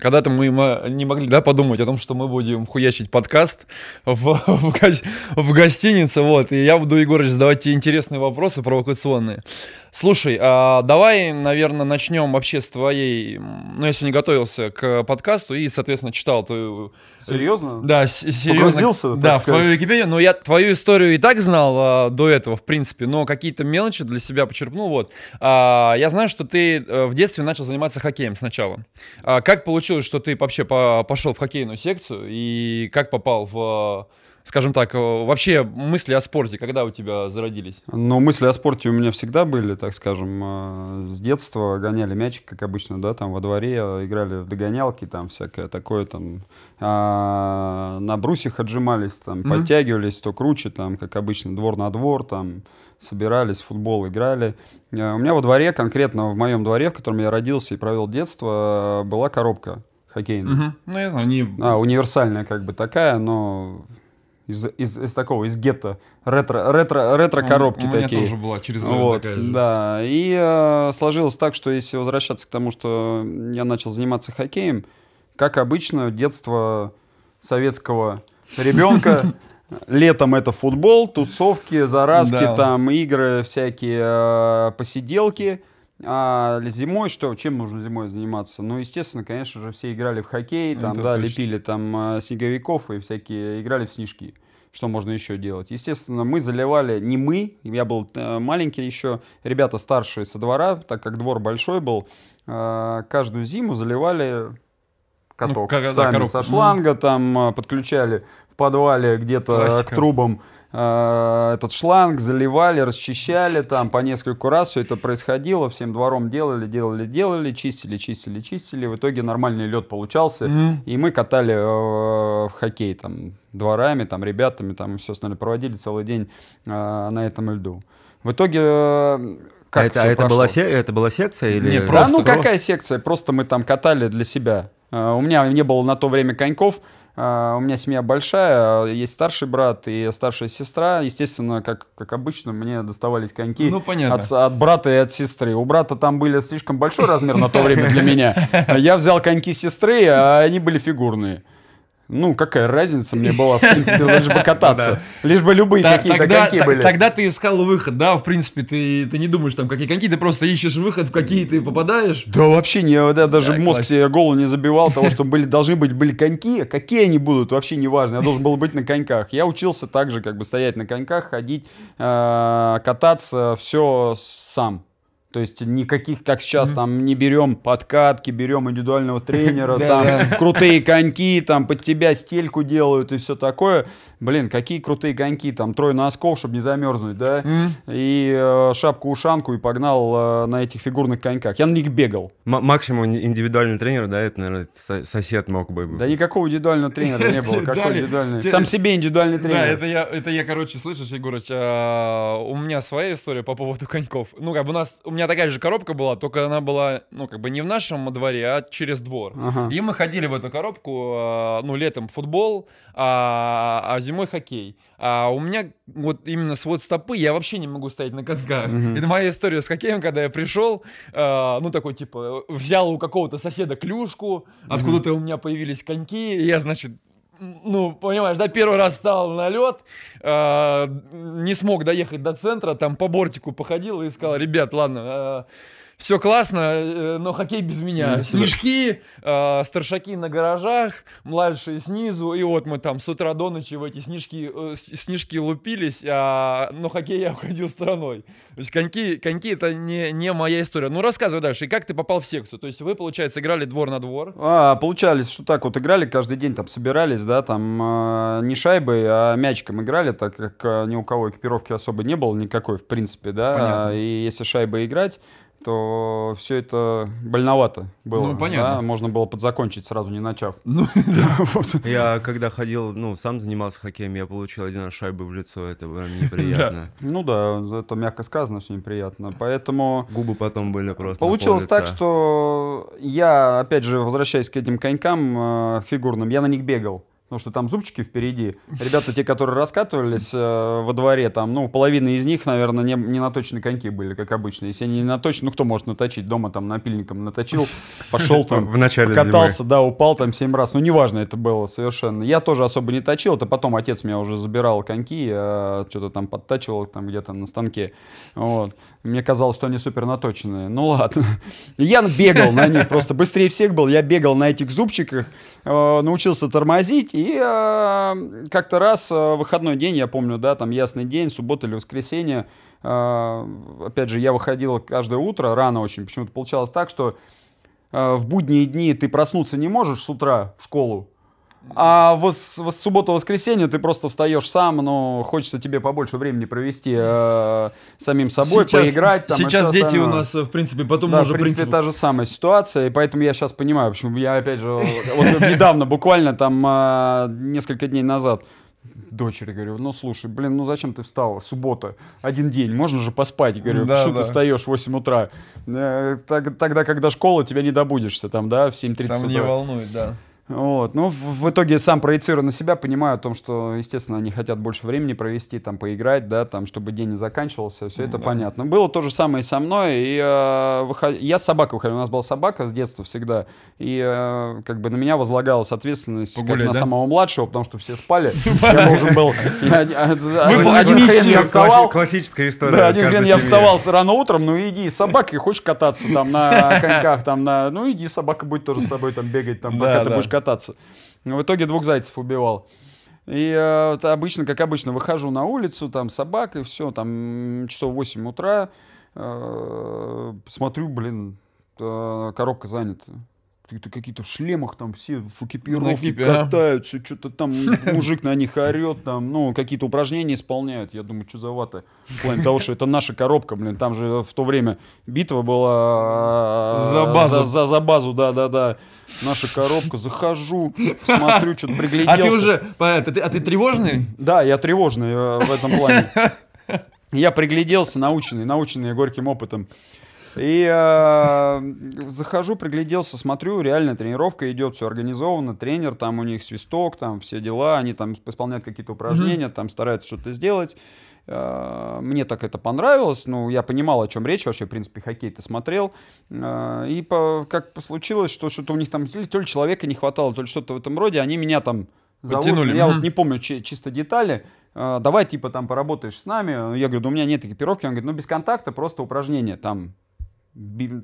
Когда-то мы не могли да, подумать о том, что мы будем хуячить подкаст в, в, в гостинице. Вот, и я буду, Егорыч, задавать тебе интересные вопросы провокационные. Слушай, а давай, наверное, начнем вообще с твоей... Ну, я сегодня готовился к подкасту и, соответственно, читал твою... Э, серьезно? Да, серьезно. Погрузился, Да, в твою Википедию. Но ну, я твою историю и так знал а, до этого, в принципе, но какие-то мелочи для себя почерпнул. Вот. А, я знаю, что ты э, в детстве начал заниматься хоккеем сначала. А, как получилось, что ты вообще по пошел в хоккейную секцию и как попал в скажем так, э, вообще мысли о спорте, когда у тебя зародились? Ну, мысли о спорте у меня всегда были, так скажем, э, с детства гоняли мячик, как обычно, да, там во дворе э, играли в догонялки, там всякое такое, там а, на брусьях отжимались, там mm-hmm. подтягивались, то круче, там, как обычно, двор на двор, там собирались, футбол играли. У меня во дворе, конкретно в моем дворе, в котором я родился и провел детство, была коробка хоккейная. Угу. Ну, я знаю, не... А, универсальная как бы такая, но из, из, из такого, из гетто, ретро, ретро, ретро-коробки у, у меня такие. тоже была через вот, такая же. Да, и э, сложилось так, что если возвращаться к тому, что я начал заниматься хоккеем, как обычно, детство советского ребенка, летом это футбол, тусовки, заразки, там игры всякие, э, посиделки – а зимой что? Чем нужно зимой заниматься? Ну, естественно, конечно же, все играли в хоккей, ну там, Это да, точно. лепили там а, снеговиков и всякие, играли в снежки. Что можно еще делать? Естественно, мы заливали, не мы, я был э, маленький еще, ребята старшие со двора, так как двор большой был, а, каждую зиму заливали каток. Ну, как, сами да, со шланга там а, подключали в подвале где-то к трубам Э, этот шланг, заливали, расчищали там по нескольку раз, все это происходило, всем двором делали, делали, делали, чистили, чистили, чистили, в итоге нормальный лед получался, mm-hmm. и мы катали э, в хоккей там дворами, там ребятами, там все остальное, проводили целый день э, на этом льду. В итоге как а это, а это, была, это была секция или Нет, просто? Да, ну какая секция? Просто мы там катали для себя. У меня не было на то время коньков, а, у меня семья большая, есть старший брат и старшая сестра. Естественно, как, как обычно, мне доставались коньки ну, От, от брата и от сестры. У брата там были слишком большой размер на то время для меня. Я взял коньки сестры, а они были фигурные ну, какая разница мне была, в принципе, лишь бы кататься. Лишь бы любые какие-то коньки были. Тогда ты искал выход, да, в принципе, ты, ты не думаешь там, какие коньки, ты просто ищешь выход, в какие ты попадаешь. Да вообще, не, я даже мозг себе голову не забивал того, что были, должны быть были коньки, какие они будут, вообще не важно, я должен был быть на коньках. Я учился также как бы стоять на коньках, ходить, а, кататься, все сам. То есть никаких, как сейчас, mm-hmm. там не берем подкатки, берем индивидуального тренера, там крутые коньки, там под тебя стельку делают и все такое. Блин, какие крутые коньки, там трое носков, чтобы не замерзнуть, да? И э, шапку-ушанку и погнал э, на этих фигурных коньках. Я на них бегал. Максимум индивидуальный тренер, да, это, наверное, сосед мог бы быть. Да никакого индивидуального тренера не было. Какой индивидуальный? Сам себе индивидуальный тренер. Да, это я, это я, короче, слышишь, Егорыч, а, у меня своя история по поводу коньков. Ну, как бы у нас, у меня меня такая же коробка была, только она была, ну, как бы не в нашем дворе, а через двор. Ага. И мы ходили в эту коробку, а, ну, летом футбол, а, а зимой хоккей. А у меня вот именно свод стопы, я вообще не могу стоять на коньках. Mm-hmm. Это моя история с хоккеем, когда я пришел, а, ну, такой, типа, взял у какого-то соседа клюшку, откуда-то у меня появились коньки, и я, значит, ну, понимаешь, да, первый раз стал на лед, э, не смог доехать до центра, там по бортику походил и сказал, ребят, ладно, э, все классно, э, э, но хоккей без меня. Ну, снежки, э, старшаки на гаражах, младшие снизу, и вот мы там с утра до ночи в эти снежки, э, снежки лупились, а, но хоккей я обходил стороной. То есть коньки, коньки это не, не моя история. Ну рассказывай дальше, и как ты попал в секцию? То есть вы, получается, играли двор на двор? А, получались, что так вот играли каждый день, там собирались, да, там э, не шайбой, а мячиком играли, так как э, ни у кого экипировки особо не было никакой, в принципе, да, Понятно. А, и если шайбой играть, то все это больновато было. Ну, понятно. Да? Можно было подзакончить сразу, не начав. Ну, я когда ходил, ну, сам занимался хоккеем, я получил один раз шайбы в лицо, это было неприятно. Ну да, это мягко сказано, что неприятно. Поэтому... Губы потом были просто Получилось так, что я, опять же, возвращаясь к этим конькам э, фигурным, я на них бегал потому что там зубчики впереди. Ребята, те, которые раскатывались э, во дворе, там, ну, половина из них, наверное, не, не наточены коньки были, как обычно. Если они не наточены, ну, кто может наточить? Дома там напильником наточил, пошел там, в начале катался, да, упал там семь раз. Ну, неважно это было совершенно. Я тоже особо не точил, это потом отец меня уже забирал коньки, э, что-то там подтачивал там где-то на станке. Вот. Мне казалось, что они супер наточенные. Ну, ладно. Я бегал на них, просто быстрее всех был. Я бегал на этих зубчиках, э, научился тормозить, и э, как-то раз э, выходной день, я помню, да, там ясный день, суббота или воскресенье, э, опять же, я выходил каждое утро, рано очень, почему-то получалось так, что э, в будние дни ты проснуться не можешь с утра в школу, а в вос, суббота-воскресенье ты просто встаешь сам, но хочется тебе побольше времени провести э, самим собой, сейчас, поиграть. Там, сейчас дети остальное. у нас, э, в принципе, потом да, уже... в принципе, принципу... та же самая ситуация, и поэтому я сейчас понимаю, почему я, опять же, вот недавно, буквально там э, несколько дней назад, дочери говорю, ну слушай, блин, ну зачем ты встал? Суббота, один день, можно же поспать. Говорю, да, что ты встаешь в 8 утра? Э, тогда, когда школа, тебя не добудешься там, да, в 7.30 Там не волнует, да. Вот. ну в, итоге сам проецирую на себя, понимаю о том, что, естественно, они хотят больше времени провести, там, поиграть, да, там, чтобы день не заканчивался, все ну, это да. понятно. Было то же самое и со мной, и э, выход... я с собакой выходил, у нас была собака с детства всегда, и э, как бы на меня возлагалась ответственность Погулять, как да? на самого младшего, потому что все спали, я должен был... Один хрен я вставал... Классическая история. Да, один хрен я вставал рано утром, ну иди, собака, хочешь кататься там на коньках, там на... Ну иди, собака будет тоже с тобой там бегать, там, пока ты будешь кататься. В итоге двух зайцев убивал. И э, обычно, как обычно, выхожу на улицу, там собак и все, там часов 8 утра, э, смотрю, блин, э, коробка занята какие-то в шлемах там все в ну, экипировке Накипи, типа, а? катаются, что-то там мужик на них орет, там, ну, какие-то упражнения исполняют. Я думаю, что за вата? В плане того, что это наша коробка, блин, там же в то время битва была... А, за базу. За, за, за базу, да-да-да. Наша коробка, захожу, смотрю, что-то пригляделся. А ты уже, понятно, а, ты, а ты тревожный? Да, я тревожный э, в этом плане. Я пригляделся, наученный, наученный горьким опытом. И э, захожу, пригляделся, смотрю, реально тренировка идет, все организовано, тренер, там у них свисток, там все дела, они там исполняют какие-то упражнения, mm-hmm. там стараются что-то сделать. Э, мне так это понравилось, ну, я понимал, о чем речь, вообще, в принципе, хоккей-то смотрел. Э, и по, как случилось, что что-то у них там, то ли человека не хватало, то ли что-то в этом роде, они меня там затянули. я вот не помню чи- чисто детали. Э, давай, типа, там поработаешь с нами. Я говорю, да у меня нет экипировки. Он говорит, ну без контакта, просто упражнение там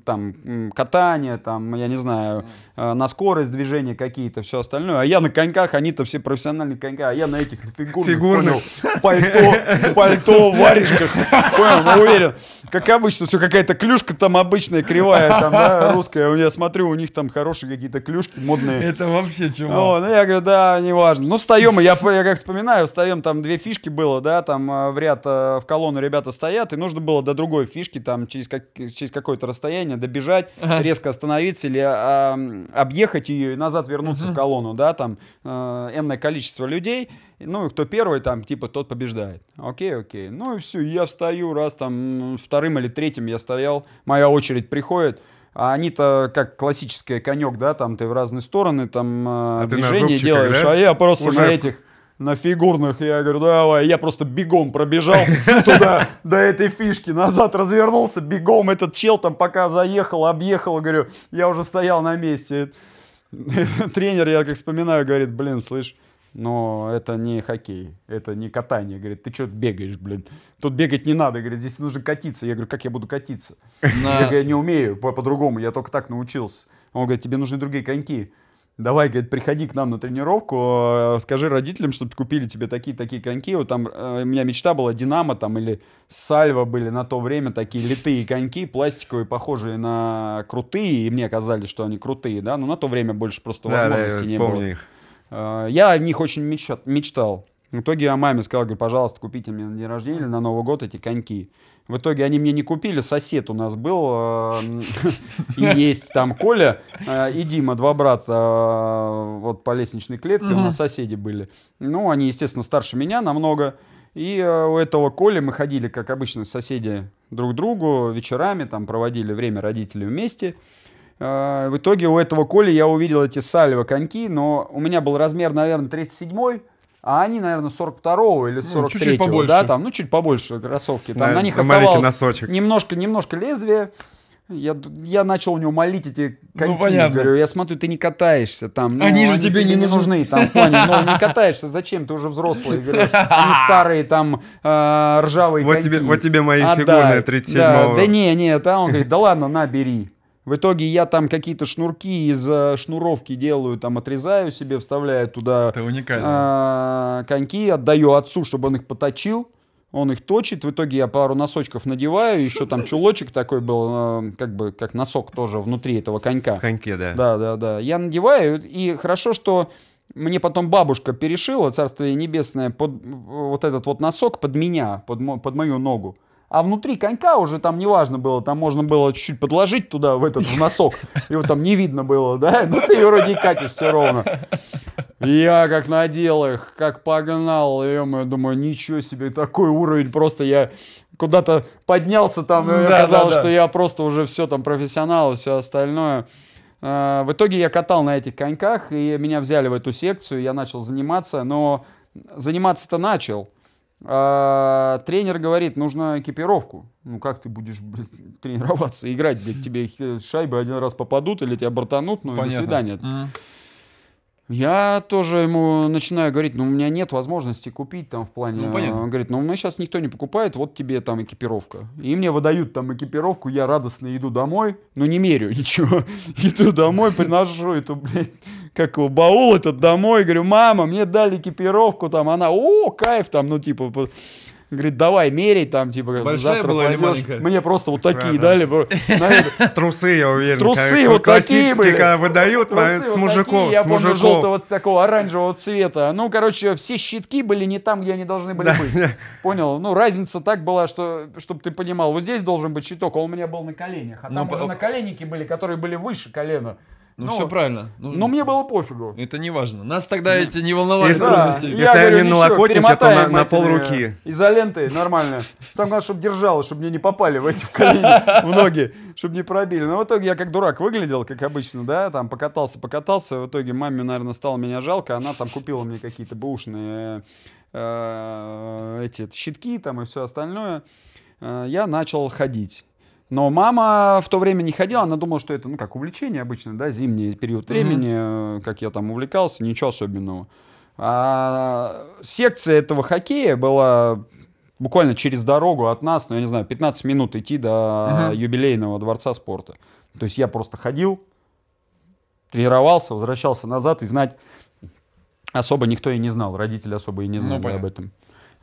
там, катание, там, я не знаю, э, на скорость движения какие-то, все остальное. А я на коньках, они-то все профессиональные конька, а я на этих, фигурных, фигурных. понял, пальто, пальто в варежках, понял, уверен. Как обычно, все какая-то клюшка там обычная, кривая, там, да, русская. Я смотрю, у них там хорошие какие-то клюшки, модные. Это вообще чего? Ну, я говорю, да, неважно. Ну, встаем, я, я как вспоминаю, встаем, там две фишки было, да, там э, в ряд, э, в колонну ребята стоят, и нужно было до другой фишки, там, через, как, через какой-то какое расстояние, добежать, ага. резко остановиться или а, объехать ее и назад вернуться ага. в колонну, да, там э, энное количество людей, ну и кто первый там, типа, тот побеждает. Окей, окей. Ну и все, я встаю, раз там вторым или третьим я стоял, моя очередь приходит, а они-то как классический конек, да, там ты в разные стороны, там э, а движение делаешь, да? а я просто Уже... на этих на фигурных. Я говорю, давай, я просто бегом пробежал туда, до этой фишки, назад развернулся, бегом этот чел там пока заехал, объехал, говорю, я уже стоял на месте. Тренер, я как вспоминаю, говорит, блин, слышь, но это не хоккей, это не катание. Говорит, ты что бегаешь, блин? Тут бегать не надо, говорит, здесь нужно катиться. Я говорю, как я буду катиться? Я говорю, я не умею по-другому, я только так научился. Он говорит, тебе нужны другие коньки. Давай, говорит, приходи к нам на тренировку, э, скажи родителям, чтобы купили тебе такие-такие коньки. Вот там э, у меня мечта была Динамо там или Сальва были на то время такие литые коньки, пластиковые, похожие на крутые, и мне казались, что они крутые, да, но на то время больше просто да, возможности да, не было. Их. Э, я о них очень мечтал. В итоге я маме сказал, говорю, пожалуйста, купите мне на день рождения, на Новый год эти коньки. В итоге они мне не купили, сосед у нас был, э, и есть там Коля э, и Дима, два брата э, вот по лестничной клетке, у нас соседи были. Ну, они, естественно, старше меня намного. И у этого Коли мы ходили, как обычно, соседи друг к другу вечерами, там проводили время родители вместе. В итоге у этого Коли я увидел эти салево коньки, но у меня был размер, наверное, 37 седьмой а они, наверное, 42-го или 43-го, ну, чуть -чуть да, там, ну, чуть побольше кроссовки, там на, на них на оставалось носочек. немножко, немножко лезвие, я, я начал у него молить эти ну, коньки. Ну, понятно. говорю, я смотрю, ты не катаешься там. Ну, они же они тебе, тебе не нужны. нужны там, в плане, ну, не катаешься, зачем? Ты уже взрослый. Говорю, они старые там э, ржавые вот коньки. Тебе, вот тебе мои а, фигурные да, 37-го. Да, да не, не, там он говорит, да ладно, набери. В итоге я там какие-то шнурки из э, шнуровки делаю, там отрезаю себе, вставляю туда Это уникально. А, коньки, отдаю отцу, чтобы он их поточил. Он их точит, в итоге я пару носочков надеваю, еще там чулочек такой был, э, как бы как носок тоже внутри этого конька. В коньке, да. Да, да, да. Я надеваю, и хорошо, что мне потом бабушка перешила, царствие небесное, под э, вот этот вот носок под меня, под, мо, под мою ногу а внутри конька уже там неважно было, там можно было чуть-чуть подложить туда, в этот, в носок, его там не видно было, да, ну ты вроде и катишь все ровно. Я как надел их, как погнал, я думаю, ничего себе, такой уровень, просто я куда-то поднялся там, да, оказалось, да, да. что я просто уже все там профессионал и все остальное. А, в итоге я катал на этих коньках, и меня взяли в эту секцию, я начал заниматься, но заниматься-то начал, а, тренер говорит, нужна экипировку. Ну как ты будешь блин, тренироваться, играть? Блин, тебе э, шайбы один раз попадут или тебя бортанут, ну Понятно. и до свидания. Mm. Я тоже ему начинаю говорить, ну, у меня нет возможности купить там в плане... Ну, понятно. Он говорит, ну, у меня сейчас никто не покупает, вот тебе там экипировка. И мне выдают там экипировку, я радостно иду домой, но не мерю ничего. Иду домой, приношу эту, блядь, как его, баул этот домой, говорю, мама, мне дали экипировку, там, она, о, кайф, там, ну, типа, Говорит, давай, меряй там, типа, Большая завтра была или маленькая? Мне просто вот такие дали. Трусы, я уверен. Трусы вот ну, такие были. когда выдают а, Трусы с вот мужиков, я помню, желтого такого оранжевого цвета. Ну, короче, все щитки были не там, где они должны были быть. Понял? Ну, разница так была, что, чтобы ты понимал, вот здесь должен быть щиток, а он у меня был на коленях. А ну, там уже на коленники были, которые были выше колена. Ну, ну все правильно. Ну, но мне было пофигу. Это не важно. Нас тогда эти не волновали если, Да, если я говорю, они на локотнике, то на, на пол руки. Изолентой, нормально. Там главное, чтобы держало, чтобы мне не попали в эти в колени, в ноги, чтобы не пробили. Но в итоге я как дурак выглядел, как обычно, да, там покатался, покатался. В итоге маме, наверное, стало меня жалко. Она там купила мне какие-то бэушные э, эти щитки там и все остальное. Э, я начал ходить. Но мама в то время не ходила, она думала, что это, ну, как увлечение обычно, да, зимний период времени, mm как я там увлекался, ничего особенного. А секция этого хоккея была буквально через дорогу от нас, ну, я не знаю, 15 минут идти до mm юбилейного дворца спорта. То есть я просто ходил, тренировался, возвращался назад, и знать особо никто и не знал, родители особо и не ну, знали ну, об этом.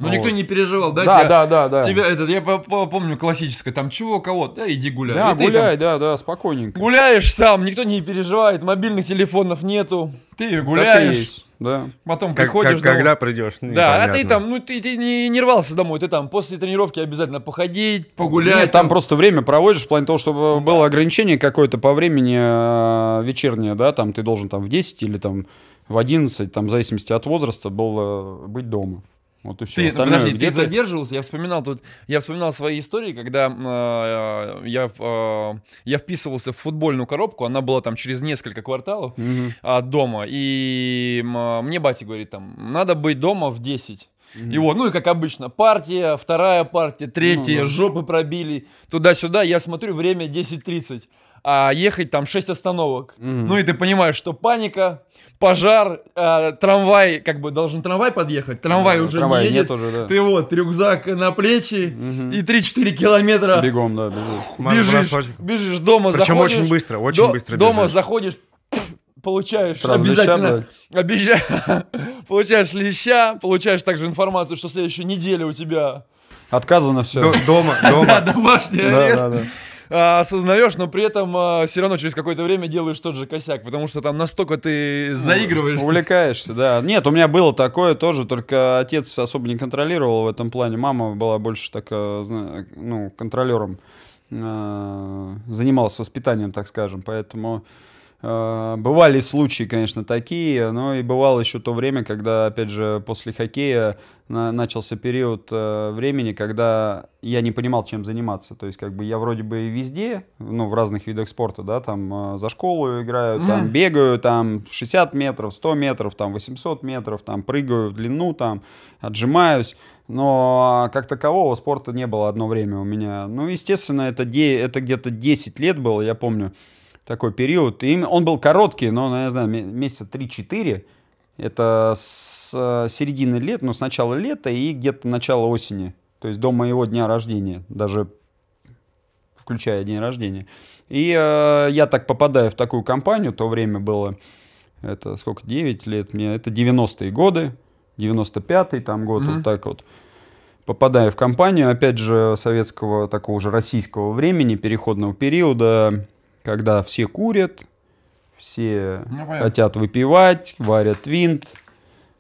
Ну, вот. никто не переживал, да? Да, тебя, да, да, да. Тебя этот, я помню классическое, там, чего, кого, да, иди гуляй. Да, и гуляй, ты, там, да, да, спокойненько. Гуляешь сам, никто не переживает, мобильных телефонов нету, ты гуляешь. Да. Потом как, приходишь как, Когда придешь? Ну, да, а ты там, ну ты, ты не, не рвался домой, ты там после тренировки обязательно походить, погулять. Нет, там, просто время проводишь в плане того, чтобы было ограничение какое-то по времени э, вечернее, да, там ты должен там в 10 или там в 11, там в зависимости от возраста было э, быть дома. Вот и все. Ты, подожди, ты задерживался. Я вспоминал тут, я вспоминал свои истории, когда э, я, э, я вписывался в футбольную коробку, она была там через несколько кварталов mm-hmm. от а, дома, и э, мне батя говорит там, надо быть дома в 10. Mm-hmm. И вот, ну и как обычно, партия, вторая партия, ну третья, mm-hmm. жопы пробили, туда-сюда, я смотрю, время 10.30 а ехать там 6 остановок. Mm-hmm. Ну и ты понимаешь, что паника, пожар, а, трамвай, как бы должен трамвай подъехать, трамвай mm-hmm. уже трамвай не едет. Нет уже, да. Ты вот, рюкзак на плечи mm-hmm. и 3-4 километра. Бегом, да, бежишь. Бежишь, бежишь дома Причем заходишь. очень быстро, очень до, быстро бежишь. Дома заходишь, получаешь Правда, обязательно обижа... получаешь леща, получаешь также информацию, что следующую неделю у тебя отказано все. Д- дома, дома. Да, домашний арест. А, осознаешь, но при этом а, все равно через какое-то время делаешь тот же косяк, потому что там настолько ты ну, заигрываешь, Увлекаешься, да. Нет, у меня было такое тоже, только отец особо не контролировал в этом плане. Мама была больше так, ну, контролером. А, занималась воспитанием, так скажем. Поэтому Э, бывали случаи, конечно, такие, но и бывало еще то время, когда, опять же, после хоккея начался период э, времени, когда я не понимал, чем заниматься. То есть, как бы я вроде бы и везде, ну, в разных видах спорта, да, там э, за школу играю, mm. там бегаю, там 60 метров, 100 метров, там 800 метров, там прыгаю в длину, там отжимаюсь. Но как такового спорта не было одно время у меня. Ну, естественно, это, это где-то 10 лет было, я помню такой период. И он был короткий, но, ну, я знаю, месяца 3-4. Это с э, середины лет, ну, с начала лета и где-то начало осени. То есть до моего дня рождения, даже включая день рождения. И э, я так попадаю в такую компанию, то время было, это сколько, 9 лет мне, это 90-е годы, 95-й там год, mm-hmm. вот так вот. Попадаю в компанию, опять же, советского, такого же российского времени, переходного периода, когда все курят, все ну, хотят выпивать, варят винт,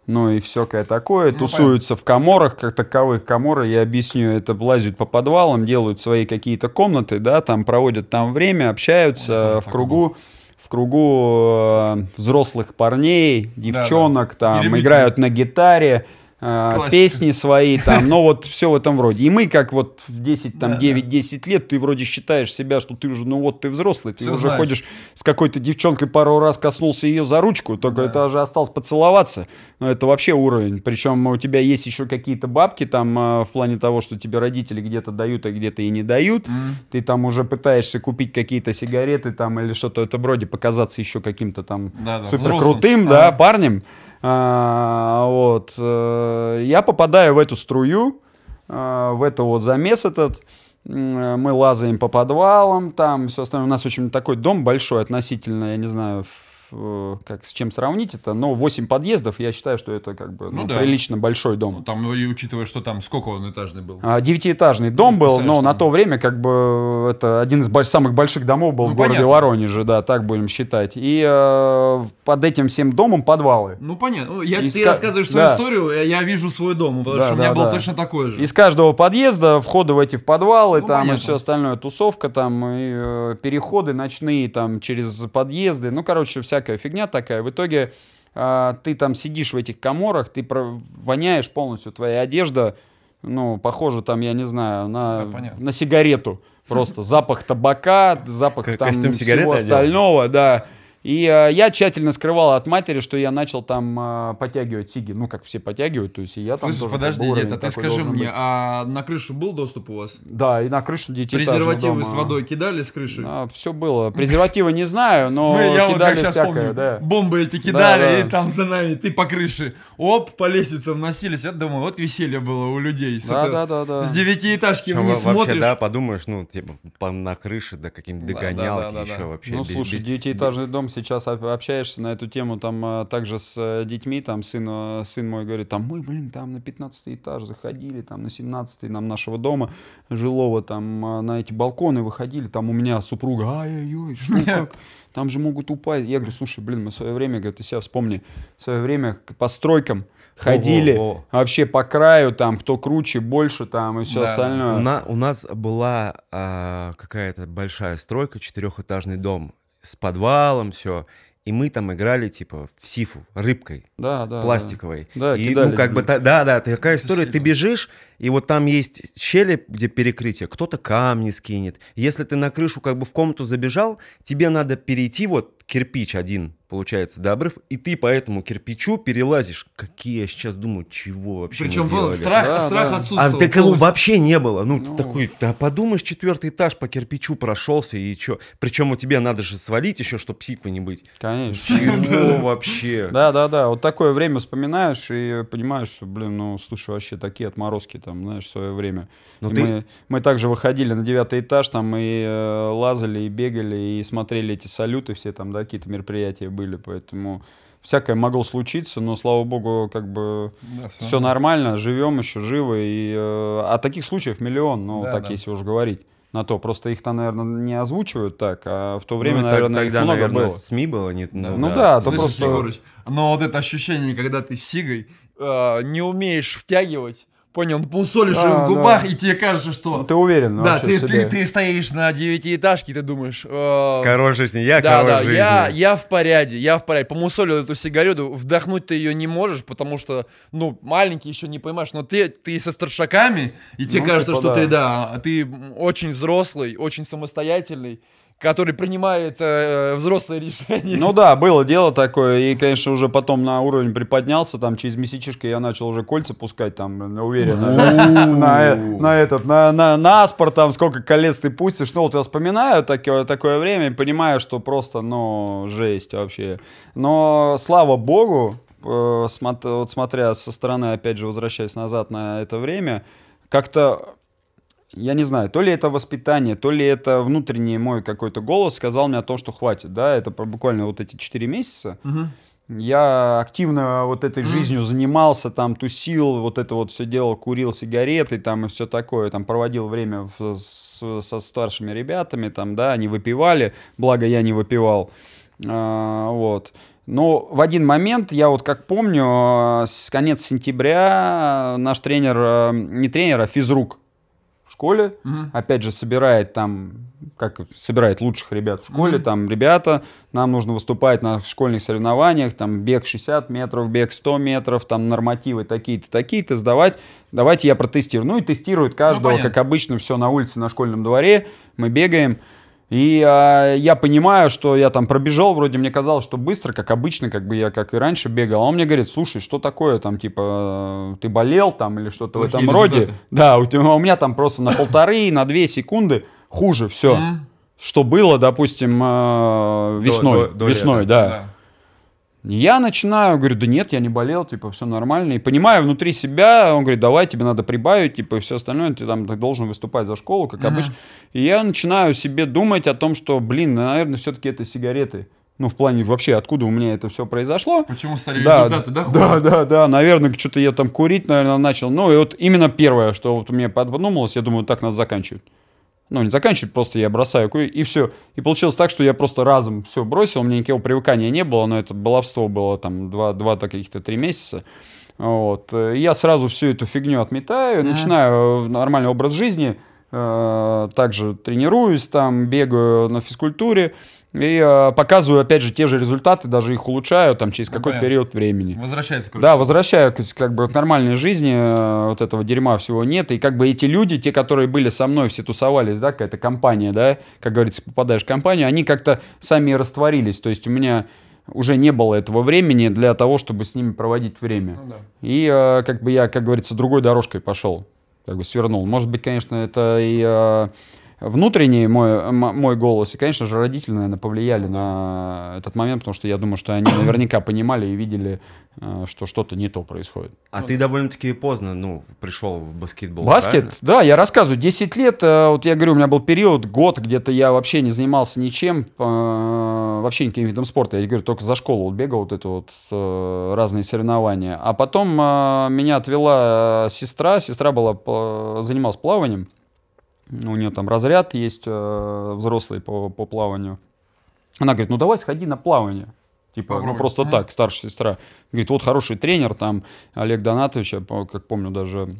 ну и всякое такое, ну, тусуются понятно. в коморах, как таковых коморы, я объясню, это лазят по подвалам, делают свои какие-то комнаты, да, там проводят там время, общаются вот в кругу. Было в кругу э, взрослых парней, девчонок, да, да. там играют на гитаре, а, Класс. песни свои там, но ну, вот все в этом вроде. И мы как вот в 10, там, 9-10 лет, ты вроде считаешь себя, что ты уже, ну вот ты взрослый, ты все уже знаешь. ходишь с какой-то девчонкой пару раз коснулся ее за ручку, только да. это же осталось поцеловаться. Но это вообще уровень. Причем у тебя есть еще какие-то бабки там а, в плане того, что тебе родители где-то дают, а где-то и не дают. Mm. Ты там уже пытаешься купить какие-то сигареты там или что-то, это вроде показаться еще каким-то там да, да, супер крутым, да, а. парнем. А, вот. Э, я попадаю в эту струю, а, в это вот замес этот. Э, мы лазаем по подвалам, там все остальное. У нас очень такой дом большой относительно, я не знаю, Э, как с чем сравнить это, но 8 подъездов, я считаю, что это как бы ну, ну, да. прилично большой дом. Ну, там, и учитывая, что там сколько он этажный был? А, девятиэтажный дом ну, был, но на то время как бы это один из самых больших домов был ну, в городе понятно. Воронеже, да, так будем считать. И э, под этим всем домом подвалы. Ну понятно. Ну, я, ты ска... рассказываешь свою да. историю, э, я вижу свой дом, потому да, что да, у меня да. был точно такой же. Из каждого подъезда входы в эти подвалы, ну, там понятно. и все остальное, тусовка там, и э, переходы ночные там через подъезды, ну короче, вся всякая фигня такая. В итоге э, ты там сидишь в этих коморах, ты про воняешь полностью, твоя одежда, ну, похоже там, я не знаю, на, да, на сигарету. Просто запах табака, запах там всего остального, да. И э, я тщательно скрывал от матери, что я начал там э, подтягивать сиги. Ну, как все подтягивают, то есть и я Слышишь, там тоже... подожди, нет, а ты скажи мне, быть. а на крышу был доступ у вас? Да, и на крышу детей Презервативы дома. с водой кидали с крыши? А, все было. Презервативы не знаю, но кидали всякое, да. Бомбы эти кидали, и там за нами, ты по крыше. Оп, по лестницам носились. Я думаю, вот веселье было у людей. да, да, да, да. с девятиэтажки ну, вниз вообще, смотришь. да, подумаешь, ну, типа, на крыше, да, каким-то догонялки еще вообще. Ну, слушай, девятиэтажный дом сейчас общаешься на эту тему там а, также с э, детьми, там сын, э, сын мой говорит, там мы, блин, там на 15 этаж заходили, там на 17 нам нашего дома жилого, там а, на эти балконы выходили, там у меня супруга, ай-яй-яй, что ну как? Там же могут упасть. Я говорю, слушай, блин, мы в свое время, говорит, ты себя вспомни, в свое время по стройкам ходили Ого. вообще по краю, там, кто круче, больше, там, и все да. остальное. У, на, у нас была а, какая-то большая стройка, четырехэтажный дом с подвалом, все. И мы там играли, типа, в сифу, рыбкой. Да, да. Пластиковой. Да, и, ну, кидали, ну, как бы, та, да, да, такая история. Спасибо. Ты бежишь, и вот там есть щели, где перекрытие, кто-то камни скинет. Если ты на крышу, как бы, в комнату забежал, тебе надо перейти вот кирпич один, получается, до обрыв, и ты по этому кирпичу перелазишь. Какие я сейчас думаю, чего вообще Причем был страх, да, страх да. отсутствовал. А так полностью. вообще не было. Ну, ну, такой, да подумаешь, четвертый этаж по кирпичу прошелся и что. Причем у тебя надо же свалить еще, чтобы психой не быть. Конечно. Чего вообще? Да, да, да. Вот такое время вспоминаешь и понимаешь, что, блин, ну, слушай, вообще такие отморозки там, знаешь, в свое время. Но мы, мы также выходили на девятый этаж там и э, лазали, и бегали, и смотрели эти салюты все там, да, да, какие-то мероприятия были, поэтому всякое могло случиться, но слава богу, как бы да, все, нормально, живем еще живы. И, э, а таких случаев миллион, ну, да, так да. если уж говорить. На то. Просто их-то, наверное, не озвучивают так, а в то ну, время, ну, наверное, тогда, их много наверное, было. СМИ было, не, ну, ну да, да то просто... Егорыч, но вот это ощущение, когда ты с Сигой э, не умеешь втягивать, Понял, пусолишь а, да, в губах, да. и тебе кажется, что... Ты уверен Да, ты, ты, ты стоишь на девятиэтажке, ты думаешь... Э... Король жизни, я да, король да, жизни. Я, я в порядке, я в порядке. по мусолю эту сигарету, вдохнуть ты ее не можешь, потому что, ну, маленький еще не понимаешь, но ты, ты со старшаками, и тебе ну, кажется, типа, что да. ты, да, ты очень взрослый, очень самостоятельный, который принимает э, э, взрослые решения. Ну да, было дело такое, и, конечно, уже потом на уровень приподнялся, там через месячишко я начал уже кольца пускать, там, уверенно, на этот, на аспорт, там, сколько колец ты пустишь, ну вот я вспоминаю такое время, понимаю, что просто, ну, жесть вообще. Но, слава богу, э, смотря со стороны, опять же, возвращаясь назад на это время, как-то я не знаю, то ли это воспитание, то ли это внутренний мой какой-то голос сказал мне о том, что хватит, да, это буквально вот эти 4 месяца. Угу. Я активно вот этой жизнью занимался, там тусил, вот это вот все делал, курил сигареты, там и все такое, там проводил время в, с, со старшими ребятами, там, да, они выпивали, благо я не выпивал, а, вот. Но в один момент, я вот как помню, а, с конец сентября наш тренер, а, не тренер, а физрук, в школе, угу. опять же, собирает там, как собирает лучших ребят в школе, угу. там, ребята, нам нужно выступать на школьных соревнованиях, там, бег 60 метров, бег 100 метров, там, нормативы такие-то, такие-то, сдавать, давайте я протестирую. Ну и тестируют каждого, ну, как обычно, все на улице, на школьном дворе, мы бегаем, и э, я понимаю, что я там пробежал, вроде мне казалось, что быстро, как обычно, как бы я как и раньше бегал. А он мне говорит, слушай, что такое там, типа, ты болел там или что-то в этом роде. Да, у, тебя, а у меня там просто на полторы, на две секунды хуже все, что было, допустим, э, весной. весной, да. Я начинаю, говорю, да нет, я не болел, типа, все нормально. И понимаю внутри себя, он говорит, давай, тебе надо прибавить, типа, и все остальное, ты там должен выступать за школу, как uh обычно. И я начинаю себе думать о том, что, блин, наверное, все-таки это сигареты. Ну, в плане вообще, откуда у меня это все произошло. Почему стали да, результаты, да? Да, да, да, наверное, что-то я там курить, наверное, начал. Ну, и вот именно первое, что вот мне подумалось, я думаю, так надо заканчивать ну, не заканчивать, просто я бросаю курить, и все. И получилось так, что я просто разом все бросил, у меня никакого привыкания не было, но это баловство было там два два каких-то три месяца. Вот. я сразу всю эту фигню отметаю, да. начинаю э, нормальный образ жизни, э, также тренируюсь там, бегаю на физкультуре, и э, показываю, опять же, те же результаты, даже их улучшаю там через ну, какой понятно. период времени. Возвращается, короче. Да, возвращаю, как бы, к нормальной жизни, э, вот этого дерьма всего нет, и как бы эти люди, те, которые были со мной, все тусовались, да, какая-то компания, да, как говорится, попадаешь в компанию, они как-то сами растворились, то есть у меня уже не было этого времени для того, чтобы с ними проводить время. Ну, да. И э, как бы я, как говорится, другой дорожкой пошел, как бы свернул. Может быть, конечно, это и... Э, внутренний мой, мой голос, и, конечно же, родители, наверное, повлияли на этот момент, потому что я думаю, что они наверняка понимали и видели, э, что что-то не то происходит. А вот. ты довольно-таки поздно, ну, пришел в баскетбол, Баскет? Правильно? Да, я рассказываю, 10 лет, э, вот я говорю, у меня был период, год, где-то я вообще не занимался ничем, э, вообще никаким видом спорта, я говорю, только за школу вот бегал, вот это вот разные соревнования. А потом меня отвела сестра, сестра была, занималась плаванием, у нее там разряд есть э, взрослый по, по плаванию. Она говорит, ну давай сходи на плавание. Типа, ну просто так, старшая сестра. Говорит, вот хороший тренер, там, Олег Донатович, я как помню, даже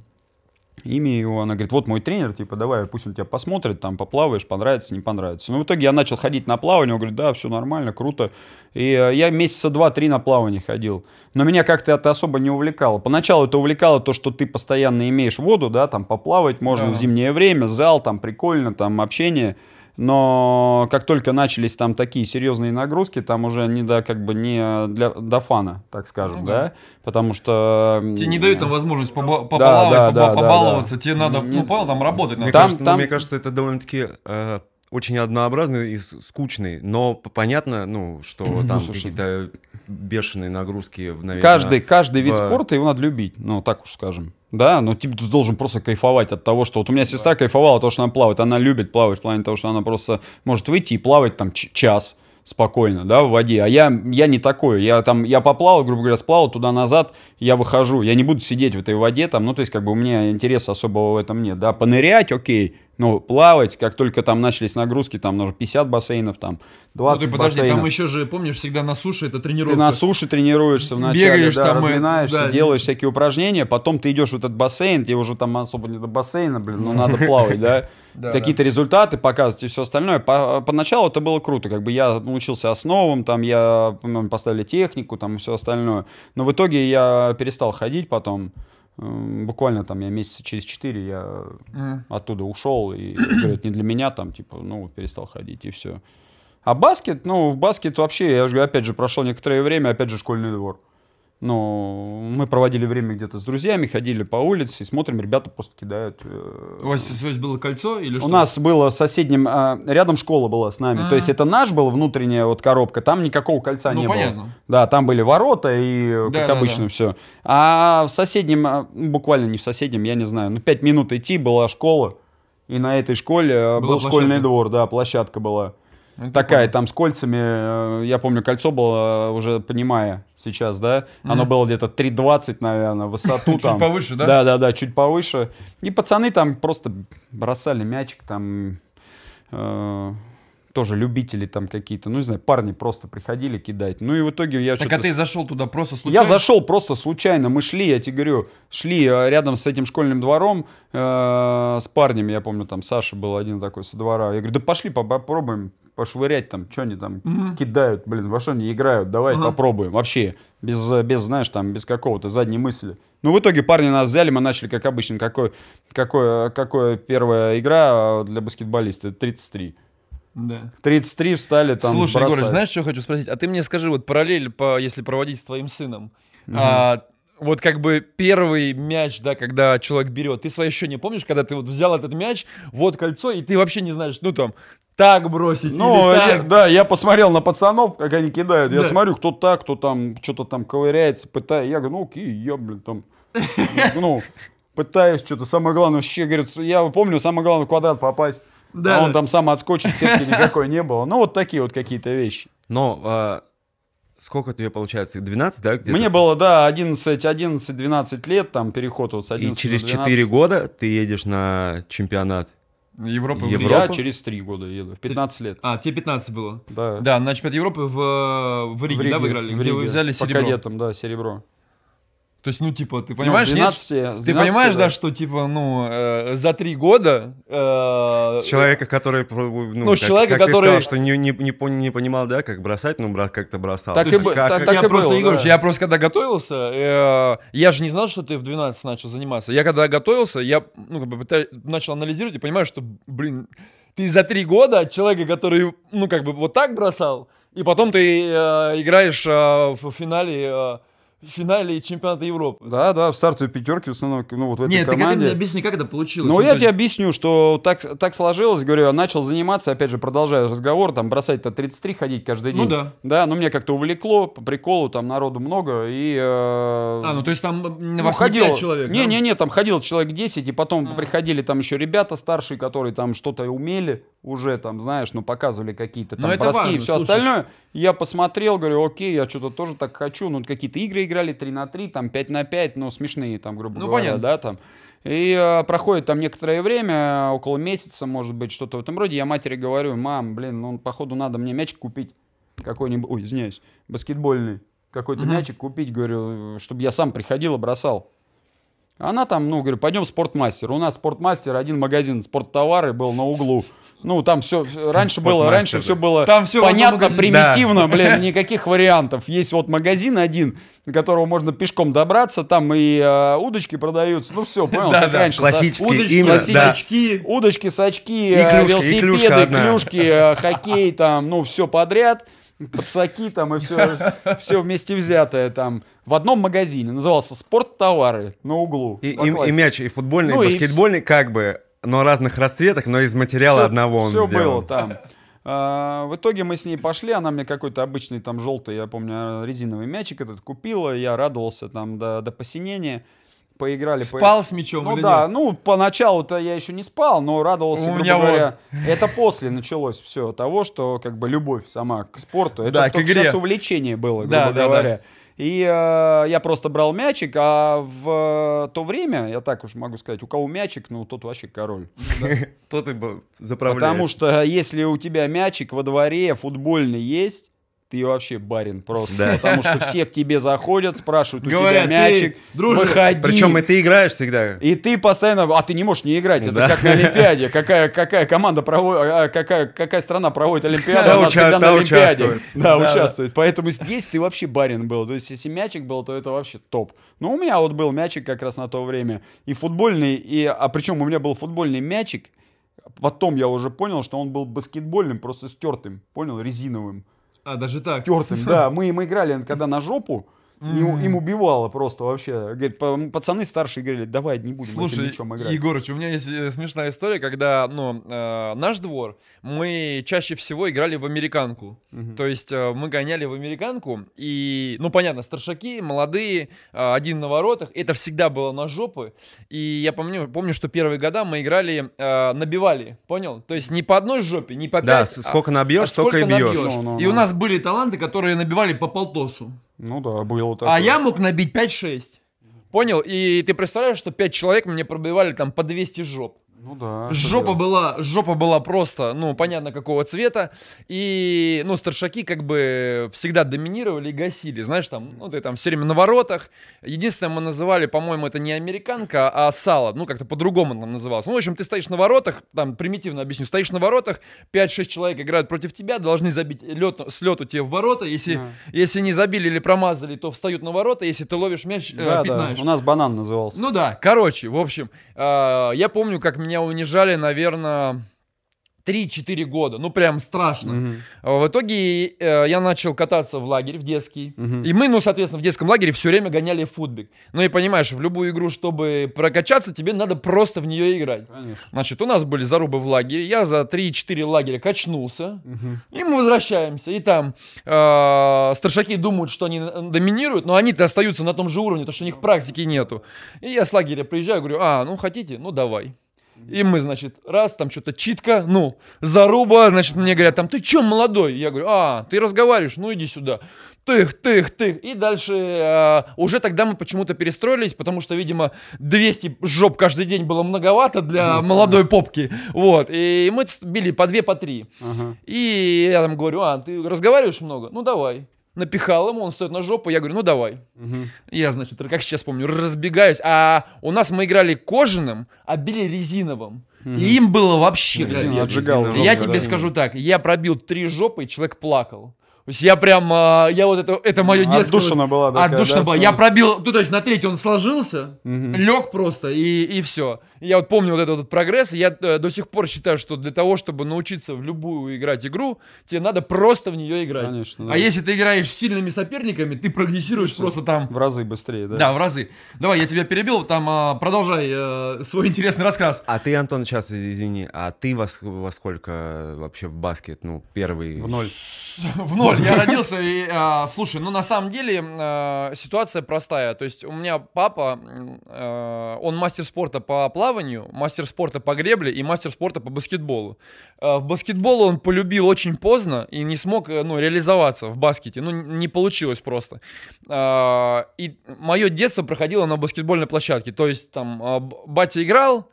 имя его, она говорит, вот мой тренер, типа, давай, пусть он тебя посмотрит, там, поплаваешь, понравится, не понравится. Ну, в итоге я начал ходить на плавание, он говорит, да, все нормально, круто. И э, я месяца два-три на плавание ходил, но меня как-то это особо не увлекало. Поначалу это увлекало то, что ты постоянно имеешь воду, да, там, поплавать можно да. в зимнее время, зал, там, прикольно, там, общение но как только начались там такие серьезные нагрузки, там уже не до, как бы не э, для, до фана, так скажем, ага. Ну да, потому что... Тебе не дают там возможность побо- побаловать, да, да, побо- да, побаловаться, да, да. тебе надо, не... ну понял, там работать Мне, там, кажется, ну, там... мне кажется, это довольно-таки... Э очень однообразный и скучный, но понятно, ну, что там ну, какие-то бешеные нагрузки. Наверное, каждый, каждый вид в... спорта его надо любить, ну, так уж скажем. Да, но ну, типа ты должен просто кайфовать от того, что вот у меня сестра кайфовала от того, что она плавает. Она любит плавать в плане того, что она просто может выйти и плавать там час спокойно, да, в воде. А я, я не такой. Я там, я поплавал, грубо говоря, сплавал туда-назад, я выхожу. Я не буду сидеть в этой воде там, ну, то есть, как бы у меня интереса особого в этом нет, да. Понырять, окей, ну, плавать, как только там начались нагрузки, там нужно 50 бассейнов, там 20 ну, ты подожди, бассейнов. там еще же, помнишь, всегда на суше это тренируешь. Ты на суше тренируешься вначале, Бегаешь, да, там э, разминаешься, да. делаешь всякие упражнения, потом ты идешь в этот бассейн, тебе уже там особо не до бассейна, блин, но ну, надо плавать, да? Какие-то результаты показывать и все остальное. Поначалу это было круто, как бы я научился основам, там я поставили технику, там и все остальное. Но в итоге я перестал ходить потом, буквально там я месяца через четыре я mm. оттуда ушел и говорит не для меня там типа ну перестал ходить и все а баскет ну в баскет вообще я же опять же прошел некоторое время опять же школьный двор но ну, мы проводили время где-то с друзьями, ходили по улице и смотрим, ребята просто кидают. Э, у вас, у вас было кольцо или что? У нас было соседним, а, рядом школа была с нами. То есть а. это наш был внутренняя вот коробка, там никакого кольца ну, не было. Да, там были ворота и э, как обычно все. А в соседнем, а, ну, буквально не в соседнем, я не знаю, ну пять минут идти была школа. И на этой школе э, был школьный двор, да, площадка была. Ну, это Такая понял. там с кольцами, э, я помню, кольцо было э, уже, понимая сейчас, да, mm-hmm. было где-то 3,20, наверное, высоту там. Чуть повыше, да? Да-да-да, чуть повыше. И пацаны там просто бросали мячик там, э, тоже любители там какие-то, ну не знаю, парни просто приходили кидать. Ну и в итоге я Так а ты зашел туда просто случайно? Я зашел просто случайно, мы шли, я тебе говорю, шли рядом с этим школьным двором с парнями я помню, там Саша был один такой со двора. Я говорю, да пошли попробуем пошвырять там, что они там угу. кидают, блин, во что они играют, давай угу. попробуем. Вообще, без, э, без, знаешь, там, без какого-то задней мысли. Ну, в итоге парни нас взяли, мы начали, как обычно, какой, какой, э, какой первая игра а, для баскетболиста? 33. Да. 33 встали там Слушай, бросали. Егор, знаешь, что я хочу спросить? А ты мне скажи, вот параллель, по, если проводить с твоим сыном, угу. а, вот как бы первый мяч, да, когда человек берет, ты свои еще не помнишь, когда ты вот взял этот мяч, вот кольцо, и ты вообще не знаешь, ну там, так бросить. Ну, или я, да, я посмотрел на пацанов, как они кидают. Да. Я смотрю, кто так, кто там что-то там ковыряется, пытается. Я говорю, ну окей, я, блин, там, ну, пытаюсь что-то. Самое главное, вообще, говорит, я помню, самое главное, в квадрат попасть. Да, а да. он там сам отскочит, сетки никакой не было. Ну, вот такие вот какие-то вещи. Но а, сколько тебе получается? 12, да? Где-то? Мне было, да, 11, 11, 12 лет, там переход вот с 11 И через 12. 4 года ты едешь на чемпионат Европы Европа? в Я а через три года еду, в 15 лет. А, тебе 15 было? Да. Да, на чемпионат Европы в, э, в Риге, в Риге да, выиграли? В Риге. Где вы взяли серебро? По кадетам, да, серебро. То есть, ну, типа, ты понимаешь, 12, нет, 12, ты понимаешь, да, да что, типа, ну, э, за три года... Э, с человека, который... Ну, ну как, человека, как который... Ты сказал, что не, не, не, не понимал, да, как бросать, ну, брат, как-то бросал. Так, и, есть, как, так, как, так я и просто, было, Игорь, да. я просто когда готовился, э, я же не знал, что ты в 12 начал заниматься. Я когда готовился, я, ну, как бы, начал анализировать и понимаю, что, блин, ты за три года человека, который, ну, как бы, вот так бросал, и потом ты э, играешь э, в финале... Э, в финале чемпионата Европы. Да, да, в стартовой пятерке в основном, ну вот в этой Нет, команде. Нет, ты мне объясни, как это получилось. Ну, ну я тебе объясню, что так, так сложилось, говорю, я начал заниматься, опять же, продолжаю разговор, там, бросать-то 33 ходить каждый ну день. Ну да. Да, но меня как-то увлекло, по приколу, там народу много, и... Э, а, ну то есть там ну, вас ходило, не человек, Не, да? не, не, там ходил человек 10, и потом а. приходили там еще ребята старшие, которые там что-то умели уже, там, знаешь, ну показывали какие-то ну, там броски и все Слушай. остальное. Я посмотрел, говорю, окей, я что-то тоже так хочу, ну какие-то игры играли 3 на 3, там 5 на 5, ну, смешные там, грубо ну, говоря, понятно. да, там. И э, проходит там некоторое время, около месяца, может быть, что-то в этом роде. Я матери говорю, мам, блин, ну, походу, надо мне мячик купить какой-нибудь, ой, извиняюсь, баскетбольный какой-то угу. мячик купить, говорю, чтобы я сам приходил и бросал. Она там, ну, говорю, пойдем в спортмастер. У нас спортмастер, один магазин спорттовары был на углу. Ну, там все, раньше было, раньше все было там все понятно, примитивно, да. блин, никаких вариантов. Есть вот магазин один, до которого можно пешком добраться, там и э, удочки продаются, ну все, понял, да, как да. раньше. Классические, удочки, именно, классические, да. удочки, сачки, и клюшки, э, велосипеды, и клюшки, э, хоккей, там, ну все подряд подсаки там и все, все вместе взятое там в одном магазине. Назывался «Спорт товары» на углу. И, и, и мяч, и футбольный, ну, и баскетбольный, и... как бы но разных расцветок, но из материала все, одного он Все сделан. было там. А, в итоге мы с ней пошли, она мне какой-то обычный там желтый, я помню, резиновый мячик этот купила, я радовался там до, до посинения поиграли. Спал по... с мячом ну, или да, нет? Ну, поначалу-то я еще не спал, но радовался, У меня говоря. Вот. Это после началось все того, что как бы любовь сама к спорту. Это да, к игре. сейчас увлечение было, грубо да, говоря. Да, да. И э, я просто брал мячик, а в э, то время, я так уж могу сказать, у кого мячик, ну тот вообще король. Тот и заправляет. Потому что э, если у тебя мячик во дворе футбольный есть, ты вообще барин просто. Да. Потому что все к тебе заходят, спрашивают, у Говорят, тебя мячик, дружи. выходи. Причем и ты играешь всегда. И ты постоянно, а ты не можешь не играть, это да. как на Олимпиаде. Какая, какая команда проводит, а, какая, какая страна проводит Олимпиаду, да, она уча... всегда на Олимпиаде. Участвует. Да, да, участвует. Поэтому здесь ты вообще барин был. То есть если мячик был, то это вообще топ. Но у меня вот был мячик как раз на то время. И футбольный, и, а причем у меня был футбольный мячик, Потом я уже понял, что он был баскетбольным, просто стертым, понял, резиновым. А, даже так? Стертым, да. Мы им играли когда на жопу, Mm. И, им убивало просто вообще. Говорит, пацаны старшие говорили, давай не будем Слушай, мечом играть. Егорыч, у меня есть э, смешная история, когда, ну, э, наш двор, мы чаще всего играли в американку. Mm-hmm. То есть э, мы гоняли в американку, и, ну, понятно, старшаки, молодые, э, один на воротах, это всегда было на жопы. И я помню, помню что первые года мы играли, э, набивали, понял? То есть не по одной жопе, не по пять. Да, сколько набьешь, а, сколько и бьешь. Набьешь. No, no, no. И у ну. нас были таланты, которые набивали по полтосу. Ну да, было так. А я мог набить 5-6. Понял? И ты представляешь, что 5 человек мне пробивали там по 200 жоп. Ну да. Жопа была, жопа была просто, ну, понятно какого цвета. И, ну, старшаки как бы всегда доминировали и гасили. Знаешь, там, ну, ты там все время на воротах. Единственное, мы называли, по-моему, это не американка, а сало. Ну, как-то по-другому там называлось. Ну, в общем, ты стоишь на воротах, там, примитивно объясню, стоишь на воротах, 5-6 человек играют против тебя, должны забить лед, с лету тебе в ворота. Если, да. если не забили или промазали, то встают на ворота. Если ты ловишь мяч, э, да, э, пятнаешь. Да. У нас банан назывался. Ну да, короче, в общем, э, я помню, как меня меня унижали, наверное, 3-4 года, ну прям страшно. Mm -hmm. В итоге э, я начал кататься в лагерь, в детский. Mm -hmm. И мы, ну, соответственно, в детском лагере все время гоняли футбик. Ну и понимаешь, в любую игру, чтобы прокачаться, тебе надо просто в нее играть. Конечно. Значит, у нас были зарубы в лагере, я за 3-4 лагеря качнулся, Mm -hmm. и мы возвращаемся. И там э, старшаки думают, что они э, доминируют, но они-то остаются на том же уровне, потому что у них практики нету. И я с лагеря приезжаю, говорю, а, ну хотите, ну давай. И мы, значит, раз, там что-то читка, ну, заруба, значит, мне говорят, там, ты чем молодой? Я говорю, а, ты разговариваешь, ну иди сюда. Тых, тых, тых. И дальше э, уже тогда мы почему-то перестроились, потому что, видимо, 200 жоп каждый день было многовато для ну, молодой попки. Вот. И мы били по две, по три. Ага. И я там говорю, а, ты разговариваешь много? Ну, давай напихал ему, он стоит на жопу, я говорю, ну давай. Угу. Я, значит, как сейчас помню, разбегаюсь. А у нас мы играли кожаным, а били резиновым. Угу. И им было вообще... Резина, отжигал, резина, я тебе да, скажу так, я пробил три жопы, и человек плакал. То есть я прям, а, я вот это, это мое детство. Отдушина была такая, Отдушина да, была. Я пробил, ну, то есть на третий он сложился, угу. лег просто и, и все. Я вот помню вот этот вот прогресс, и я э, до сих пор считаю, что для того, чтобы научиться в любую играть игру, тебе надо просто в нее играть. Конечно, да. А если ты играешь с сильными соперниками, ты прогрессируешь Конечно. просто там... В разы быстрее, да? Да, в разы. Давай, я тебя перебил, там а, продолжай э, свой интересный рассказ. А ты, Антон, сейчас, извини, а ты во, во сколько вообще в баскет, ну, первый? В ноль. В ноль я родился, и, э, слушай, ну, на самом деле ситуация простая. То есть у меня папа, он мастер спорта по плаванию, плаванию, мастер спорта по гребле и мастер спорта по баскетболу. Э, в баскетбол он полюбил очень поздно и не смог э, ну, реализоваться в баскете. Ну, не получилось просто. Э, и мое детство проходило на баскетбольной площадке. То есть там батя играл,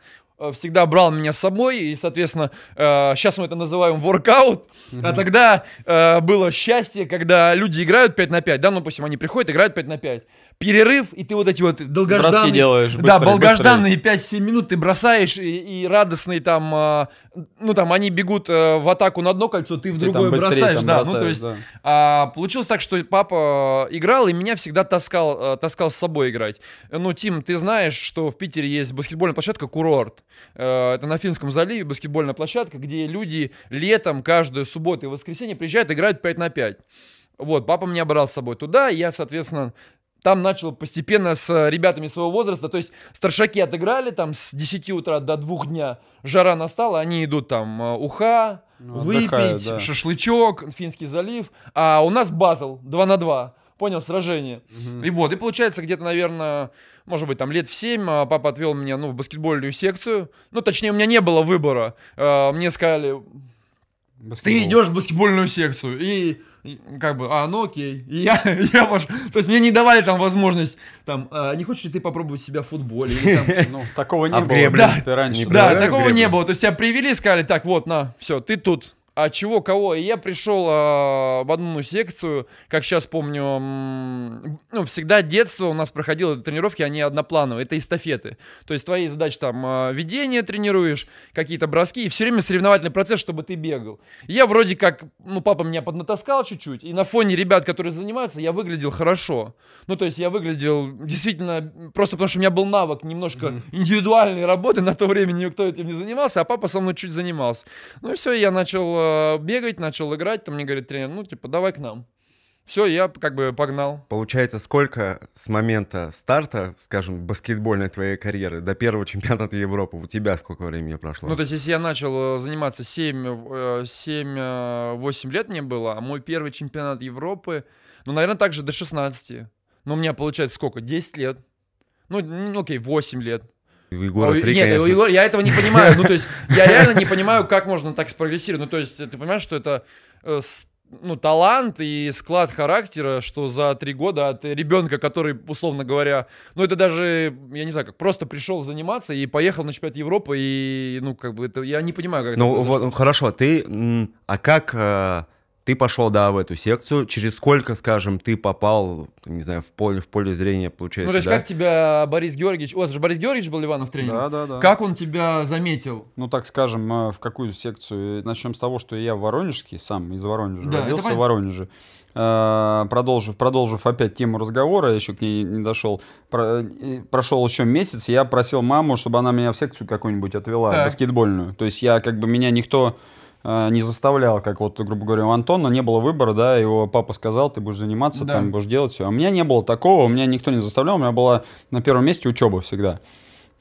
всегда брал меня с собой, и, соответственно, сейчас мы это называем воркаут, а тогда было счастье, когда люди играют 5 на 5, да, ну, допустим, они приходят, играют 5 на 5, перерыв, и ты вот эти вот долгожданные... делаешь, быстрый, Да, долгожданные 5-7 минут ты бросаешь, и, и радостные там... Э, ну, там, они бегут э, в атаку на одно кольцо, ты в ты другое быстрее, бросаешь, да. Бросаешь, ну, то есть, да. а, получилось так, что папа э, играл, и меня всегда таскал, э, таскал с собой играть. Ну, Тим, ты знаешь, что в Питере есть баскетбольная площадка «Курорт». Э, это на Финском заливе баскетбольная площадка, где люди летом каждую субботу и воскресенье приезжают, играют 5 на 5. Вот, папа меня брал с собой туда, я, соответственно, там начал постепенно с э, ребятами своего возраста, то есть старшаки отыграли там с 10 утра до 2 дня, жара настала, они идут там э, уха, ну, выпить, да. шашлычок, Финский залив, а у нас батл 2 на 2 понял, сражение. Угу. И вот, и получается где-то, наверное, может быть, там лет в 7 а папа отвел меня, ну, в баскетбольную секцию. Ну, точнее, у меня не было выбора. А, мне сказали, Баскетбол. ты идешь в баскетбольную секцию. И как бы, а, ну окей, и я, я ваш, то есть мне не давали там возможность, там, а, не хочешь ли ты попробовать себя в футболе? Или, там, ну, такого не а было. гребле да, раньше. Не да, такого не было, то есть тебя привели и сказали, так, вот, на, все, ты тут, а чего, кого? И я пришел а, в одну секцию, как сейчас помню, м- ну, всегда детство у нас проходило тренировки, они одноплановые, это эстафеты. То есть твои задачи там а, ведение тренируешь, какие-то броски, и все время соревновательный процесс, чтобы ты бегал. И я вроде как, ну, папа меня поднатаскал чуть-чуть, и на фоне ребят, которые занимаются, я выглядел хорошо. Ну, то есть я выглядел действительно, просто потому что у меня был навык немножко mm-hmm. индивидуальной работы, на то время никто этим не занимался, а папа со мной чуть занимался. Ну и все, я начал а, Э, бегать, начал играть, там мне говорит тренер, ну, типа, давай к нам. Все, я как бы погнал. Получается, сколько с момента старта, скажем, баскетбольной твоей карьеры до первого чемпионата Европы у тебя сколько времени прошло? Ну, то есть, если я начал э, заниматься 7-8 э, лет мне было, а мой первый чемпионат Европы, ну, наверное, также до 16. Но ну, у меня получается сколько? 10 лет. Ну, ну окей, 8 лет. У Егора 3, а Нет, конечно. Егор, я этого не понимаю. Ну, то есть, я реально не понимаю, как можно так спрогрессировать. Ну, то есть, ты понимаешь, что это э, ну, талант и склад характера, что за три года от ребенка, который, условно говоря, ну, это даже, я не знаю, как просто пришел заниматься и поехал на чемпионат Европы, и, ну, как бы, это, я не понимаю, как Ну, вот, хорошо, ты, а как э, ты пошел, да, в эту секцию, через сколько, скажем, ты попал, не знаю, в поле, в поле зрения, получается, Ну, то есть, да? как тебя Борис Георгиевич, у вас же Борис Георгиевич был Иванов тренер? Да, да, да. Как он тебя заметил? Ну, так скажем, э, в какую секцию? Э, начнем с того, что я воронежский, сам из Воронежа, да, родился в Воронеже. Э, продолжив, продолжив опять тему разговора, я еще к ней не дошел, про, прошел еще месяц, я просил маму, чтобы она меня в секцию какую-нибудь отвела, так. баскетбольную. То есть я как бы, меня никто Э, не заставлял, как вот, грубо говоря, у Антона не было выбора, да, его папа сказал, ты будешь заниматься, да. там будешь делать все. А у меня не было такого, у меня никто не заставлял, у меня была на первом месте учеба всегда.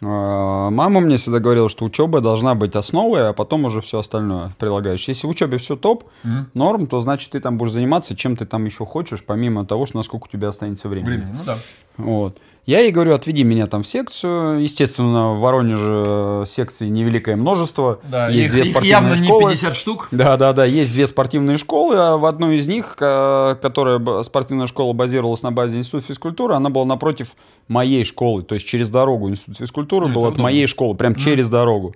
Э, мама мне всегда говорила, что учеба должна быть основой, а потом уже все остальное прилагаешь. Если в учебе все топ, mm-hmm. норм, то значит ты там будешь заниматься, чем ты там еще хочешь, помимо того, что насколько у тебя останется времени. Время, ну да. Вот. Я ей говорю, отведи меня там в секцию. Естественно, в Воронеже э, секций невеликое множество. Да, есть их, две спортивные явно школы. не 50 штук. Да, да, да. Есть две спортивные школы. А в одной из них, которая спортивная школа базировалась на базе Института физкультуры, она была напротив моей школы. То есть через дорогу Институт физкультуры ну, был от удобно. моей школы, прям да. через дорогу.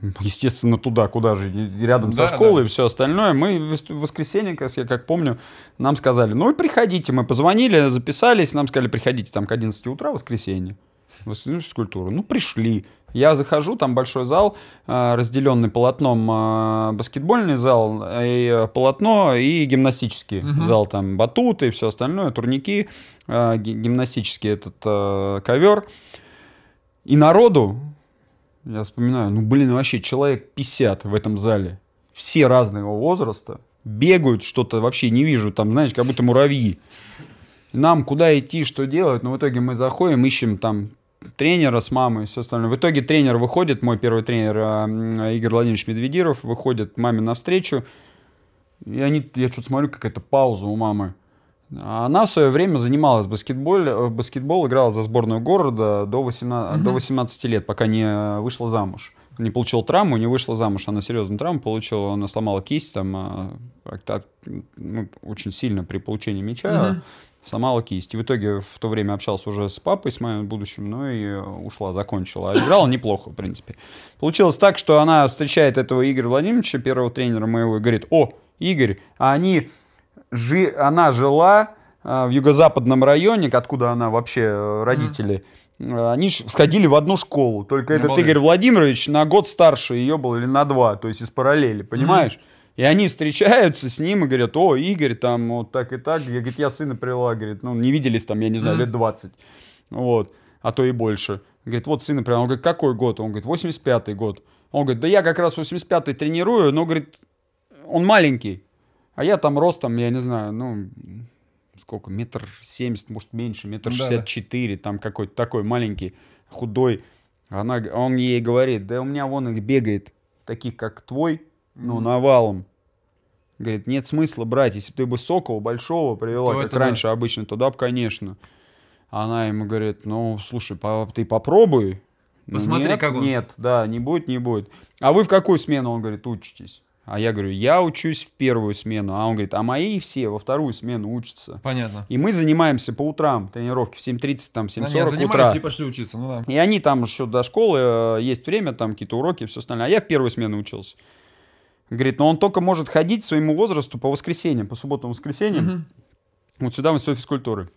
естественно, туда, куда же, рядом да, со школой да. и все остальное. Мы в воскресенье, как я как помню, нам сказали, ну приходите. Мы позвонили, записались, нам сказали, приходите там к 11 утра в воскресенье. Физкультуру. Ну, пришли. Я захожу, там большой зал, э, разделенный полотном э, баскетбольный зал, э, и полотно, и гимнастический угу. зал, там батуты и все остальное, турники, гимнастический этот ковер. И народу я вспоминаю, ну, блин, вообще человек 50 в этом зале. Все разного возраста. Бегают что-то, вообще не вижу. Там, знаешь, как будто муравьи. Нам куда идти, что делать. Но ну, в итоге мы заходим, ищем там тренера с мамой и все остальное. В итоге тренер выходит, мой первый тренер а, Игорь Владимирович Медведиров, выходит маме навстречу. И они, я что-то смотрю, какая-то пауза у мамы. Она в свое время занималась баскетбол, э, баскетбол играла за сборную города до 18, угу. до 18 лет, пока не вышла замуж. Не получила травму, не вышла замуж. Она серьезную травму получила, она сломала кисть там, а, так, ну, очень сильно при получении мяча. Угу сломала кисть. И в итоге в то время общался уже с папой, с моим будущим, но ну и ушла, закончила. А играла неплохо, в принципе. Получилось так, что она встречает этого Игоря Владимировича, первого тренера моего, и говорит, о, Игорь, а они жи, она жила э, в юго-западном районе, откуда она вообще э, родители. Mm. Они сходили в одну школу. Только этот Игорь Владимирович на год старше ее был или на два, то есть из параллели, понимаешь? Mm. И они встречаются с ним и говорят, о, Игорь, там вот так и так. Я, говорит, я сына привела, говорит, ну, не виделись там, я не знаю, mm. лет 20. Вот, а то и больше. Говорит, вот сына привела. Он говорит, какой год? Он говорит, 85-й год. Он говорит, да я как раз 85-й тренирую, но, говорит, он маленький. А я там ростом, я не знаю, ну, сколько, метр семьдесят, может, меньше, метр шестьдесят четыре, там какой-то такой маленький, худой. Она, он ей говорит, да у меня вон их бегает, таких, как твой, ну, mm-hmm. навалом. Говорит, нет смысла брать, если бы ты бы Сокола большого привела, То как раньше да. обычно, туда бы, конечно. Она ему говорит, ну, слушай, по ты попробуй. «Ну, Посмотри, нет, как он. Нет, да, не будет, не будет. А вы в какую смену, он говорит, учитесь? А я говорю, я учусь в первую смену. А он говорит, а мои все во вторую смену учатся. Понятно. И мы занимаемся по утрам тренировки в 7.30, там, 7.40 да, утра. и пошли учиться, ну да. И они там еще до школы, э, есть время, там какие-то уроки, все остальное. А я в первую смену учился. Говорит, но он только может ходить своему возрасту по воскресеньям, по субботам воскресеньям. Угу. Вот сюда в институт физкультуры.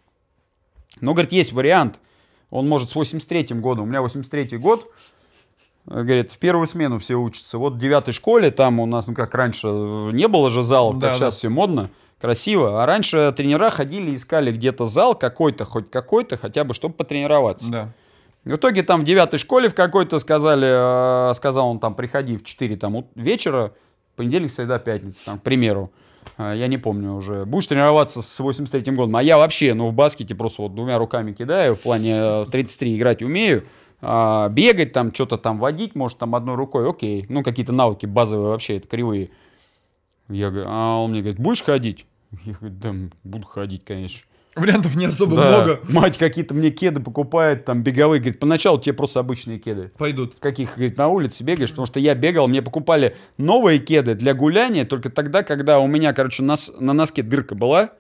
Но, говорит, есть вариант. Он может с 83-м годом. У меня 83-й год. Говорит, в первую смену все учатся. Вот в девятой школе, там у нас, ну как раньше, не было же залов, да, как да. сейчас все модно, красиво. А раньше тренера ходили, искали где-то зал какой-то, хоть какой-то, хотя бы, чтобы потренироваться. Да. В итоге там в девятой школе в какой-то сказали, э, сказал он там, приходи в 4 там, вечера, понедельник, среда, пятница, там, к примеру. Э, я не помню уже. Будешь тренироваться с 83-м годом. А я вообще, ну, в баскете просто вот двумя руками кидаю, в плане 33 э, играть умею. А, бегать там, что-то там водить, может, там одной рукой, окей. Ну, какие-то навыки базовые вообще, это кривые. Я говорю, а он мне говорит, будешь ходить? Я говорю, да, буду ходить, конечно. Вариантов не особо да. много. Мать какие-то мне кеды покупает, там, беговые. Говорит, поначалу тебе просто обычные кеды. Пойдут. Каких, говорит, на улице бегаешь, потому что я бегал, мне покупали новые кеды для гуляния только тогда, когда у меня, короче, нас, на носке дырка была.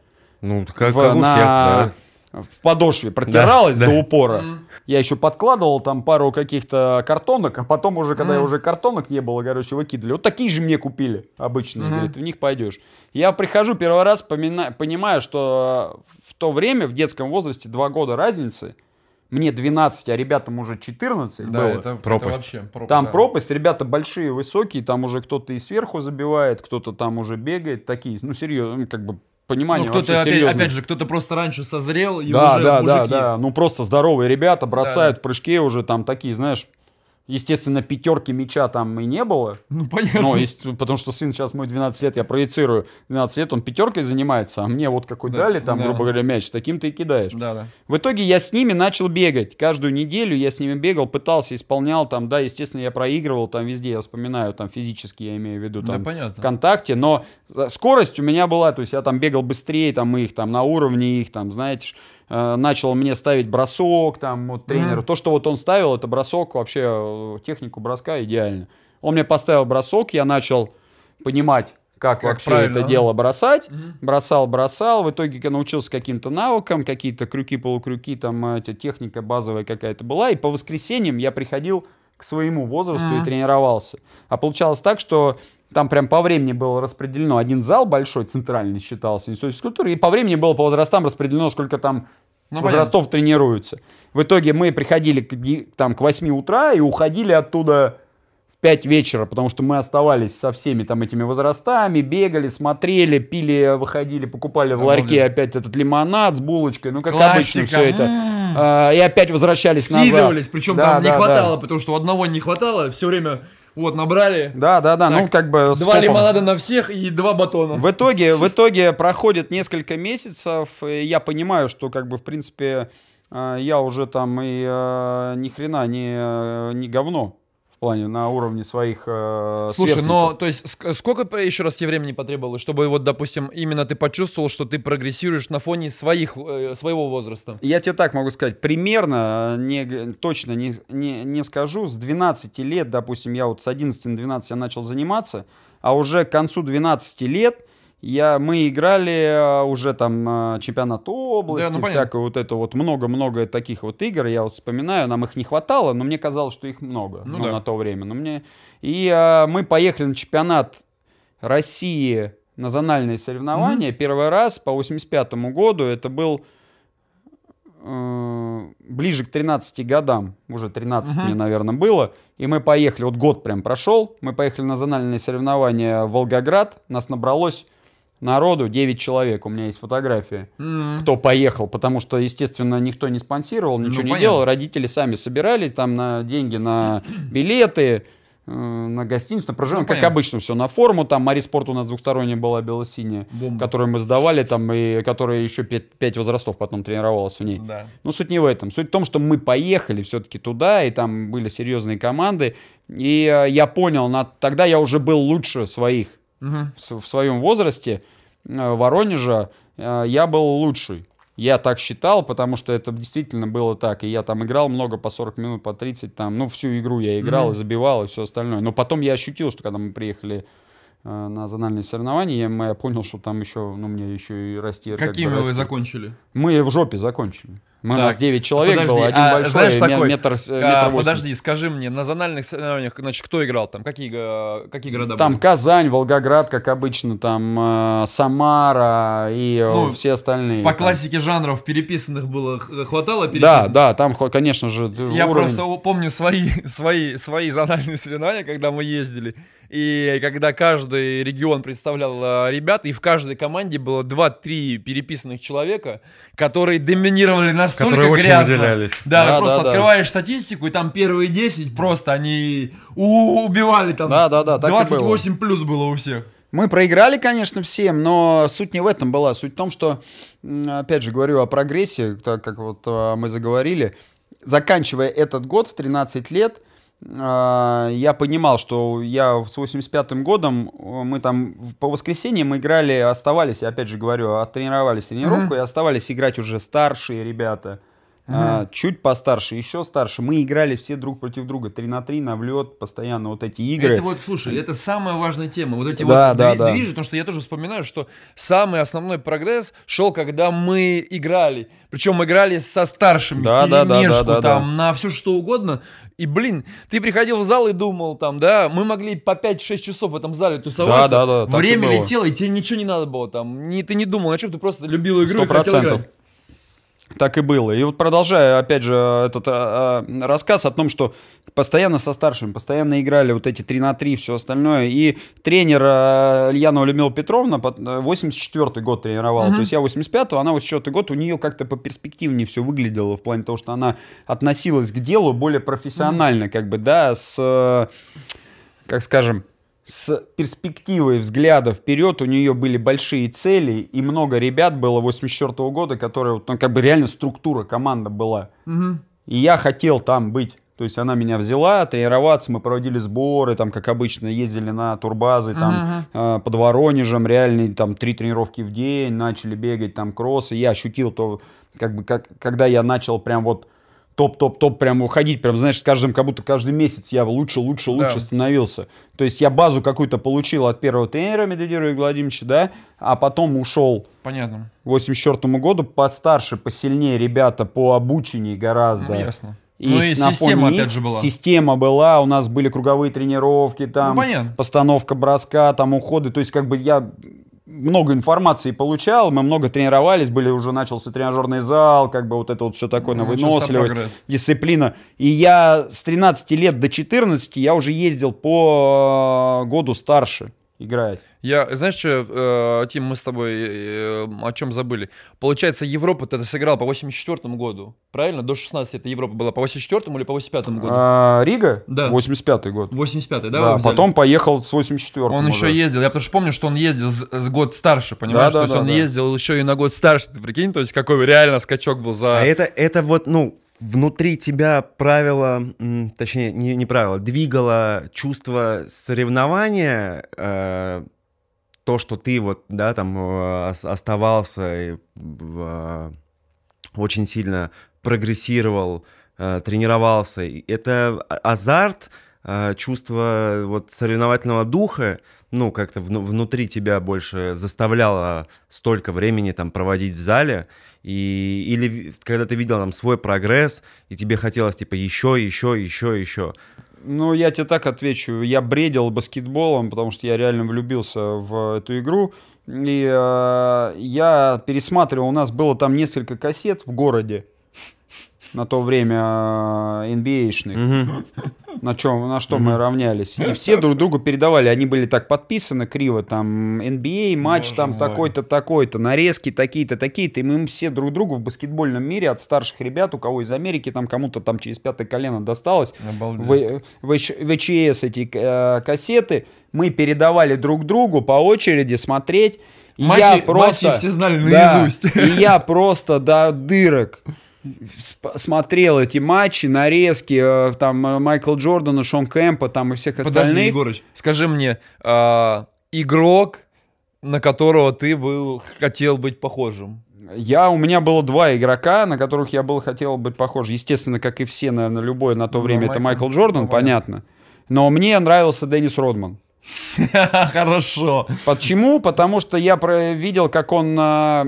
Ну, как, в, как у на... всех, да в подошве протиралась да, до да. упора. Mm. Я еще подкладывал там пару каких-то картонок, а потом уже, когда mm. уже картонок не было, короче, выкидывали. Вот такие же мне купили обычные, mm-hmm. говорит, в них пойдешь. Я прихожу первый раз, помина- понимаю, что э, в то время, в детском возрасте, два года разницы, мне 12, а ребятам уже 14 да, было. Это, пропасть. Это вообще пропасть. Там да. пропасть, ребята большие, высокие, там уже кто-то и сверху забивает, кто-то там уже бегает, такие, ну серьезно, ну, как бы понимание ну, кто-то, опять, опять же, кто-то просто раньше созрел, и да, уже да, мужики. Да, да, ну просто здоровые ребята бросают да. прыжке уже там такие, знаешь, Естественно, пятерки мяча там и не было. Ну, понятно. Но есть, потому что сын сейчас мой 12 лет, я проецирую 12 лет, он пятеркой занимается, а мне вот какой да, дали там, да. грубо говоря, мяч, таким ты и кидаешь. Да, да. В итоге я с ними начал бегать. Каждую неделю я с ними бегал, пытался, исполнял там, да, естественно, я проигрывал там везде, я вспоминаю, там физически я имею в виду, там, да, понятно. ВКонтакте, но э, скорость у меня была, то есть я там бегал быстрее, там их, там на уровне их, там, знаешь э, начал мне ставить бросок, там, вот тренер. Mm-hmm. То, что вот он ставил, это бросок, вообще э, технику броска идеально. Он мне поставил бросок, я начал понимать, как, как вообще правильно. это дело бросать. Угу. Бросал, бросал. В итоге я научился каким-то навыкам, какие-то крюки, полукрюки, там э, эти техника базовая какая-то была. И по воскресеньям я приходил к своему возрасту а. и тренировался. А получалось так, что там прям по времени было распределено. Один зал большой, центральный считался, институт физкультуры. И по времени было по возрастам распределено, сколько там ну, возрастов понятно. тренируются. В итоге мы приходили к, там, к 8 утра и уходили оттуда в 5 вечера, потому что мы оставались со всеми там этими возрастами, бегали, смотрели, пили, выходили, покупали в ларьке О, опять этот лимонад с булочкой, ну как Классика. обычно все это. А, и опять возвращались Скидывались, назад. Скидывались, причем да, там да, не хватало, да. потому что у одного не хватало, все время вот, набрали. Да, да, да. Ну, так, ну, как бы. Два скопом. лимонада на всех и два батона. В итоге, в итоге проходит несколько месяцев. И я понимаю, что, как бы, в принципе, э, я уже там и э, ни хрена не, э, не говно плане, на уровне своих э, Слушай, но то есть сколько, еще раз, тебе времени потребовалось, чтобы вот, допустим, именно ты почувствовал, что ты прогрессируешь на фоне своих, э, своего возраста? Я тебе так могу сказать, примерно, э, не, точно не, не, не скажу, с 12 лет, допустим, я вот с 11 на 12 я начал заниматься, а уже к концу 12 лет я, мы играли а, уже там а, чемпионат области, да, ну, всякое вот это вот, много-много таких вот игр, я вот вспоминаю, нам их не хватало, но мне казалось, что их много ну, ну, да. на то время. Но мне... И а, мы поехали на чемпионат России на зональные соревнования. Mm-hmm. Первый раз по 85 году это был э, ближе к 13 годам, уже 13 uh-huh. мне, наверное, было, и мы поехали, вот год прям прошел, мы поехали на зональные соревнования в Волгоград, нас набралось народу, 9 человек, у меня есть фотографии, mm-hmm. кто поехал, потому что, естественно, никто не спонсировал, ну, ничего ну, не понятно. делал, родители сами собирались там на деньги, на билеты, э, на гостиницу, на проживание, ну, как понятно. обычно все, на форму, там Мариспорт у нас двухсторонняя была бело-синяя, Бомба. которую мы сдавали, там, и которая еще пять, пять возрастов потом тренировалась в ней. Да. Но ну, суть не в этом. Суть в том, что мы поехали все-таки туда, и там были серьезные команды, и э, я понял, на... тогда я уже был лучше своих угу. в своем возрасте, Э, Воронежа э, я был лучший. Я так считал, потому что это действительно было так. И я там играл много, по 40 минут, по 30, там, ну, всю игру я играл, mm-hmm. забивал и все остальное. Но потом я ощутил, что когда мы приехали Э, на зональные соревнования, я, понял, что там еще, ну, мне еще и расти. Какими как бы, вы расти. закончили? Мы в жопе закончили. Мы, так, у нас 9 человек подожди, было, один а, большой, знаешь, такой, метр, э, а, метр а, Подожди, скажи мне, на зональных соревнованиях, значит, кто играл там? Какие, какие города Там были? Казань, Волгоград, как обычно, там э, Самара и ну, все остальные. По там. классике жанров переписанных было, хватало переписанных? Да, да, там, конечно же, Я уровень... просто помню свои, свои, свои зональные соревнования, когда мы ездили. И когда каждый регион представлял э, ребят, и в каждой команде было 2-3 переписанных человека, которые доминировали настолько которые очень Выделялись. Да, да, да просто да, открываешь да. статистику, и там первые 10 просто они убивали там. Да, да, да. 28 было. плюс было у всех. Мы проиграли, конечно, всем, но суть не в этом была. Суть в том, что, опять же, говорю о прогрессе, так как вот э, мы заговорили, заканчивая этот год в 13 лет, а, я понимал, что я с 85-м годом, мы там по воскресеньям мы играли, оставались, я опять же говорю, оттренировались а тренировку, mm-hmm. и оставались играть уже старшие ребята. Угу. А, чуть постарше, еще старше. Мы играли все друг против друга. 3 на 3, на влет, постоянно вот эти игры. Это вот, слушай, это самая важная тема. Вот эти да, вот да, да. Движи, потому что я тоже вспоминаю, что самый основной прогресс шел, когда мы играли. Причем играли со старшими, да, в да, да, да, да, там, да. на все что угодно. И, блин, ты приходил в зал и думал там, да, мы могли по 5-6 часов в этом зале тусоваться. Да, да, да. Время летело, и тебе ничего не надо было там. Не, ты не думал о чем, ты просто любил игру 100%. и хотел играть. Так и было. И вот продолжая, опять же, этот а, а, рассказ о том, что постоянно со старшим, постоянно играли вот эти 3 на 3, все остальное. И тренер а, Ульянова Людмила Петровна 84-й э, год тренировала. Угу. То есть я 85-й, она 84-й год. У нее как-то по перспективнее все выглядело в плане того, что она относилась к делу более профессионально, угу. как бы, да, с, э, как скажем, с перспективой взгляда вперед, у нее были большие цели, и много ребят было 84 -го года, которые, ну, как бы реально структура, команда была. Угу. И я хотел там быть. То есть она меня взяла тренироваться, мы проводили сборы, там, как обычно, ездили на турбазы, там, uh-huh. э, под Воронежем, реальные, там, три тренировки в день, начали бегать, там, кроссы. Я ощутил то, как бы, как, когда я начал прям вот топ-топ-топ прям уходить, прям, знаешь, каждым, как будто каждый месяц я лучше, лучше, да. лучше становился. То есть я базу какую-то получил от первого тренера Медведева и Владимировича, да, а потом ушел Понятно. к 84 году постарше, посильнее ребята, по обучению гораздо. Ну, ясно. И ну и система них, опять же была. Система была, у нас были круговые тренировки, ну, там ну, постановка броска, там уходы. То есть как бы я много информации получал, мы много тренировались, были уже начался тренажерный зал, как бы вот это вот все такое на выносливость, дисциплина. И я с 13 лет до 14 я уже ездил по э, году старше играть. Я, знаешь, что, э, Тим, мы с тобой э, э о чем забыли? Получается, Европа ты сыграл по 84 году, правильно? До 16 это Европа была по 84 или по 85 году? А, Рига? Да. 85 год. 85 да? да потом поехал с 84 Он уже. еще ездил, я потому что помню, что он ездил с, с год старше, понимаешь? Да, да, то есть да, он да. ездил еще и на год старше, ты прикинь? То есть какой реально скачок был за... А это, это вот, ну, внутри тебя правило, точнее, не, не правило, двигало чувство соревнования, э, то, что ты вот, да, там э, оставался и э, очень сильно прогрессировал, э, тренировался. Это а-, азарт, э, чувство вот соревновательного духа, ну, как-то внутри тебя больше заставляло столько времени там проводить в зале, и, или когда ты видел там свой прогресс, и тебе хотелось типа еще, еще, еще, еще. Ну, я тебе так отвечу. Я бредил баскетболом, потому что я реально влюбился в эту игру. И э, я пересматривал, у нас было там несколько кассет в городе, на то время NBA-шных. Э, угу. На, чем, на что угу. мы равнялись. И все друг другу передавали. Они были так подписаны криво, там, NBA, матч Боже там такой-то, такой-то, нарезки такие-то, такие-то. И мы все друг другу в баскетбольном мире от старших ребят, у кого из Америки, там кому-то там через пятое колено досталось, в, в, ВЧС эти э, кассеты, мы передавали друг другу по очереди смотреть. Матчи, я просто, матчи все знали наизусть. Да, и я просто до дырок смотрел эти матчи, нарезки, э, там, э, Майкл Джордана, Шон Кэмпа, там, и всех Подожди, остальных. Подожди, Егорыч, скажи мне, э, игрок, на которого ты был, хотел быть похожим? Я, у меня было два игрока, на которых я был, хотел быть похож. Естественно, как и все, наверное, любой на то ну, время, Майкл, это Майкл ну, Джордан, ну, понятно. Но мне нравился Деннис Родман. Хорошо. Почему? Потому что я видел, как он а,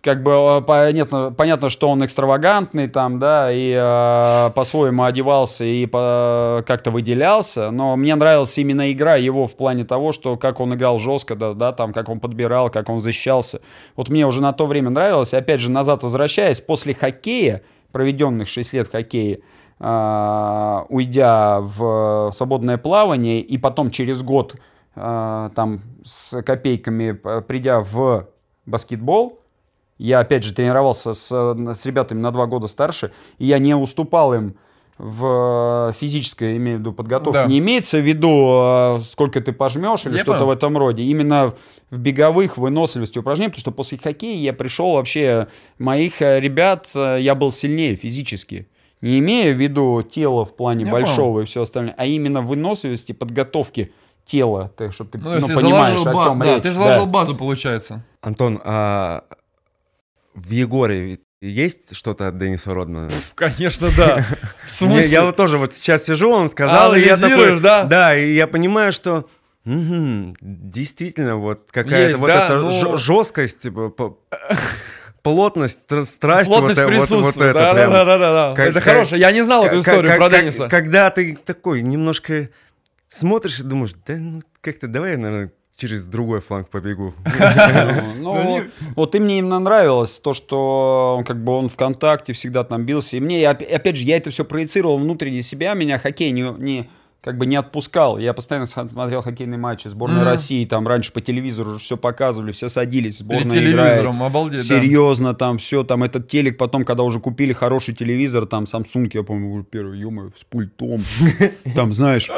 как бы а, понятно, понятно, что он экстравагантный там, да, и э, по-своему одевался и по, как-то выделялся, но мне нравилась именно игра его в плане того, что как он играл жестко, да, да, там, как он подбирал, как он защищался. Вот мне уже на то время нравилось. Опять же, назад возвращаясь, после хоккея, проведенных 6 лет в хоккее, э, а, уйдя в свободное плавание и потом через год э, там с копейками придя в баскетбол, я, опять же, тренировался с, э, с ребятами на два года старше, и я не уступал им в э, физической, имею в виду, подготовке. Да. Не имеется в виду, э, сколько ты пожмешь или что-то в этом роде. Именно в беговых выносливости упражнений, потому что после хоккея я пришел вообще, моих ребят, я был сильнее физически. Не имея в виду тело в плане я большого понял. и все остальное, а именно выносливости, подготовки тела, ты, чтобы ты ну, ну, понимаешь, о чем ба- речь. Да, ты заложил да. базу, получается. Антон, а в Егоре есть что-то от Дениса Родмана? Конечно, да. В смысле? Я, вот тоже вот сейчас сижу, он сказал, и я такой, да? Да, и я понимаю, что угу, действительно вот какая-то вот да, эта но... Ну, жесткость, типа, по... плотность, страсть. Плотность э, вот, присутствует, вот, вот это да, прям. да, да, да, да. Как, это хорошее. Я не знал как, эту историю как, про как, Дениса. Когда ты такой немножко смотришь и думаешь, да ну как-то давай, наверное, через другой фланг побегу. Ну, ну, ну вот и мне именно нравилось то, что он как бы он в контакте всегда там бился. И мне, опять же, я это все проецировал внутренне себя, меня хоккей не как бы не отпускал. Я постоянно смотрел хоккейные матчи сборной mm-hmm. России, там раньше по телевизору уже все показывали, все садились, сборная Перед телевизором, играет. обалдеть. Серьезно, да. там все, там этот телек потом, когда уже купили хороший телевизор, там Samsung, я помню, первый, ё с пультом, там, знаешь,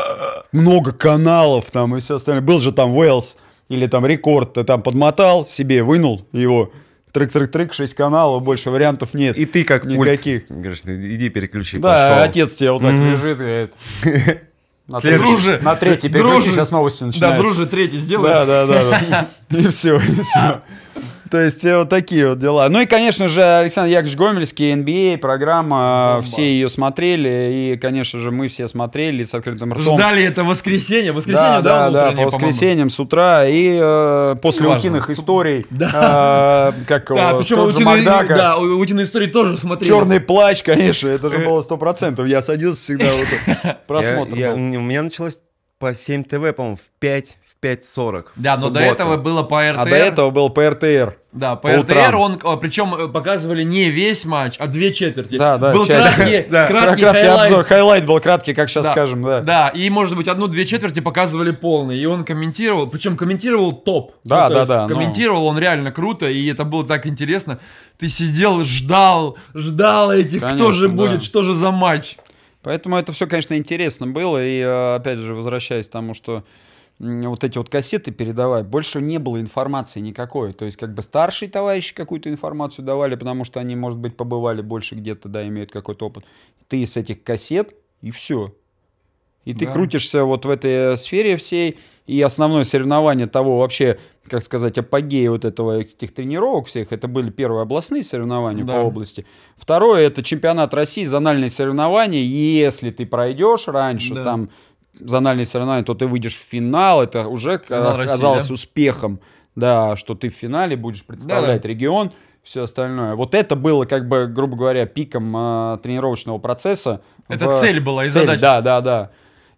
много каналов, там, и все остальное. Был же там Wales или там рекорд, ты там подмотал себе, вынул его, Трик, трик, трик, шесть каналов, больше вариантов нет. И ты как Никаких. Пульт. Говоришь, «Ну, иди переключи, Да, пошел. отец тебя вот так mm-hmm. лежит, говорит. На Следующий. Друже, на третий переключи, друже, сейчас новости начинаются. Да, друже, третий сделай. Да, да, да. да. И все, и все. То есть э, вот такие вот дела. Ну и, конечно же, Александр Яковлевич Гомельский, NBA, а, программа, Бомба. Э, все ее смотрели, и, конечно же, мы все смотрели с открытым ртом. Ждали это воскресенье, воскресенье, да, да, да, да по воскресеньям с утра, и э, после Важно. утиных историй, да. э, как да, причем утиные, да, утиные истории тоже смотрели. Черный плач, конечно, это же э, было сто процентов, я садился всегда вот просмотр. У меня началось по 7 ТВ, по-моему, в 5, в 5.40. Да, в но до этого было по РТР. А до этого был по РТР. Да, по, по РТР утрам. он, а, причем э, показывали не весь матч, а две четверти. Да, да. Был часть. краткий, да, краткий, краткий обзор, хайлайт был краткий, как сейчас да, скажем, да. Да, и, может быть, одну-две четверти показывали полный, и он комментировал, причем комментировал топ. Ну, да, ну, да, да. Комментировал но... он реально круто, и это было так интересно. Ты сидел, ждал, ждал этих, Конечно, кто же да. будет, что же за матч. Поэтому это все, конечно, интересно было. И, э, опять же, возвращаясь к тому, что вот эти вот кассеты передавать, больше не было информации никакой. То есть, как бы старшие товарищи какую-то информацию давали, потому что они, может быть, побывали больше где-то, да, имеют какой-то опыт. Ты с этих кассет, и все. И ты крутишься вот в этой э, сфере всей, и основное соревнование того вообще, как сказать, апогея вот этого, э, этих тренировок всех, это были первые областные соревнования да. по области. Второе, это чемпионат России, зональные соревнования, если ты пройдешь раньше, да. там, зональные соревнования, то ты выйдешь в финал, это уже оказалось да? успехом, да, что ты в финале будешь представлять да, регион все остальное. Вот это было, как бы, грубо говоря, пиком э, тренировочного процесса. Это в... цель была и цель, задача. Да, да, да.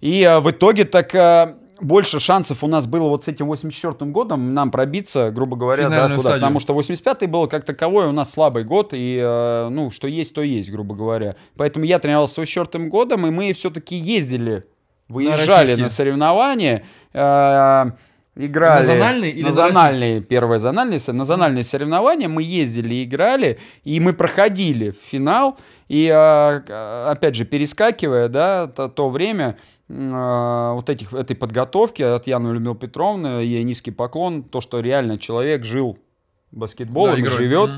И э, в итоге так э, больше шансов у нас было вот с этим 84-м годом нам пробиться, грубо говоря, да, куда? Потому что 85-й был как таковой у нас слабый год, и, э, ну, что есть, то есть, грубо говоря. Поэтому я тренировался с 84-м годом, и мы все-таки ездили, выезжали на, на соревнования. Э, играли... На зональные или на зональные, первое зональные, на зональные соревнования мы ездили, играли, и мы проходили финал, и, а, а, опять же, перескакивая, да, то, то время а, вот этих, этой подготовки от Яны Людмилы Петровны, ей низкий поклон, то, что реально человек жил баскетболом, да, живет,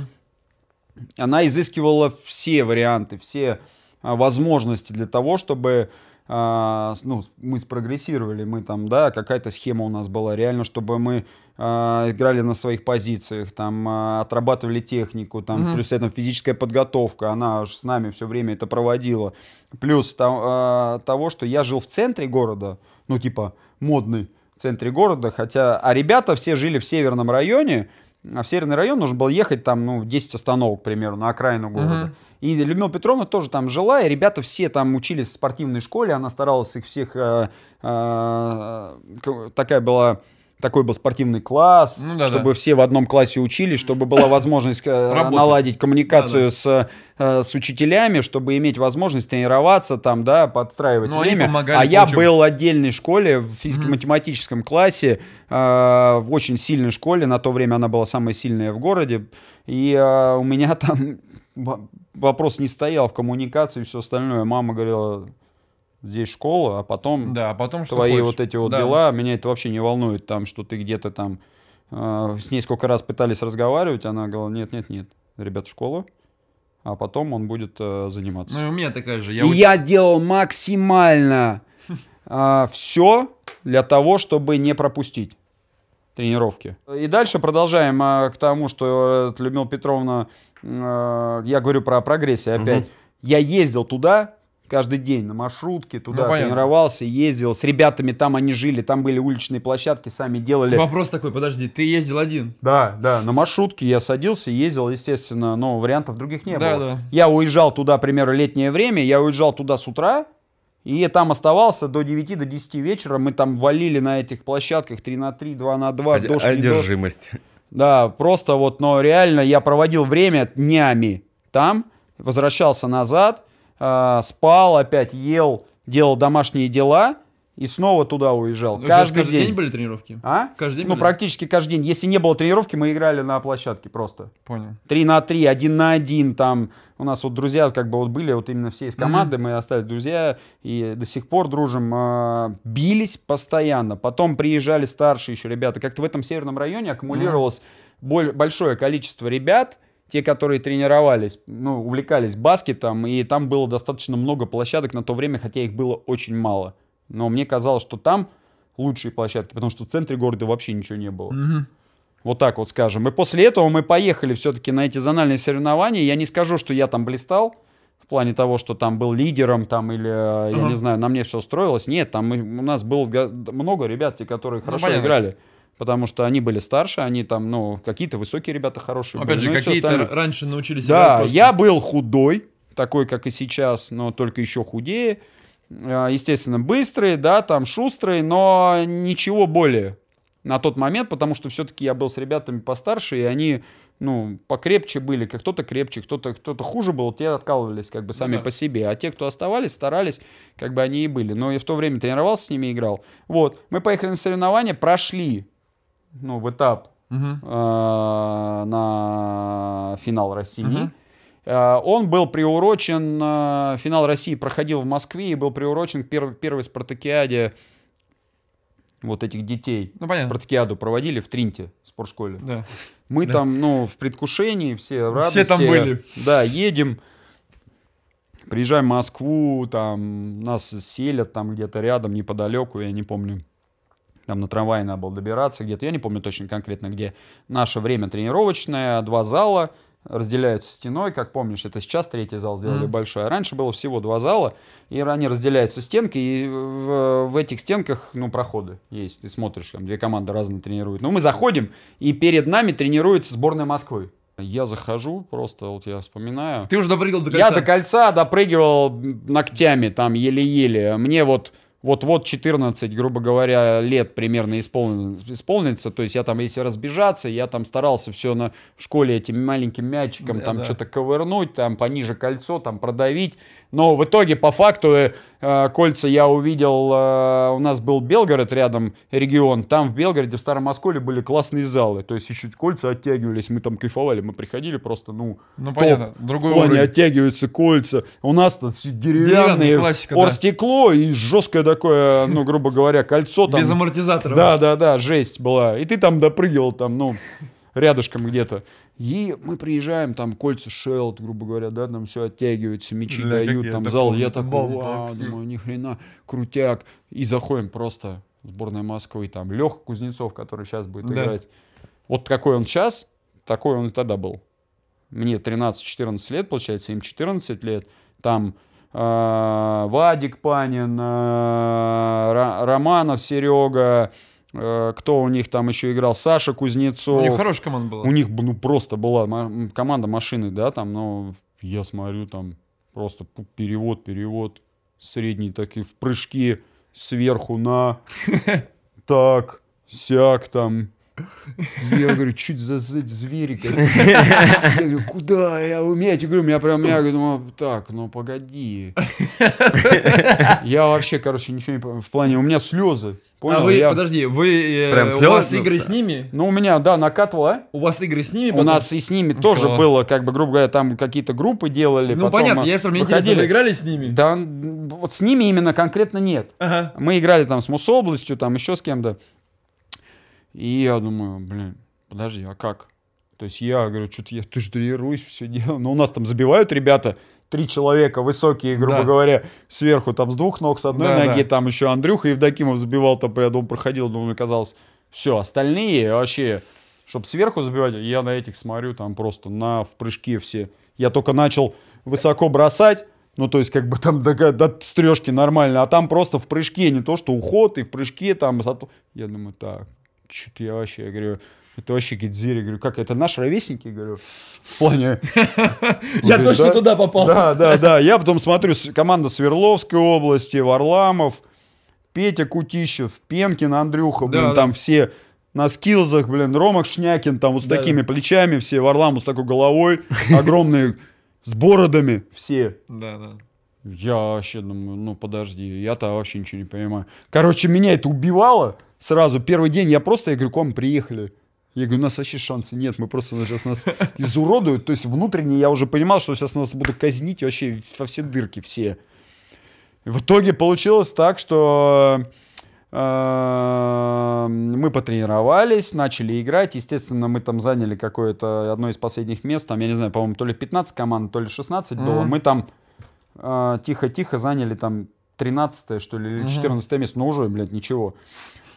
она изыскивала все варианты, все возможности для того, чтобы а, ну, мы спрогрессировали, мы там, да, какая-то схема у нас была, реально, чтобы мы а, играли на своих позициях, там, а, отрабатывали технику, там, mm-hmm. плюс это физическая подготовка, она аж с нами все время это проводила, плюс там, а, того, что я жил в центре города, ну, типа, модный, в центре города, хотя, а ребята все жили в северном районе, а в Северный район нужно было ехать там, ну, 10 остановок, к примеру, на окраину города. Угу. И Людмила Петровна тоже там жила, и ребята все там учились в спортивной школе, она старалась их всех... Э, э, такая была такой был спортивный класс, ну, да, чтобы да. все в одном классе учились, чтобы была возможность э, наладить коммуникацию да, да. С, э, с учителями, чтобы иметь возможность тренироваться там, да, подстраивать Но ну, время. А я был в отдельной школе, в физико-математическом классе, э, в очень сильной школе, на то время она была самая сильная в городе, и у меня там вопрос не стоял в коммуникации и все остальное. Мама говорила, здесь школа, а потом, да, а потом что твои хочешь. вот эти вот да. дела, меня это вообще не волнует, там, что ты где-то там, э, с ней сколько раз пытались разговаривать, она говорила, нет-нет-нет, ребята, школа, а потом он будет э, заниматься. Ну, и у меня такая же. Я, уч... я делал максимально э, а, все для того, чтобы не пропустить тренировки. И дальше продолжаем э, к тому, что э, Людмила Петровна, э, я говорю про прогрессию опять. Угу. Я ездил туда, каждый день на маршрутке, туда ну, тренировался, ездил, с ребятами там они жили, там были уличные площадки, сами делали. Вопрос такой, подожди, ты ездил один? Да, да, на маршрутке я садился, ездил, естественно, но вариантов других не да, было. Да. Я уезжал туда, к примеру, летнее время, я уезжал туда с утра, и там оставался до 9, до 10 вечера, мы там валили на этих площадках 3 на 3, 2 на 2, Од- дождь, Одержимость. Дождь. Да, просто вот, но реально я проводил время днями там, возвращался назад, Э, спал, опять ел, делал домашние дела и снова туда уезжал. Ну, каждый, каждый день. день были тренировки? А? Каждый день ну, были? практически каждый день. Если не было тренировки, мы играли на площадке просто. Понял. Три на три, один на один. Там у нас вот друзья как бы вот были вот именно все из команды. Mm-hmm. Мы остались друзья и до сих пор дружим. А, бились постоянно. Потом приезжали старшие еще ребята. Как-то в этом северном районе аккумулировалось mm-hmm. большое количество ребят, те, которые тренировались, ну, увлекались баскетом, и там было достаточно много площадок на то время, хотя их было очень мало. Но мне казалось, что там лучшие площадки, потому что в центре города вообще ничего не было. Угу. Вот так вот скажем. И после этого мы поехали все-таки на эти зональные соревнования. Я не скажу, что я там блистал, в плане того, что там был лидером, там, или, э, я uh-huh. не знаю, на мне все строилось. Нет, там мы, у нас было много ребят, те, которые ну, хорошо понятно. играли потому что они были старше, они там, ну, какие-то высокие ребята хорошие Опять были. же, ну, какие-то раньше научились Да, я был худой, такой, как и сейчас, но только еще худее. А, естественно, быстрый, да, там шустрый, но ничего более на тот момент, потому что все-таки я был с ребятами постарше, и они, ну, покрепче были, как кто-то крепче, кто-то кто то хуже был, те откалывались как бы ну сами да. по себе, а те, кто оставались, старались, как бы они и были. Но я в то время тренировался с ними, играл. Вот, мы поехали на соревнования, прошли ну, в этап угу. э, на финал России. Угу. он был приурочен, э, финал России проходил в Москве и был приурочен к первой первой спартакиаде вот этих детей. Ну, понятно. Спартакиаду проводили в Тринте, в спортшколе. Да. Мы да. там, ну, в предвкушении, все в радости. Все там были. Да, едем приезжаем в Москву, там нас селят там где-то рядом, неподалеку, я не помню. Там на трамвае надо было добираться где-то, я не помню точно конкретно где. Наше время тренировочное, два зала, разделяются стеной, как помнишь, это сейчас третий зал сделали mm-hmm. большой, а раньше было всего два зала, и они разделяются стенки и в, в этих стенках, ну, проходы есть, ты смотришь, там две команды разные тренируют. Ну, мы заходим, и перед нами тренируется сборная Москвы. Я захожу, просто вот я вспоминаю. Ты уже допрыгал до кольца? Я до кольца допрыгивал ногтями, там, еле-еле. Мне вот вот-вот 14, грубо говоря, лет примерно исполнен, исполнится. То есть я там, если разбежаться, я там старался все на школе этим маленьким мячиком да, там да. что-то ковырнуть, там пониже кольцо, там продавить. Но в итоге, по факту, э, э, кольца я увидел, э, у нас был Белгород рядом, регион. Там в Белгороде, в Старом Осколе были классные залы. То есть еще кольца оттягивались, мы там кайфовали. Мы приходили просто, ну, ну топ. понятно, другой уровень. Они оттягиваются кольца. У нас-то деревянные, деревянные классика, ор стекло да. и жесткая такое, ну, грубо говоря, кольцо там. Без амортизатора. Да, да, да, жесть была. И ты там допрыгивал там, ну, рядышком где-то. И мы приезжаем, там кольца шелд, грубо говоря, да, там все оттягивается, мечи да, дают, там зал. я такой, вау, думаю, ни хрена, крутяк. И заходим просто, сборная Москвы, там Лех Кузнецов, который сейчас будет да. играть. Вот какой он сейчас, такой он и тогда был. Мне 13-14 лет, получается, им 14 лет. Там а, Вадик Панин, а, Романов Серега, а, кто у них там еще играл, Саша Кузнецов. У них хорошая команда была. У них ну, просто была команда машины, да, там, но я смотрю, там просто перевод, перевод, средний, такие в прыжки сверху на, так, сяк там, я говорю, чуть за, за зверика. Я говорю, куда? Я умею. Я говорю, меня прям, я думаю, ну, так, ну погоди. Я вообще, короче, ничего не В плане, у меня слезы. Понял, а вы, я... подожди, вы, э, прям у вас игры с ними? Ну, у меня, да, накатывало. А? У вас игры с ними? Потом... У нас и с ними тоже О. было, как бы, грубо говоря, там какие-то группы делали. Ну, понятно, я если мне интересно, вы играли с ними? Да, вот с ними именно конкретно нет. Ага. Мы играли там с Мособластью, там еще с кем-то. И я думаю, блин, подожди, а как? То есть я говорю, что-то я тоже тренируюсь, все дело, Но ну, у нас там забивают ребята, три человека высокие, грубо да. говоря, сверху там с двух ног, с одной да, ноги, да. там еще Андрюха Евдокимов забивал, там я думаю, проходил, мне казалось, все, остальные вообще, чтобы сверху забивать, я на этих смотрю, там просто на в прыжке все. Я только начал высоко бросать, ну, то есть, как бы там до, до стрежки нормально, а там просто в прыжке, не то, что уход, и в прыжке там... Я думаю, так, что-то я вообще, я говорю, это вообще какие-то говорю, как, это наши ровесники? говорю, в плане... Я точно туда попал. Да, да, да. Я потом смотрю, команда Свердловской области, Варламов, Петя Кутищев, Пенкин, Андрюха, блин, там все на скилзах, блин, Рома Шнякин, там вот с такими плечами все, Варламов с такой головой, огромные, с бородами все. Да, да. Я вообще думаю, ну подожди, я-то вообще ничего не понимаю. Короче, меня это убивало сразу. Первый день я просто, я говорю, к вам приехали. Я говорю, у нас вообще шанса нет, мы просто сейчас нас изуродуют. То есть внутренне я уже понимал, что сейчас нас будут казнить вообще во все дырки все. В итоге получилось так, что э, мы потренировались, начали играть. Естественно, мы там заняли какое-то одно из последних мест. Там, я не знаю, по-моему, то ли 15 команд, то ли 16 было. Мы там а, тихо-тихо заняли там 13 что ли, или 14 угу. место, но уже, блядь, ничего.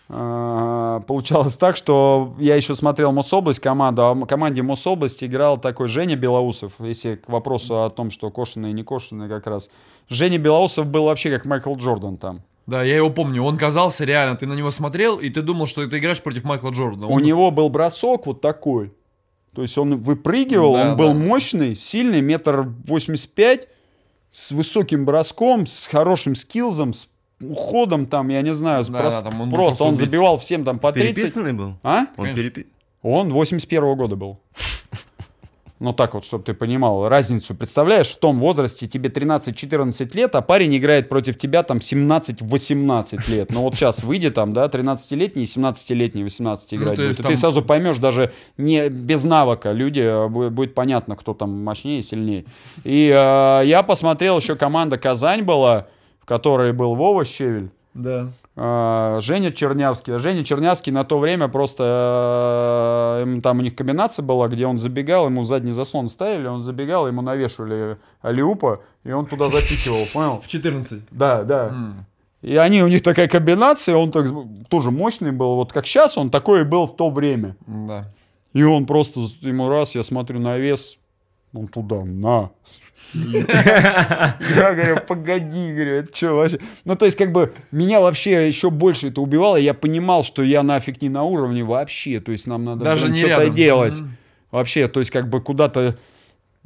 А, получалось так, что я еще смотрел Мособласть, команду, а в команде Мособласти играл такой Женя Белоусов, если к вопросу о том, что кошеные и не кошеные как раз. Женя Белоусов был вообще как Майкл Джордан там. Да, я его помню. Он казался реально, ты на него смотрел, и ты думал, что ты играешь против Майкла Джордана. Он... У него был бросок вот такой. То есть он выпрыгивал, да, он был мощный, сильный, метр восемьдесят пять, с высоким броском, с хорошим скилзом, с уходом там, я не знаю, да, просто, да, там он просто он забивал всем там по 30. Переписанный был? А? Он, перепи... он 81 -го года был ну так вот, чтобы ты понимал разницу. Представляешь, в том возрасте тебе 13-14 лет, а парень играет против тебя там 17-18 лет. Ну вот сейчас выйди там, да, 13-летний, 17-летний, 18 играть ну, то будет. И ты сразу поймешь, даже не без навыка люди, а, будет, будет понятно, кто там мощнее сильнее. И э, я посмотрел, еще команда «Казань» была, в которой был Вова Щевель. Да. А, Женя Чернявский. А Женя Чернявский на то время просто... Э, там у них комбинация была, где он забегал, ему задний заслон ставили, он забегал, ему навешивали алиупа, и он туда запихивал, понял? В 14? Да, да. Mm. И они, у них такая комбинация, он так, тоже мощный был, вот как сейчас, он такой и был в то время. Да. Mm. И он просто, ему раз, я смотрю на вес, он туда, на, я говорю, погоди, говорю, это что вообще? Ну, то есть, как бы, меня вообще еще больше это убивало. Я понимал, что я нафиг не на уровне вообще. То есть, нам надо Даже не что-то делать. Вообще, то есть, как бы, куда-то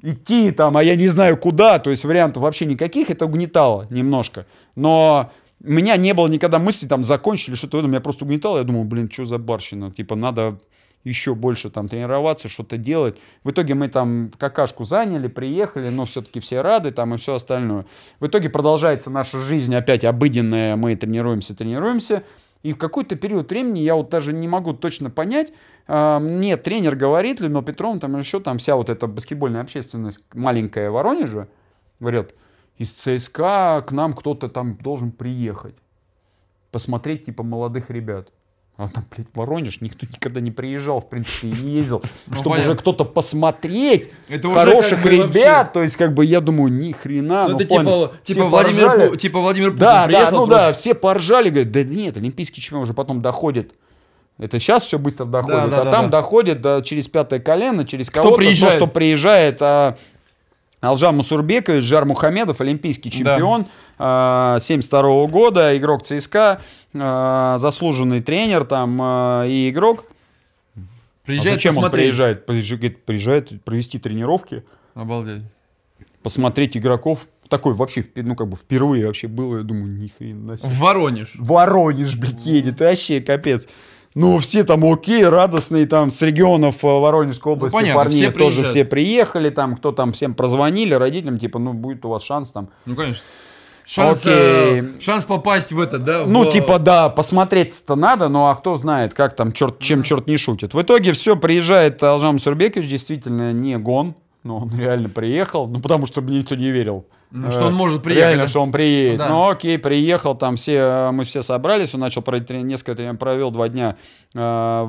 идти там, а я не знаю куда. То есть, вариантов вообще никаких. Это угнетало немножко. Но у меня не было никогда мысли, там, закончили что-то. Меня просто угнетало. Я думал, блин, что за барщина? Типа, надо еще больше там тренироваться, что-то делать. В итоге мы там какашку заняли, приехали, но все-таки все рады там и все остальное. В итоге продолжается наша жизнь опять обыденная, мы тренируемся, тренируемся. И в какой-то период времени, я вот даже не могу точно понять, а, мне тренер говорит, Людмила Петровна, там еще там вся вот эта баскетбольная общественность маленькая Воронежа, говорят, из ЦСКА к нам кто-то там должен приехать, посмотреть типа молодых ребят. А там, блядь, Воронеж, никто никогда не приезжал, в принципе, и не ездил. Ну, чтобы уже кто-то посмотреть хороших ребят. То есть, как бы, я думаю, ни хрена. Ну, ну это типа, типа, типа, Владимир, типа Владимир да, Да, ну да, все поржали, говорят, да нет, олимпийский чемпион уже потом доходит. Это сейчас все быстро доходит, да, а да, а да, там да. доходит да, через пятое колено, через кого-то, то, что приезжает, а Алжан Мусурбекович, Жар Мухамедов, олимпийский чемпион да. 72 -го года, игрок ЦСКА, а, заслуженный тренер там а, и игрок. Приезжает а зачем посмотреть. он приезжает? Приезжает провести тренировки. Обалдеть. Посмотреть игроков. Такой вообще, ну как бы впервые вообще было, я думаю, ни хрена себе. В Воронеж. Воронеж, блядь, едет, вообще капец. Ну, все там окей, радостные там с регионов э, Воронежской области ну, парни все тоже все приехали, там кто там всем прозвонили родителям, типа, ну, будет у вас шанс там. Ну, конечно. Шанс, э, Окей. Э, шанс попасть в это, да? Ну, в... Ну, типа, да, посмотреть-то надо, но ну, а кто знает, как там, черт, чем черт не шутит. В итоге все, приезжает Алжам Сурбекович, действительно не гон, ну, он реально приехал, ну, потому что мне никто не верил. Ну, что он э, может приехать. Реально, что он приедет. Ну, да. ну, окей, приехал, там все, э, мы все собрались, он начал проводить, несколько, я провел два дня э,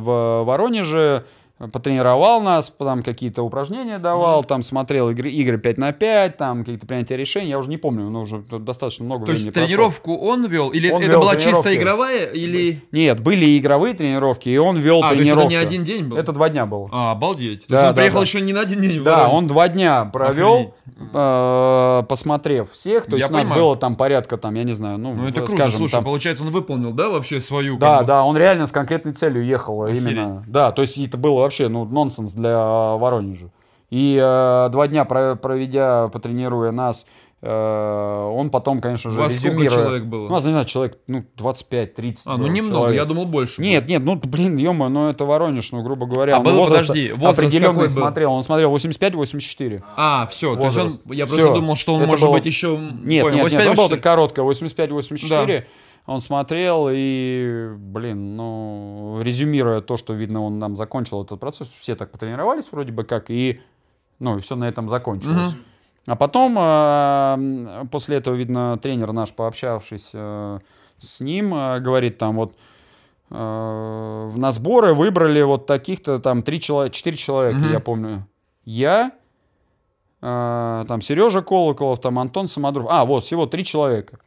в Воронеже, потренировал нас, там какие-то упражнения давал, mm-hmm. там смотрел игры, игры 5 на 5, там какие-то принятия решений, я уже не помню, но уже достаточно много То времени есть тренировку прошло. он вел? Или он это вел была чисто игровая? Или... Нет, были игровые тренировки, и он вел а, тренировки. это не один день был? Это два дня было. А, обалдеть. Да, То есть он да, приехал да. еще не на один день. Да, он два дня провел, э, посмотрев всех. То есть у нас было там порядка, там, я не знаю, ну, ну это э, круто, скажем, слушай, получается, он выполнил, да, вообще свою... Да, да, он реально с конкретной целью ехал именно. Да, то есть это было вообще вообще ну, нонсенс для Воронежа. И э, два дня проведя, потренируя нас, э, он потом, конечно же, У вас резюмируя... сколько человек было? Ну, нас, не знаю, человек, ну, 25-30. А, ну немного, человек. я думал больше. Нет, нет, ну, блин, ё ну это Воронеж, ну, грубо говоря. А он был, подожди, возраст определенный смотрел, был? он смотрел 85-84. А, все, то есть он, я просто все. думал, что он это может был... быть еще... Нет, Понял, нет, нет, он был так коротко, 85-84. Да он смотрел и, блин, ну, резюмируя то, что, видно, он нам закончил этот процесс, все так потренировались вроде бы как, и, ну, все на этом закончилось. mm А потом, э, после этого, видно, тренер наш, пообщавшись э, с ним, э, говорит там вот, на сборы выбрали вот таких-то там три человека, четыре человека, mm я помню. Я, там Сережа Колоколов, там Антон Самодров. А, вот, всего три человека.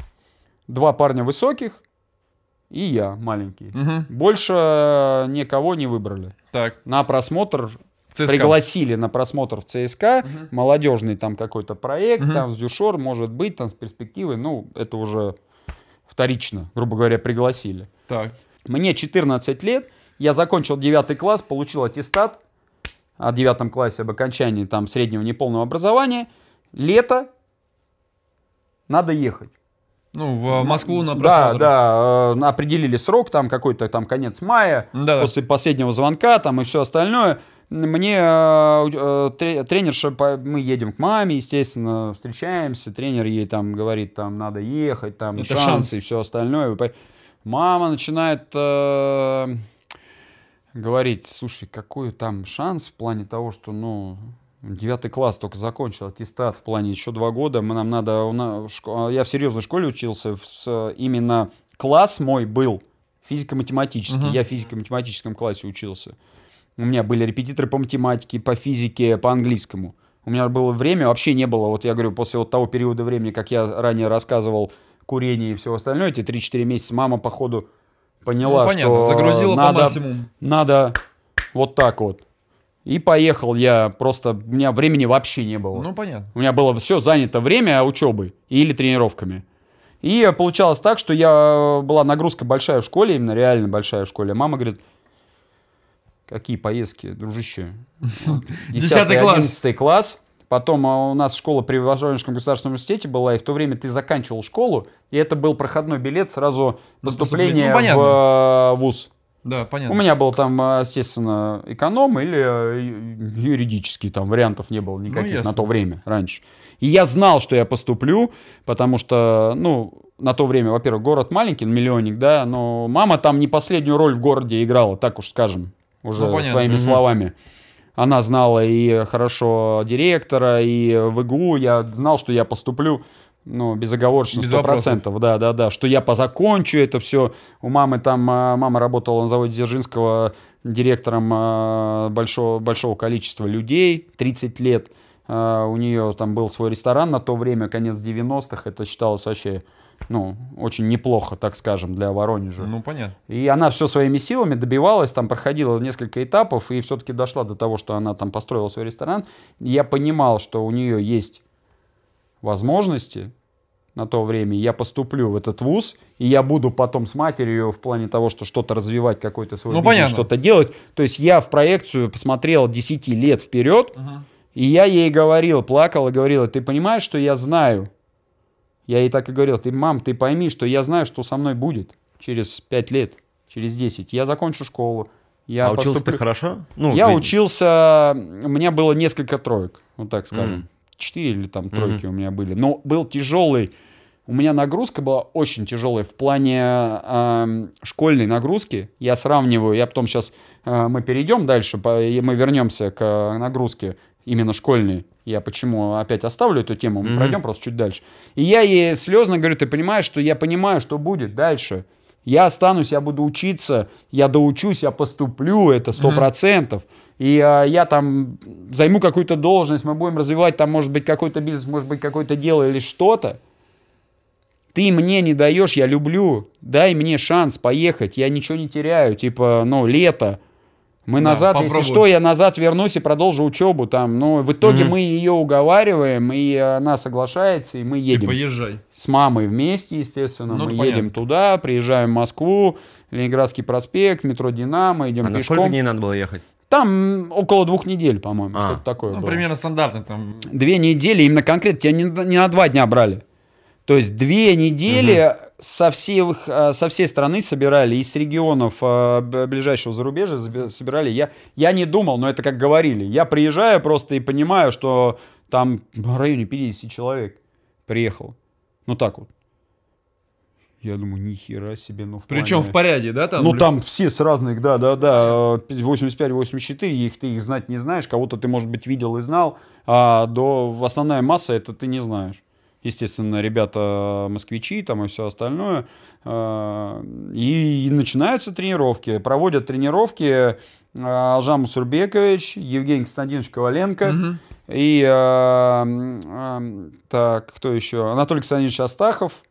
Два парня высоких и я маленький. Угу. Больше э, никого не выбрали. Так. На просмотр ЦСКА. пригласили на просмотр в ЦСКА, угу. молодежный там какой-то проект, угу. там с Дюшор, может быть, там с перспективой, ну, это уже вторично, грубо говоря, пригласили. Так. Мне 14 лет, я закончил 9 класс, получил аттестат о 9 классе об окончании там среднего неполного образования. Лето, надо ехать. Ну, в э, Москву на просмотр. Да, да, э, определили срок, там какой-то там конец мая, да, после да. последнего звонка там и все остальное. Мне э, тренерша, мы едем к маме, естественно, встречаемся, тренер ей там говорит, там надо ехать, там Это шансы шанс. и все остальное. Мама начинает э, говорить, слушай, какой там шанс в плане того, что, ну, Девятый класс только закончил, аттестат в плане еще два года. Мы, нам надо, у нас, я в серьезной школе учился, с, именно класс мой был физико-математический. Угу. Я в физико-математическом классе учился. У меня были репетиторы по математике, по физике, по английскому. У меня было время, вообще не было, вот я говорю, после вот того периода времени, как я ранее рассказывал, курение и все остальное, эти 3-4 месяца мама, походу, поняла, ну, понятно, что загрузила надо, по максимуму. надо вот так вот. И поехал я, просто у меня времени вообще не было. Ну, понятно. У меня было все занято время учебой или тренировками. И получалось так, что я э, была нагрузка большая в школе, именно реально большая в школе. Мама говорит, какие поездки, дружище? Десятый класс. 11 класс. Потом а, у нас школа при Воронежском государственном университете была, и в то время ты заканчивал школу, и это был проходной билет сразу поступление ну, в э, вуз. Да, понятно. У меня был там, э, естественно, эконом или э, юридический, там вариантов не было никаких ну, на то время, раньше. И я знал, что я поступлю, потому что, ну, на то время, во-первых, город маленький, миллионник, да, но мама там не последнюю роль в городе играла, так уж скажем, уже ну, своими угу. словами. Она знала и хорошо директора, и э, в ИГУ, я знал, что я поступлю ну, безоговорочно, сто процентов, Да, да, да, что я позакончу это все. У мамы там, а, мама работала на заводе Дзержинского директором а, большого, большого количества людей, 30 лет. А, у нее там был свой ресторан на то время, конец 90-х, это считалось вообще ну, очень неплохо, так скажем, для Воронежа. Ну, понятно. И она все своими силами добивалась, там проходила несколько этапов и все-таки дошла до того, что она там построила свой ресторан. Я понимал, что у нее есть возможности на то время, я поступлю в этот вуз, и я буду потом с матерью в плане того, что что-то развивать, какой-то свой ну, бизнес, что-то делать. То есть я в проекцию посмотрел 10 лет вперед, угу. и я ей говорил, плакал и говорил, ты понимаешь, что я знаю? Я ей так и говорил, ты, мам, ты пойми, что я знаю, что со мной будет через 5 лет, через 10. Я закончу школу, я а поступлю... учился ты хорошо? Ну, я видно. учился, у меня было несколько троек, вот так скажем. Mm. 4 или там тройки mm-hmm. у меня были. Но был тяжелый. У меня нагрузка была очень тяжелая в плане э, школьной нагрузки. Я сравниваю, я потом сейчас э, мы перейдем дальше, по, и мы вернемся к э, нагрузке именно школьной. Я почему опять оставлю эту тему, мы mm-hmm. пройдем просто чуть дальше. И я ей слезно говорю, ты понимаешь, что я понимаю, что будет дальше. Я останусь, я буду учиться, я доучусь, я поступлю, это сто процентов. Mm-hmm и э, я там займу какую-то должность, мы будем развивать там, может быть, какой-то бизнес, может быть, какое-то дело или что-то. Ты мне не даешь, я люблю, дай мне шанс поехать, я ничего не теряю, типа, ну, лето, мы да, назад, попробуем. если что, я назад вернусь и продолжу учебу там. Но ну, в итоге угу. мы ее уговариваем, и она соглашается, и мы типа, едем. Ты поезжай. С мамой вместе, естественно. Ну, мы понятно. едем туда, приезжаем в Москву, Ленинградский проспект, метро Динамо, идем а пешком. А сколько дней надо было ехать? Там около двух недель, по-моему, а, что-то такое. Ну, было. примерно стандартно там. Две недели, именно конкретно, тебя не, не на два дня брали. То есть две недели угу. со, всех, э, со всей страны собирали, из регионов э, ближайшего зарубежья собирали. Я, я не думал, но это как говорили. Я приезжаю просто и понимаю, что там в районе 50 человек приехал. Ну так вот. Я думаю, нихера себе, ну в Причем плане... в порядке, да? Там, ну блин? там все с разных, да, да, да, 85-84, э, их ты их знать не знаешь, кого-то ты, может быть, видел и знал, а до основная масса это ты не знаешь. Естественно, ребята э, москвичи там и все остальное. Э, и начинаются тренировки. Проводят тренировки Алжан Мусурбекович, Евгений Константинович Коваленко. Угу. И так, кто еще? Анатолий Константинович Астахов.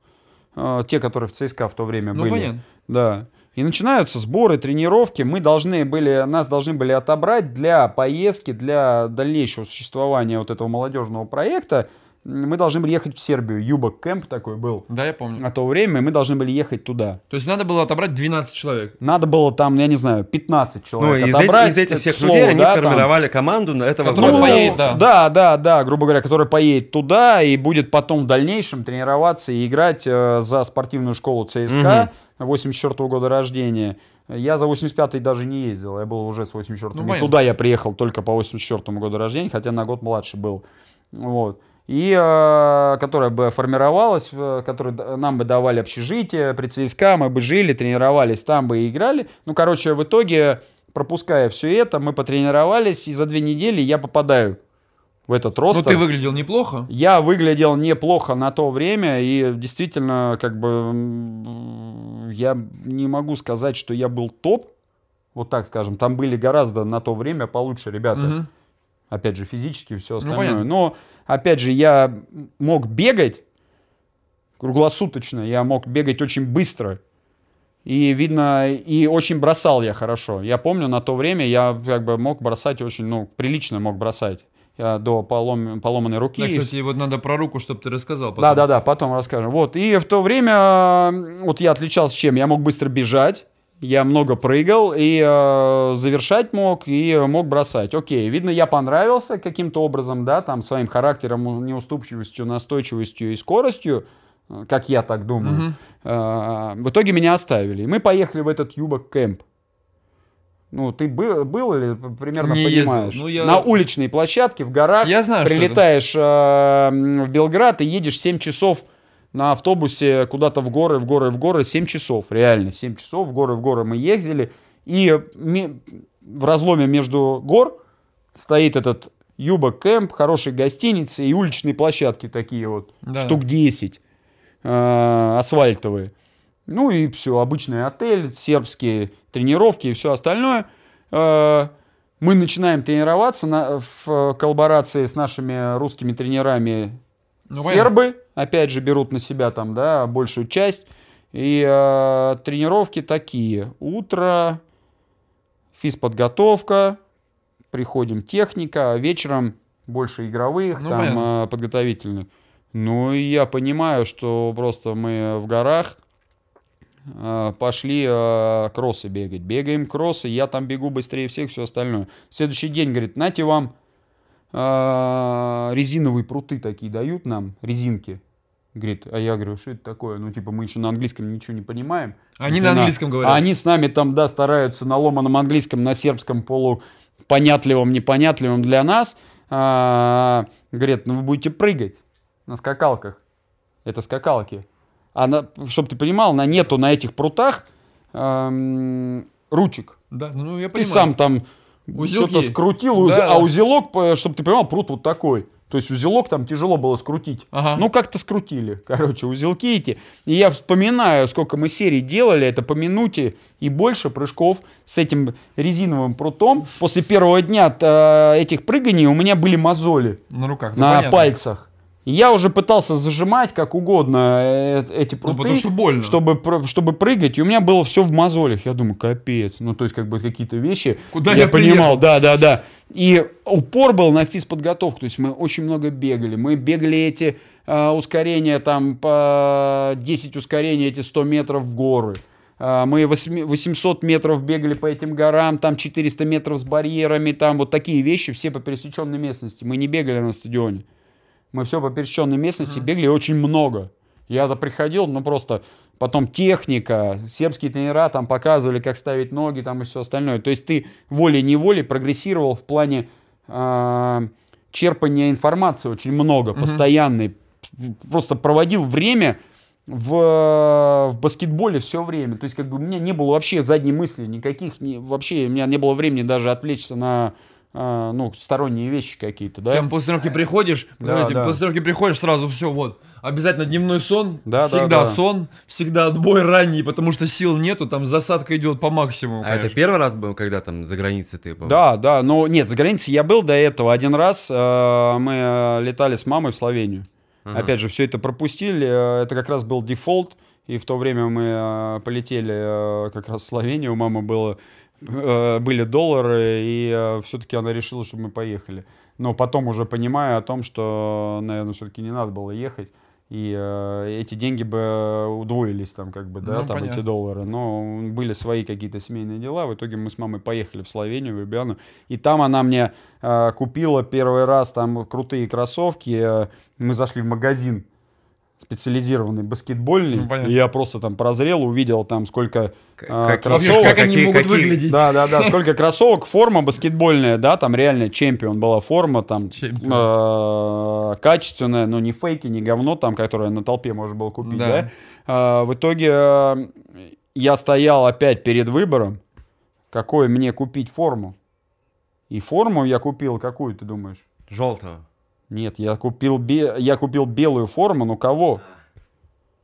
Э, те, которые в ЦСКА в то время ну, были. Понятно. Да. И начинаются сборы, тренировки. Мы должны были, нас должны были отобрать для поездки, для дальнейшего существования вот этого молодежного проекта мы должны были ехать в Сербию. Юба Кэмп такой был. Да, я помню. На то время мы должны были ехать туда. То есть надо было отобрать 12 человек? Надо было там, ну, я не знаю, 15 человек ну, отобрать. Из, этих, из этих всех слово, людей они формировали там, команду на этого Которая года. поедет, ну, да. Да, да, да, грубо говоря, который поедет туда и будет потом в дальнейшем тренироваться и играть э, за спортивную школу ЦСКА угу. 84 -го года рождения. Я за 85-й даже не ездил, я был уже с 84-м. Ну, туда я приехал только по 84-му году рождения, хотя на год младше был. Вот и э, которая бы формировалась, э, которую нам бы давали общежитие при ЦСКА, мы бы жили, тренировались, там бы и играли. Ну, короче, в итоге, пропуская все это, мы потренировались, и за две недели я попадаю в этот рост. Ну, ты выглядел неплохо. Я выглядел неплохо на то время, и действительно, как бы, я не могу сказать, что я был топ, вот так скажем. Там были гораздо на то время получше ребята. Угу. Опять же, физически все ну, остальное. Ну, Но опять же, я мог бегать круглосуточно, я мог бегать очень быстро. И видно, и очень бросал я хорошо. Я помню, на то время я как бы мог бросать очень, ну, прилично мог бросать до полом, поломанной руки. Да, кстати, вот надо про руку, чтобы ты рассказал. Потом. Да, да, да, потом расскажем. Вот, и в то время, вот я отличался чем? Я мог быстро бежать, я много прыгал и э, завершать мог, и мог бросать. Окей, видно, я понравился каким-то образом, да, там, своим характером, неуступчивостью, настойчивостью и скоростью э, как я так думаю. Угу. А, в итоге меня оставили. мы поехали в этот Юбок кемп. Ну, ты был, был или примерно не понимаешь? Ну, я... На уличной площадке, в горах. Я знаю, Прилетаешь что э, в Белград и едешь 7 часов на автобусе куда-то в горы, в горы, в горы 7 часов, реально 7 часов, в горы, в горы мы ездили. И в разломе между гор стоит этот Юба Кэмп, хорошие гостиницы и уличные площадки такие вот, да. штук 10, э, асфальтовые. Ну и все, обычный отель, сербские тренировки и все остальное. Э, мы начинаем тренироваться на, в коллаборации с нашими русскими тренерами ну, сербы. Понятно опять же, берут на себя там, да, большую часть. И э, тренировки такие. Утро, физподготовка, приходим техника, а вечером больше игровых, ну, там, понятно. э, подготовительных. Ну, я понимаю, что просто мы в горах э, пошли э, кроссы бегать. Бегаем кроссы, я там бегу быстрее всех, все остальное. Следующий день, говорит, нате вам а, резиновые пруты такие дают нам, резинки. Говорит, а я говорю, что это такое? Ну, типа, мы еще на английском ничего не понимаем. Они на «А, английском говорят. А они с нами там, да, стараются на ломаном английском, на сербском полу полупонятливом, непонятливом для нас. А, говорят, ну вы будете прыгать на скакалках. Это скакалки. А на, чтобы ты понимал, на нету на этих прутах эм, ручек. Да, ну я понимаю. Ты сам там что-то скрутил, да. а узелок, э, чтобы ты понимал, прут вот такой. То есть узелок там тяжело было скрутить. Ага. Ну, как-то скрутили, короче, узелки эти. И я вспоминаю, сколько мы серий делали, это по минуте и больше прыжков с этим резиновым прутом. После первого дня э, этих прыганий у меня были мозоли. На руках, ну, На пальцах. Я уже пытался зажимать как угодно э, э, эти ну, пруты, ну, что больно. Чтобы, чтобы прыгать. И у меня было все в мозолях. Я думаю, капец. Ну, то есть, как бы какие-то вещи. Куда я, я понимал, да, да, да. И упор был на физподготовку. То есть, мы очень много бегали. Мы бегали эти э, ускорения, там, по 10 ускорений, эти 100 метров в горы. Э, мы 800 метров бегали по этим горам, там 400 метров с барьерами, там вот такие вещи, все по пересеченной местности. Мы не бегали на стадионе мы все по пересеченной местности mm-hmm. бегали очень много. Я-то приходил, ну просто потом техника, сербские тренера там показывали, как ставить ноги там и все остальное. То есть ты волей-неволей прогрессировал в плане э, черпания информации очень много, mm-hmm. постоянной. Просто проводил время в, в баскетболе все время. То есть как бы у меня не было вообще задней мысли никаких, не, вообще у меня не было времени даже отвлечься на а, ну, сторонние вещи какие-то, да? Там постановки приходишь, да, да. после приходишь, сразу все, вот, обязательно дневной сон, да, всегда да, да. сон, всегда отбой ранний, потому что сил нету, там засадка идет по максимуму. А это первый раз был, когда там за границей ты был? Да, да, но нет, за границей я был до этого один раз, э, мы э, летали с мамой в Словению. Ага. Опять же, все это пропустили, э, это как раз был дефолт, и в то время мы э, полетели как раз в Словению, у мамы было Э, были доллары, и э, все-таки она решила, чтобы мы поехали. Но потом уже понимая о том, что, наверное, все-таки не надо было ехать, и э, эти деньги бы удвоились там как бы, да, ну, там понятно. эти доллары, но были свои какие-то семейные дела, в итоге мы с мамой поехали в Словению, в Любяну, и там она мне э, купила первый раз там крутые кроссовки, э, мы зашли в магазин, специализированный баскетбольный. Ну, и я просто там прозрел, увидел там сколько а, как, э, кроссовок. Как они какие, могут какие? выглядеть. Да, да, да. Сколько кроссовок, форма баскетбольная, да, там реально чемпион была форма, там э, качественная, но не фейки, не говно там, которое на толпе можно было купить, да. да? Э, в итоге э, я стоял опять перед выбором, какой мне купить форму. И форму я купил какую, ты думаешь? Желтую. Нет, я купил, бе... я купил белую форму, но кого?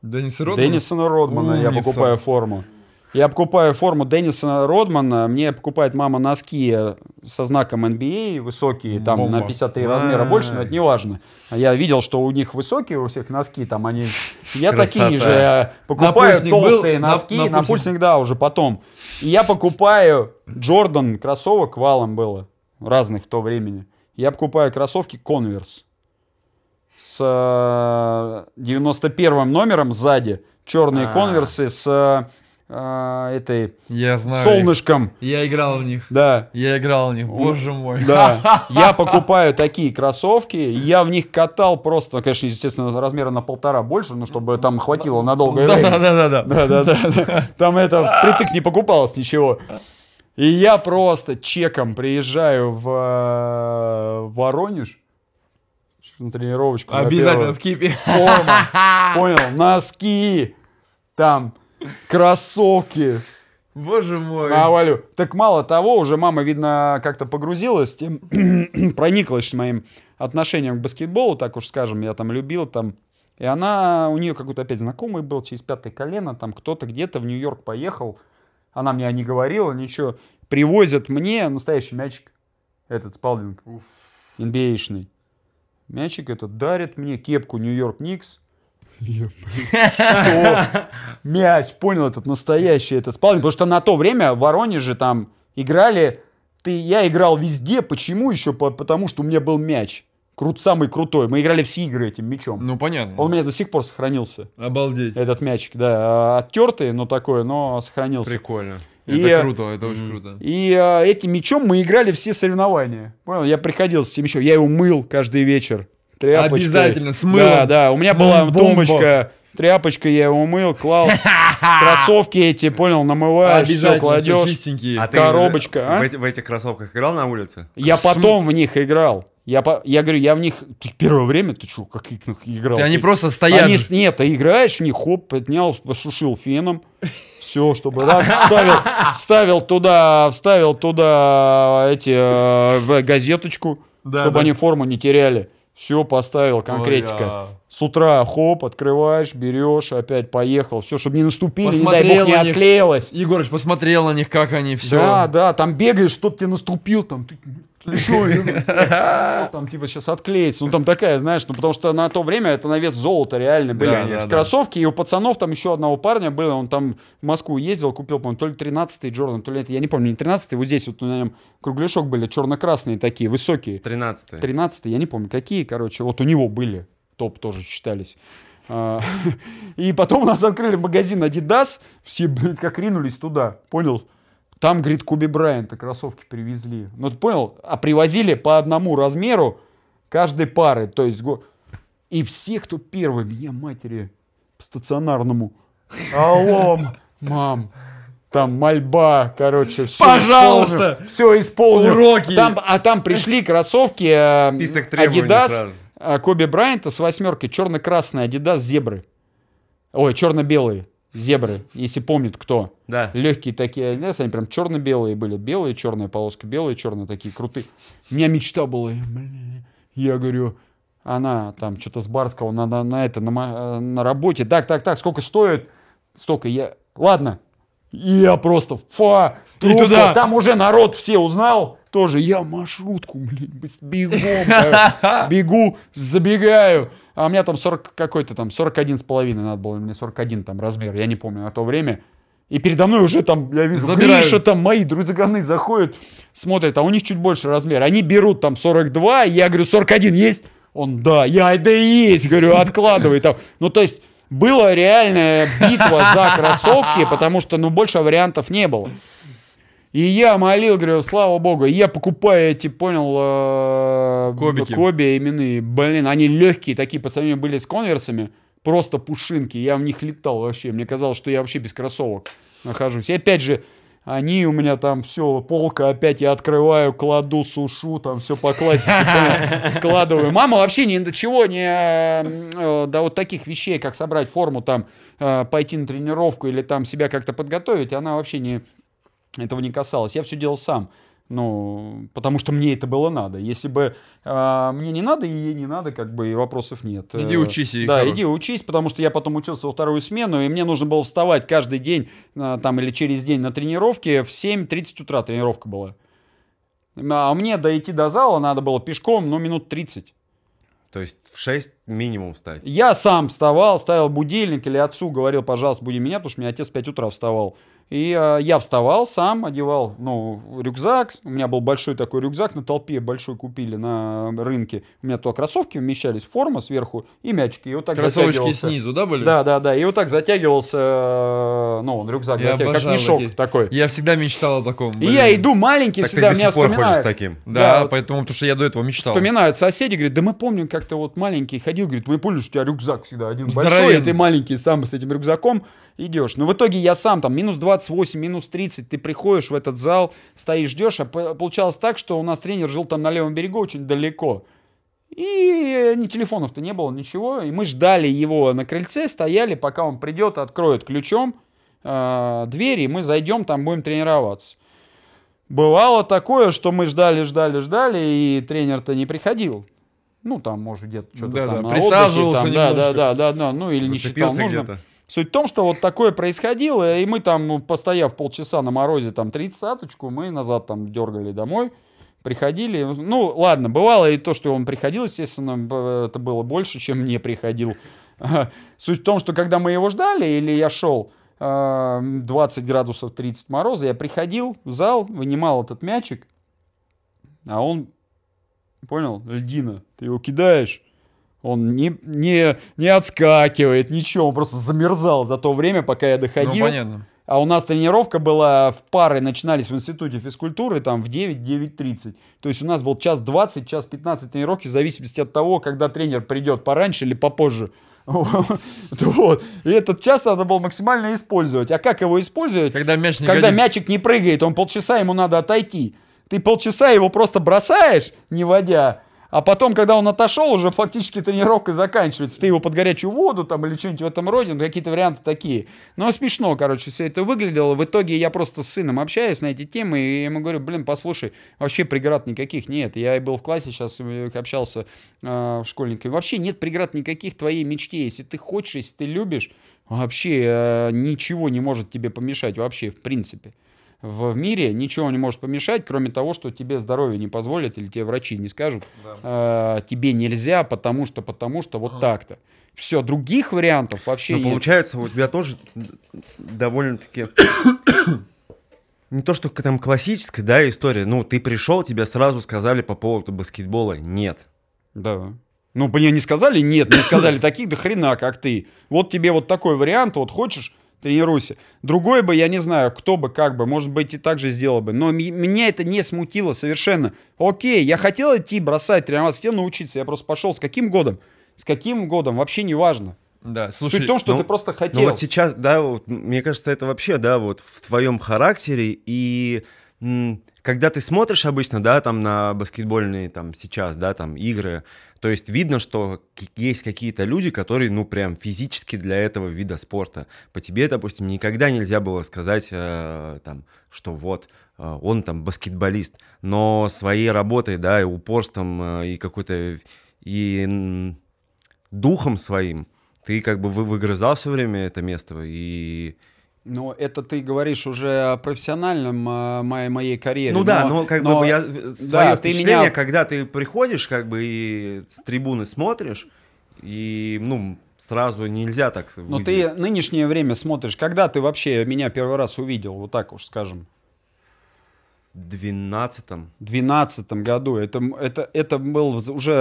Денниса Родмана? Деннисона Родмана Умница. я покупаю форму. Я покупаю форму Деннисона Родмана, мне покупает мама носки со знаком NBA, а, высокие, там Бомба. на 53 размера больше, но это не важно. А я видел, что у них высокие у всех носки, там они... Я Красота. такие же э, покупаю на толстые был, носки, на, на, на пульсинг, да, уже потом. И я покупаю Джордан кроссовок валом было, разных в то времени я покупаю кроссовки Converse с 91 э, номером сзади, черные А-а-а. конверсы с э, э, этой я знаю солнышком. Я играл в них. Да. Я играл в них, боже мой. Да. Я покупаю такие кроссовки, я в них катал просто, ну, конечно, естественно, размера на полтора больше, но чтобы там хватило на долгое время. Да-да-да. Там это впритык не покупалось ничего. И я просто чеком приезжаю в э, Воронеж, на тренировочку. Обязательно в кипе. Форма, понял, носки, там, кроссовки. Боже мой. Навалю. Так мало того, уже мама, видно, как-то погрузилась, тем прониклась моим отношением к баскетболу, так уж скажем, я там любил там. И она, у нее какой-то опять знакомый был, через пятое колено, там кто-то где-то в Нью-Йорк поехал, она мне не говорила, ничего. Привозят мне настоящий мячик. Этот спалдинг. NBA-шный. Мячик этот дарит мне кепку Нью-Йорк Никс. Мяч, понял, этот настоящий этот спалдинг. Потому что на то время в Воронеже там играли... Ты, я играл везде. Почему еще? по Потому что у меня был мяч крут, самый крутой. Мы играли все игры этим мячом. Ну, понятно. Он у меня до сих пор сохранился. Обалдеть. Этот мячик, да. А, Оттертый, но такой, но сохранился. Прикольно. И, это круто, это очень круто. И э, этим мячом мы играли все соревнования. Понял? Я приходил с этим мячом, я его мыл каждый вечер. Тряпочкой. Обязательно, с Да, да, у меня была мм, Бомба. тумбочка, тряпочка, я его мыл, клал. Кроссовки эти, понял, намываешь, все кладешь. А коробочка. А? В, в этих кроссовках играл на улице? Я потом в них играл. Я, по, я говорю, я в них ты, первое время, ты что, как их играл? Ты, они просто стоят. Они, нет, ты играешь в них, хоп, поднял, посушил феном. Все, чтобы раз, вставил, вставил туда, вставил туда эти э, газеточку, да, чтобы да. они форму не теряли. Все, поставил, конкретика. Ой, а... С утра, хоп, открываешь, берешь, опять поехал. Все, чтобы не наступили, посмотрел не дай бог, не них. отклеилось. Егорыч, посмотрел на них, как они, все. Да, да, там бегаешь, что-то тебе наступил, там, ты, что там типа сейчас отклеится. Ну там такая, знаешь, ну потому что на то время это на вес золота реально были. Да, да, кроссовки, да. и у пацанов там еще одного парня было, он там в Москву ездил, купил, по-моему, то ли 13-й Джордан, то ли это, я не помню, не 13-й, вот здесь вот на нем кругляшок были, черно-красные такие, высокие. 13-й. 13-й, я не помню, какие, короче, вот у него были топ тоже считались. А, и потом у нас открыли магазин Adidas, все, блин, как ринулись туда, понял? Там, говорит, Куби Брайанта кроссовки привезли. Ну, ты понял? А привозили по одному размеру каждой пары. То есть, и все, кто первым, меня матери по стационарному. Алом, мам, там мольба, короче, все. Пожалуйста! Исполнил, все исполнил. Уроки. Там, а там пришли кроссовки э, Список Adidas. Сразу. А Коби Брайанта с восьмеркой черно-красный Adidas зебры. Ой, черно-белые зебры, если помнит кто. Да. Легкие такие Adidas, они прям черно-белые были. Белые, черная полоска, белые, черные такие крутые. У меня мечта была. Я говорю, она там что-то с Барского на, на, на это, на, э, на работе. Так, так, так, сколько стоит? Столько я... Ладно. я просто, фа, трубка, туда. там уже народ все узнал тоже я маршрутку, блин, бегом, бегу, забегаю. А у меня там 40 какой-то там, 41 с половиной надо было, мне 41 там размер, я не помню, на то время. И передо мной уже там, я вижу, Забирают. Гриша там, мои друзья заходят, смотрят, а у них чуть больше размер. Они берут там 42, я говорю, 41 есть? Он, да, я, да есть, говорю, откладывай там. Ну, то есть, была реальная битва за кроссовки, потому что, ну, больше вариантов не было. И я молил, говорю, слава богу, я покупаю эти, понял, э, Кобики. Коби именные. Блин, они легкие, такие по сравнению были с конверсами. Просто пушинки, я в них летал вообще. Мне казалось, что я вообще без кроссовок нахожусь. И опять же, они у меня там все, полка опять я открываю, кладу, сушу, там все по классике складываю. Мама вообще ни до чего не, э, да вот таких вещей, как собрать форму, там э, пойти на тренировку или там себя как-то подготовить, она вообще не этого не касалось. Я все делал сам. Ну, потому что мне это было надо. Если бы э, мне не надо, и ей не надо, как бы и вопросов нет. Иди э, учись. И да, хорош. иди учись, потому что я потом учился во вторую смену, и мне нужно было вставать каждый день, э, там, или через день на тренировке. В 7.30 утра тренировка была. А мне дойти до зала надо было пешком, ну, минут 30. То есть в 6 минимум встать? Я сам вставал, ставил будильник или отцу говорил, пожалуйста, буди меня, потому что меня отец в 5 утра вставал. И а, я вставал сам, одевал, ну, рюкзак. У меня был большой такой рюкзак, на толпе большой купили на рынке. У меня туда кроссовки вмещались, форма сверху и мячики. И вот так Кроссовочки снизу, да, были? Да, да, да. И вот так затягивался, э, ну, рюкзак я затягивал, как мешок такие. такой. Я всегда мечтал о таком. Блин. И я иду маленький, так всегда ты до меня сих пор вспоминают. Ходишь таким. Да, да вот, поэтому, потому что я до этого мечтал. Вспоминают соседи, говорят, да мы помним, как ты вот маленький ходил, говорит, мы помним, что у тебя рюкзак всегда один Здоровен. большой, и ты маленький сам с этим рюкзаком идешь. Но в итоге я сам там минус 20 28, минус 30, ты приходишь в этот зал, стоишь, ждешь, а получалось так, что у нас тренер жил там на левом берегу очень далеко. И э, ни телефонов-то не было, ничего. И мы ждали его на крыльце, стояли, пока он придет, откроет ключом э, двери, мы зайдем, там будем тренироваться. Бывало такое, что мы ждали, ждали, ждали, и тренер-то не приходил. Ну, там, может, где-то что-то да, там да, на присаживался отдыхе, там, Да, да, да, да, да, ну или Затопился не считал то Суть в том, что вот такое происходило, и мы там, постояв полчаса на морозе, там, тридцаточку, мы назад там дергали домой, приходили. Ну, ладно, бывало и то, что он приходил, естественно, это было больше, чем мне приходил. Суть в том, что когда мы его ждали, или я шел, 20 э, градусов 30 мороза, я приходил в зал, вынимал этот мячик, а он, понял, льдина, ты его кидаешь, он не, не, не отскакивает, ничего, он просто замерзал за то время, пока я доходил. Ну, понятно. А у нас тренировка была в пары, начинались в институте физкультуры, там в 9-9.30. То есть у нас был час 20, час 15 тренировки, в зависимости от того, когда тренер придет пораньше или попозже. Вот. И этот час надо было максимально использовать. А как его использовать? Когда, мяч не когда мячик не прыгает, он полчаса, ему надо отойти. Ты полчаса его просто бросаешь, не водя, а потом, когда он отошел, уже фактически тренировка заканчивается, ты его под горячую воду там или что-нибудь в этом роде, ну, какие-то варианты такие. Но ну, а смешно, короче, все это выглядело. В итоге я просто с сыном общаюсь на эти темы, и ему говорю, блин, послушай, вообще преград никаких нет. Я и был в классе, сейчас э, общался э, школьниками. Вообще нет преград никаких твоей мечте. Если ты хочешь, если ты любишь, вообще э, ничего не может тебе помешать вообще, в принципе в мире ничего не может помешать, кроме того, что тебе здоровье не позволят или тебе врачи не скажут, да. э, тебе нельзя, потому что, потому что вот ага. так-то. Все, других вариантов вообще Но нет. Получается, у тебя тоже довольно-таки не то, что там классическая, да, история. Ну, ты пришел, тебе сразу сказали по поводу баскетбола нет. Да. Ну, мне не сказали нет, мне сказали таких до хрена, как ты. Вот тебе вот такой вариант, вот хочешь, тренируйся. Другой бы, я не знаю, кто бы, как бы, может быть, и так же сделал бы. Но меня это не смутило совершенно. Окей, я хотел идти бросать, тренироваться, хотел научиться, я просто пошел. С каким годом? С каким годом? Вообще не важно. Да, слушай, Суть в том, что ну, ты просто ну, хотел. Ну вот сейчас, да, вот, мне кажется, это вообще, да, вот в твоем характере и когда ты смотришь обычно, да, там на баскетбольные там сейчас, да, там игры, то есть видно, что есть какие-то люди, которые, ну, прям физически для этого вида спорта. По тебе, допустим, никогда нельзя было сказать, э, там, что вот, э, он там баскетболист, но своей работой, да, и упорством, э, и какой-то, и духом своим, ты как бы выгрызал все время это место, и ну, это ты говоришь уже о профессиональном э, моей, моей карьере. Ну да, но, ну, как но, бы я свое да, впечатление, меня... когда ты приходишь, как бы и с трибуны смотришь, и ну сразу нельзя так. Выделить. Но ты нынешнее время смотришь. Когда ты вообще меня первый раз увидел, вот так уж скажем? двенадцатом. м 12 году. Это, это, это был уже...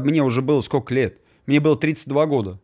Э, мне уже было сколько лет? Мне было 32 года.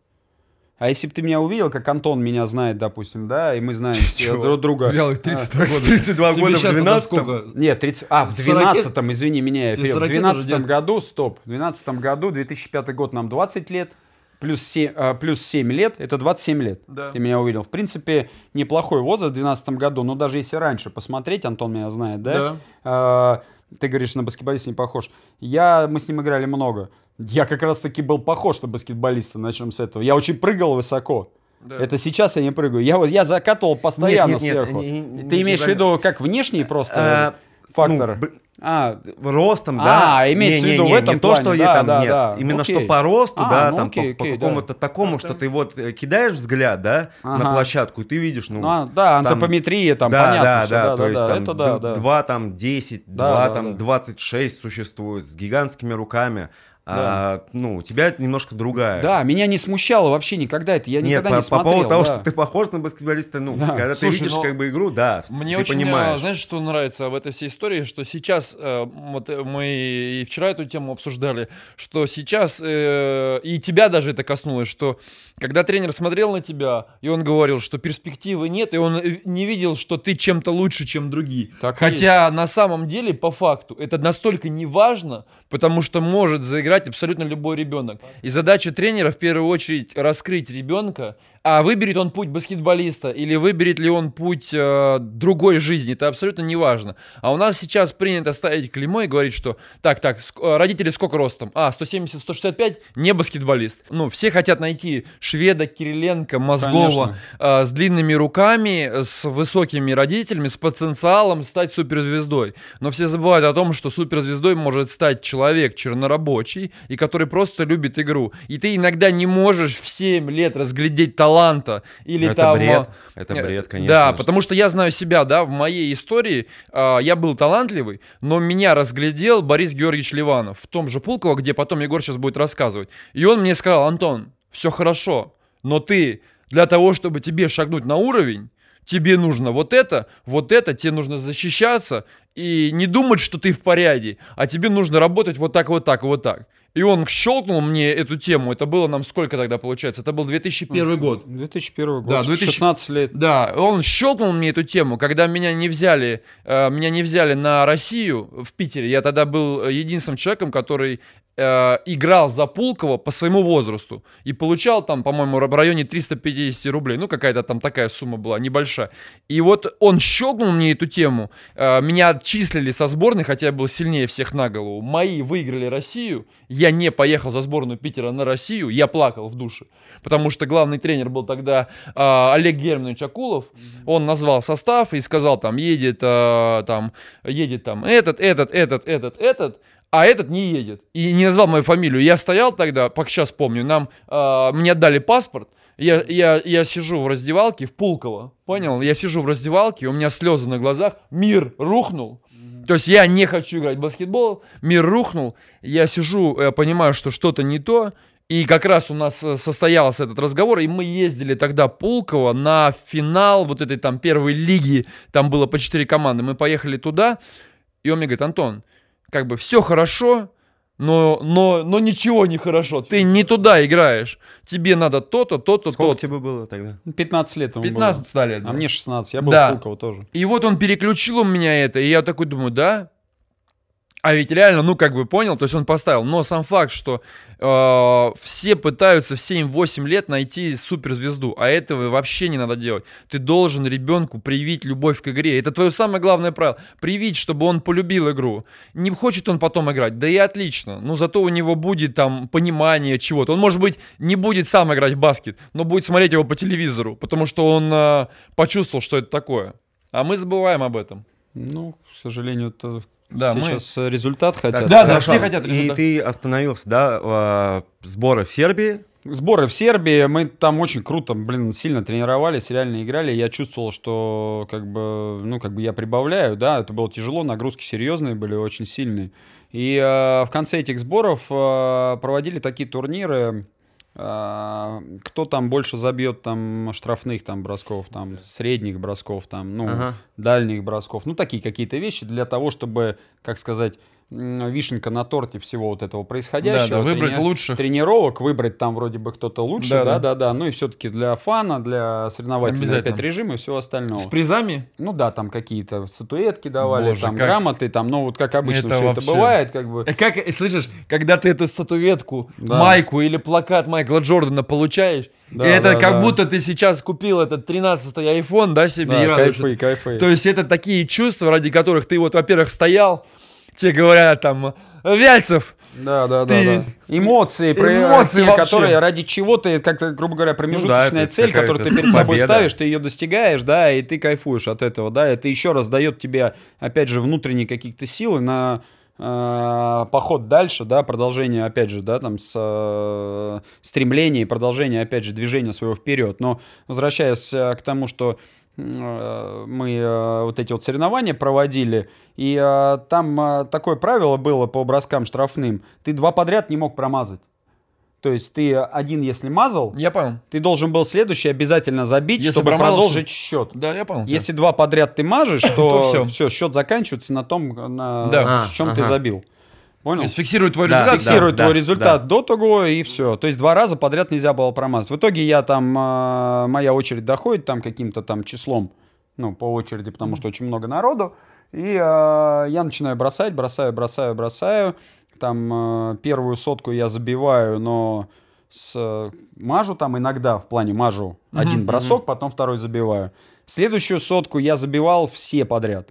А если бы ты меня увидел, как Антон меня знает, допустим, да, и мы знаем все друг друга. Вялый, 32 а. года. 32 года в 12 Нет, 30... А, в 12 извини меня, я В 12 году, стоп, в 12 году, 2005 год, нам 20 лет, плюс 7, а, плюс 7 лет, это 27 лет. Да. Ты меня увидел. В принципе, неплохой возраст в 2012 году, но даже если раньше посмотреть, Антон меня знает, да? Да. А, ты говоришь, на баскетболиста не похож. Я, мы с ним играли много. Я как раз-таки был похож на баскетболиста, начнем с этого. Я очень прыгал высоко. Да. Это сейчас я не прыгаю. Я, я закатывал постоянно нет, нет, сверху. Нет, нет, Ты не, имеешь в виду как внешние просто а, факторы? Ну, а, ростом, а, да. А, имеется не, в виду не, в этом не плане. то, что да, там да, нет. Да, Именно ну, окей. что по росту, а, да, ну, там окей, по, по какому-то да. такому, что ты вот э, кидаешь взгляд, да, ага. на площадку, и ты видишь, ну. ну а, да, антропометрия там, да, понятно. Да, все, да, да, то есть да, там это, да, 2, да. 2 там 10, да, 2 да, там да. 26 существует с гигантскими руками. Да. А, ну, у тебя немножко другая. Да, меня не смущало вообще никогда это. Я Нет, никогда по, не смотрел. По поводу да. того, что ты похож на баскетболиста, ну, да. когда Слушай, ты видишь ну, как бы игру, да, мне ты очень, э, понимаешь. Знаешь, что нравится в этой всей истории, что сейчас, э, вот э, мы и вчера эту тему обсуждали, что сейчас, и тебя даже это коснулось, что когда тренер смотрел на тебя, и он говорил, что перспективы нет, и он не видел, что ты чем-то лучше, чем другие. Так Хотя есть. на самом деле, по факту, это настолько неважно, потому что может заиграть играть абсолютно любой ребенок. И задача тренера в первую очередь раскрыть ребенка а выберет он путь баскетболиста или выберет ли он путь э, другой жизни, это абсолютно не важно. А у нас сейчас принято ставить клеймо и говорить, что так, так, ск- э, родители сколько ростом? А, 170-165, не баскетболист. Ну, все хотят найти шведа, Кириленко, Мозгова э, с длинными руками, с высокими родителями, с потенциалом стать суперзвездой. Но все забывают о том, что суперзвездой может стать человек чернорабочий и который просто любит игру. И ты иногда не можешь в 7 лет разглядеть талант таланта или это там... Бред. Э, это бред, э, конечно. Да, же. потому что я знаю себя, да, в моей истории э, я был талантливый, но меня разглядел Борис Георгиевич Ливанов в том же Пулково, где потом Егор сейчас будет рассказывать. И он мне сказал, Антон, все хорошо, но ты для того, чтобы тебе шагнуть на уровень, тебе нужно вот это, вот это, тебе нужно защищаться и не думать, что ты в порядке, а тебе нужно работать вот так, вот так, вот так. И он щелкнул мне эту тему. Это было нам сколько тогда получается? Это был 2001 год. 2001 год. Да, 2000... 16 лет. Да, он щелкнул мне эту тему, когда меня не взяли, э, меня не взяли на Россию в Питере. Я тогда был э, единственным человеком, который Э, играл за Пулкова по своему возрасту и получал там, по-моему, в районе 350 рублей. Ну, какая-то там такая сумма была, небольшая. И вот он щелкнул мне эту тему. Э, меня отчислили со сборной, хотя я был сильнее всех на голову. Мои выиграли Россию. Я не поехал за сборную Питера на Россию. Я плакал в душе. Потому что главный тренер был тогда э, Олег Германович Акулов. Он назвал состав и сказал там, едет, там, едет там этот, этот, этот, этот, этот а этот не едет. И не назвал мою фамилию. Я стоял тогда, как сейчас помню, нам, э, мне отдали паспорт, я, я, я сижу в раздевалке, в Пулково, понял? Я сижу в раздевалке, у меня слезы на глазах, мир рухнул. То есть я не хочу играть в баскетбол, мир рухнул, я сижу, я э, понимаю, что что-то не то, и как раз у нас э, состоялся этот разговор, и мы ездили тогда Пулково на финал вот этой там первой лиги, там было по четыре команды, мы поехали туда, и он мне говорит, Антон, как бы все хорошо, но, но, но ничего не хорошо. Ты не туда играешь. Тебе надо то-то, то-то, то то Сколько тебе было тогда? 15 лет ему 15 было. лет. Да. А мне 16, я был да. Пулково тоже. И вот он переключил у меня это, и я такой думаю, да, а ведь реально, ну как бы понял, то есть он поставил. Но сам факт, что э, все пытаются в 7-8 лет найти суперзвезду, а этого вообще не надо делать. Ты должен ребенку привить любовь к игре. Это твое самое главное правило. Привить, чтобы он полюбил игру. Не хочет он потом играть, да и отлично. Но зато у него будет там понимание чего-то. Он, может быть, не будет сам играть в баскет, но будет смотреть его по телевизору, потому что он э, почувствовал, что это такое. А мы забываем об этом. Ну, к сожалению, это да, все мы... сейчас результат хотят. Да, да, да все хотят результат. И ты остановился, да, а, сборы в Сербии. Сборы в Сербии, мы там очень круто, блин, сильно тренировались, реально играли. Я чувствовал, что как бы, ну, как бы я прибавляю, да, это было тяжело, нагрузки серьезные были, очень сильные. И э, в конце этих сборов э, проводили такие турниры, а, кто там больше забьет там штрафных там бросков, там средних бросков, там, ну, ага. дальних бросков. Ну, такие какие-то вещи для того, чтобы, как сказать, вишенка на торте всего вот этого происходящего. Да, да, выбрать трени... лучших. Тренировок, выбрать там вроде бы кто-то лучше, да-да-да. Ну и все-таки для фана, для соревновательных опять режима и всего остального. С призами? Ну да, там какие-то статуэтки давали, Боже, там как... грамоты, там, ну вот как обычно это все вообще... это бывает. Как, бы. Э, как, э, слышишь, когда ты эту статуэтку, да. майку или плакат Майкла Джордана получаешь, да, и это да, как да. будто ты сейчас купил этот 13-й iPhone, да, себе да, и радуешься. кайфы, кайфы. То есть это такие чувства, ради которых ты вот, во-первых, стоял, тебе говорят там, Вяльцев, да, да, ты... да, да. Эмоции, эмоции вообще. которые ради чего ты, как грубо говоря, промежуточная ну, да, цель, которую ты перед победа. собой ставишь, ты ее достигаешь, да, и ты кайфуешь от этого, да, это еще раз дает тебе, опять же, внутренние какие-то силы на э, поход дальше, да, продолжение, опять же, да, там, с, э, стремление и продолжение, опять же, движения своего вперед. Но возвращаясь э, к тому, что Э, мы э, вот эти вот соревнования проводили, и э, там такое правило было по броскам штрафным, ты два подряд не мог промазать. То есть ты один, если мазал, я понял. ты должен был следующий обязательно забить, если чтобы промазался. продолжить счет. Да, я понял. Если тебя. два подряд ты мажешь, то, то все. все, счет заканчивается на том, на да. а, чем ага. ты забил. Понял? То есть фиксирует твой да, результат. Фиксирует да, твой да, результат да. до того, и все. То есть два раза подряд нельзя было промазать. В итоге я там, э, моя очередь доходит там каким-то там числом, ну, по очереди, потому что очень много народу. И э, я начинаю бросать, бросаю, бросаю, бросаю. Там э, первую сотку я забиваю, но с э, мажу там иногда, в плане мажу mm один бросок, mm потом второй забиваю. Следующую сотку я забивал все подряд.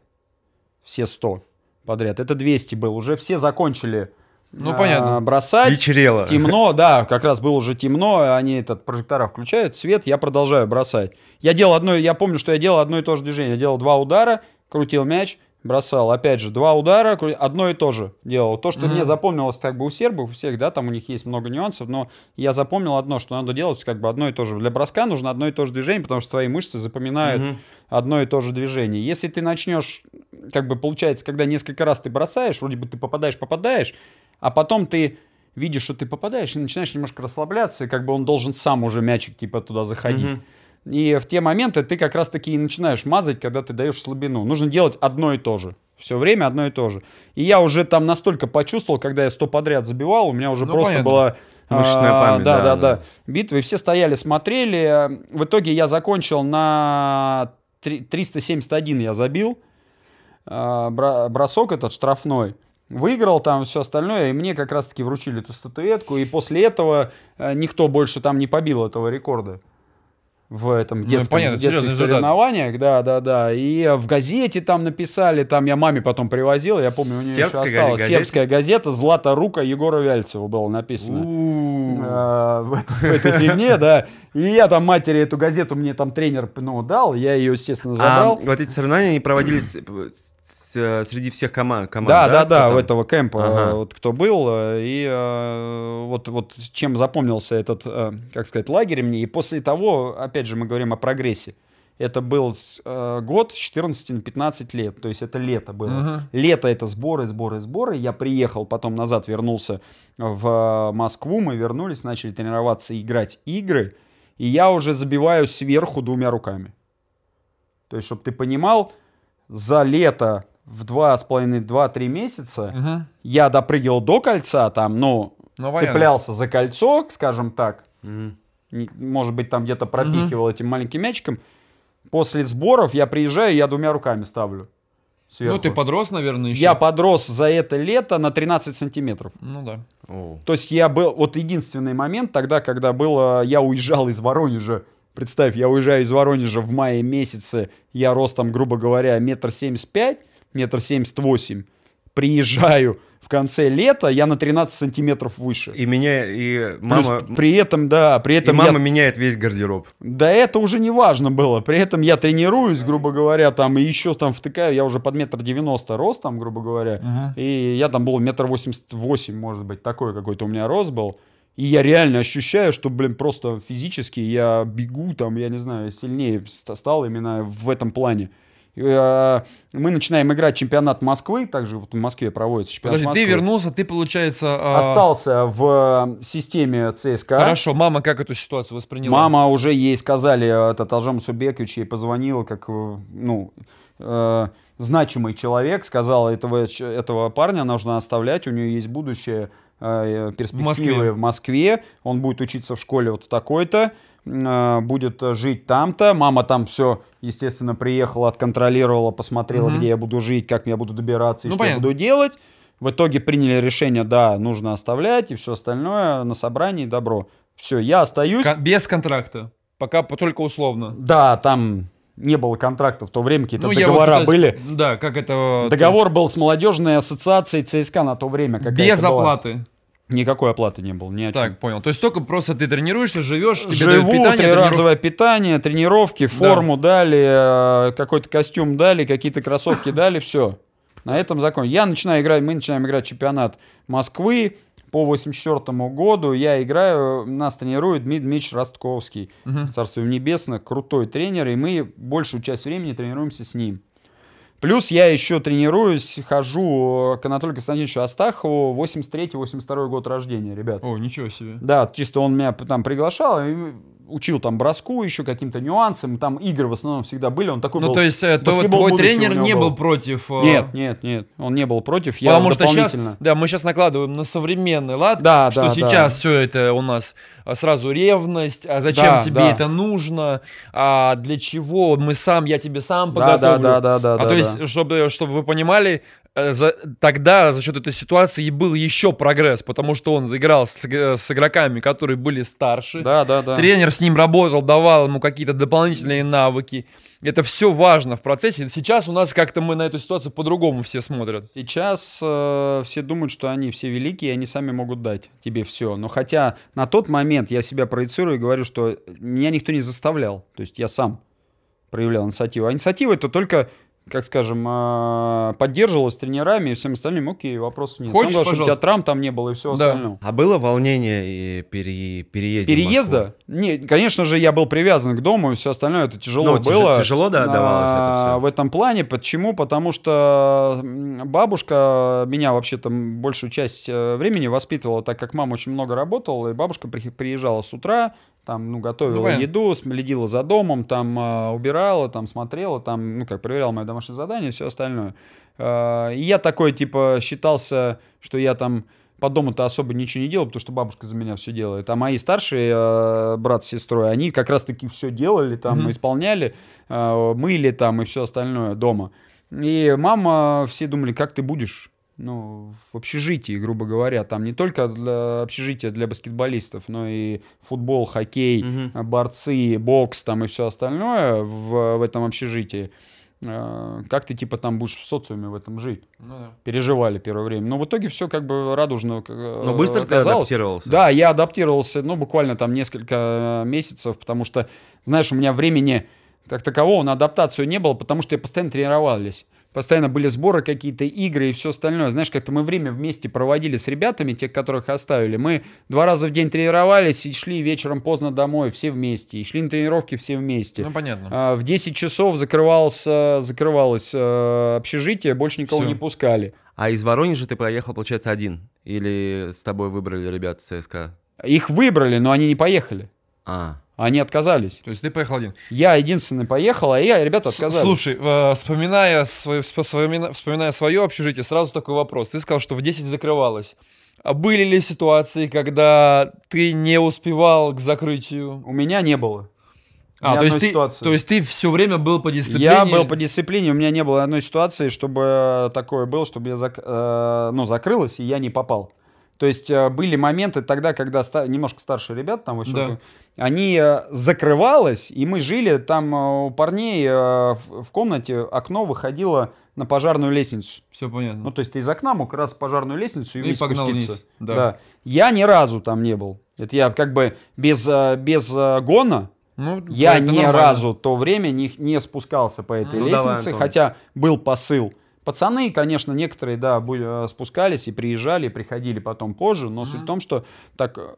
Все сто подряд. Это 200 был. Уже все закончили ну, а, понятно. бросать. Вечерело. Темно, да, как раз было уже темно, они этот прожектора включают, свет, я продолжаю бросать. Я делал одно, я помню, что я делал одно и то же движение. Я делал два удара, крутил мяч, бросал. Опять же, два удара, одно и то же делал. То, что mm-hmm. мне запомнилось как бы у сербов, у всех, да, там у них есть много нюансов, но я запомнил одно, что надо делать как бы одно и то же. Для броска нужно одно и то же движение, потому что твои мышцы запоминают mm-hmm. одно и то же движение. Если ты начнешь, как бы получается, когда несколько раз ты бросаешь, вроде бы ты попадаешь, попадаешь, а потом ты видишь, что ты попадаешь, и начинаешь немножко расслабляться, и как бы он должен сам уже мячик типа туда заходить. Mm-hmm. И в те моменты ты как раз-таки и начинаешь мазать, когда ты даешь слабину. Нужно делать одно и то же. Все время одно и то же. И я уже там настолько почувствовал, когда я сто подряд забивал, у меня уже ну, просто понятно. была... Мышечная а, память, а, да, да, да, да. Битвы. все стояли, смотрели. В итоге я закончил на 371 я забил. А, бросок этот штрафной выиграл там все остальное, и мне как раз-таки вручили эту статуэтку, и после этого э, никто больше там не побил этого рекорда в этом ну, детском, ну, понятно, детских соревнованиях, да, да, да, и в газете там написали, там я маме потом привозил, я помню, у нее Сербская еще осталась газета? сербская газета «Злата рука» Егора Вяльцева было написано а, в, этой фигне, да, и я там матери эту газету мне там тренер, ну, дал, я ее, естественно, а забрал. вот эти соревнования, они проводились Э, среди всех команд. команд да, да, да, у этого кемпа, э, ага. вот кто был. Э, и вот, вот чем запомнился этот, как сказать, лагерь мне. И после того, опять же, мы говорим о прогрессе. Это был год с 14 на 15 лет, то есть это лето было. Угу. Лето это сборы, сборы, сборы. Я приехал, потом назад вернулся в Москву, мы вернулись, начали тренироваться, играть игры. И я уже забиваю сверху двумя руками. То есть, чтобы ты понимал, за лето в два с половиной два-три месяца угу. я допрыгивал до кольца, там, ну, ну цеплялся за кольцо, скажем так. Угу. Может быть, там где-то пропихивал угу. этим маленьким мячиком. После сборов я приезжаю, я двумя руками ставлю. Сверху. Ну, ты подрос, наверное, еще. Я подрос за это лето на 13 сантиметров. Ну да. О. То есть я был... Вот единственный момент тогда, когда было... Я уезжал из Воронежа. Представь, я уезжаю из Воронежа в мае месяце. Я ростом, грубо говоря, метр семьдесят пять метр семьдесят восемь, приезжаю в конце лета, я на 13 сантиметров выше. И меня, и мама... Плюс, при этом, да, при этом... И мама я... меняет весь гардероб. Да это уже не важно было. При этом я тренируюсь, грубо говоря, там, и еще там втыкаю, я уже под метр девяносто рост там, грубо говоря, ага. и я там был метр восемьдесят восемь, может быть, такой какой-то у меня рост был. И я реально ощущаю, что, блин, просто физически я бегу там, я не знаю, сильнее стал именно в этом плане. Э, мы начинаем играть чемпионат Москвы, также вот в Москве проводится чемпионат Подожди, Москвы. ты вернулся, ты, получается... А, Остался в э, системе ЦСКА. Хорошо, мама как эту ситуацию восприняла? Мама уже ей сказали, э, этот Алжам Субекович ей позвонил, как, ну, э, значимый человек, сказал, этого, этого парня нужно оставлять, у нее есть будущее, э, перспективы в Москве. в Москве, он будет учиться в школе вот такой-то, Э, будет жить там-то. Мама там все, естественно, приехала, отконтролировала, посмотрела, угу. где я буду жить, как я буду добираться и ну, что понятно. я буду делать. В итоге приняли решение, да, нужно оставлять и все остальное на собрании добро. Все, я остаюсь. К без контракта. Пока только условно. Да, там не было контрактов в то время, какие-то ну, договора вот, были. Да, как это... Договор есть... был с молодежной ассоциацией ЦСКА на то время. Без оплаты. Была. Никакой оплаты не было, ни о чем. Так, понял. То есть только просто ты тренируешься, живешь, тебе Живу, дают питание, трениров... питание, тренировки, форму да. дали, э, какой-то костюм дали, какие-то кроссовки дали, все. На этом закон. Я начинаю играть, мы начинаем играть чемпионат Москвы по 84 году. Я играю, нас тренирует Дмитрий Дмитрич Ростковский, угу. царство небесное, крутой тренер, и мы большую часть времени тренируемся с ним. Плюс я еще тренируюсь, хожу э, к Анатолию Константиновичу Астахову, 83-82 год рождения, ребят. О, ничего себе. Да, чисто он меня там приглашал, и учил там броску, еще каким-то нюансам, там игры в основном всегда были, он такой ну, был. Ну, то есть э, твой тренер не был против... Э, нет, нет, нет, он не был против, я Потому что сейчас, да, мы сейчас накладываем на современный лад, да, что да, сейчас да. все это у нас э, сразу ревность, а зачем да, тебе да. это нужно, а для чего, мы сам, я тебе сам да, подготовлю. Да, да, да, да, да. А да, то да. есть, чтобы, чтобы вы понимали, Э, за, тогда за счет этой ситуации и был еще прогресс, потому что он играл с, с игроками, которые были старше. Да, да, да. Тренер с ним работал, давал ему какие-то дополнительные навыки. Это все важно в процессе. Сейчас у нас как-то мы на эту ситуацию по-другому все смотрят. Сейчас э, все думают, что они все великие, и они сами могут дать тебе все. Но хотя на тот момент я себя проецирую и говорю, что меня никто не заставлял. То есть я сам проявлял инициативу. А инициатива это только как скажем, э, поддерживалось тренерами и всем остальным, окей, вопросов нет. Хочешь, Сам пожалуйста. у тебя травм там не было и все да. остальное. А было волнение и пере... переезда? Переезда? Нет, конечно же, я был привязан к дому и все остальное, это тяжело ну, было. Тяж, тяжело, да, давалось это все. В этом плане, почему? Потому что бабушка меня вообще там большую часть э, времени воспитывала, так как мама очень много работала, и бабушка приезжала с утра, там, ну, готовила ну, еду, следила за домом, там, э, убирала, там, смотрела, там, ну, как, проверяла мое домашнее задание и все остальное. Э, и я такой, типа, считался, что я там по дому-то особо ничего не делал, потому что бабушка за меня все делает. А мои старшие э, брат с сестрой, они как раз-таки все делали, там, mm-hmm. исполняли, э, мыли там и все остальное дома. И мама, все думали, как ты будешь ну, в общежитии, грубо говоря. Там не только для общежития для баскетболистов, но и футбол, хоккей, угу. борцы, бокс там и все остальное в, в этом общежитии. Э, как ты типа там будешь в социуме в этом жить? Ну, да. Переживали первое время. Но ну, в итоге все как бы радужно. Э, но быстро оказалось. ты адаптировался? Да, я адаптировался, ну, буквально там несколько месяцев, потому что, знаешь, у меня времени как такового на адаптацию не было, потому что я постоянно тренировались постоянно были сборы, какие-то игры и все остальное. Знаешь, как-то мы время вместе проводили с ребятами, тех, которых оставили. Мы два раза в день тренировались и шли вечером поздно домой все вместе. И шли на тренировки все вместе. Ну, понятно. А, в 10 часов закрывался, закрывалось а, общежитие, больше никого все. не пускали. А из Воронежа ты поехал, получается, один? Или с тобой выбрали ребят в ЦСКА? Их выбрали, но они не поехали. А. А они отказались. То есть ты поехал один? Я единственный поехал, а я, ребята отказались. Слушай, э, вспоминая свое, вспоминая свое общежитие, сразу такой вопрос. Ты сказал, что в 10 закрывалось. А были ли ситуации, когда ты не успевал к закрытию? У меня не было. А, то есть, ты, то есть ты все время был по дисциплине? Я был по дисциплине, у меня не было одной ситуации, чтобы э, такое было, чтобы я зак, э, ну, закрылась, и я не попал. То есть э, были моменты тогда, когда ста немножко старше ребят, там еще, да. они э, закрывалось, и мы жили там э, у парней в комнате, окно выходило на пожарную лестницу. Все понятно. Ну, то есть ты из окна мог раз пожарную лестницу и, и погнал спуститься. Вниз. Да. да. Я ни разу там не был. Это я как бы без, без гона, ну, я ни нормально. разу то время не, не спускался по этой ну, лестнице, давай, хотя был посыл. Пацаны, конечно, некоторые, да, э, спускались и приезжали, и приходили потом позже, но mm-hmm. суть в том, что так э,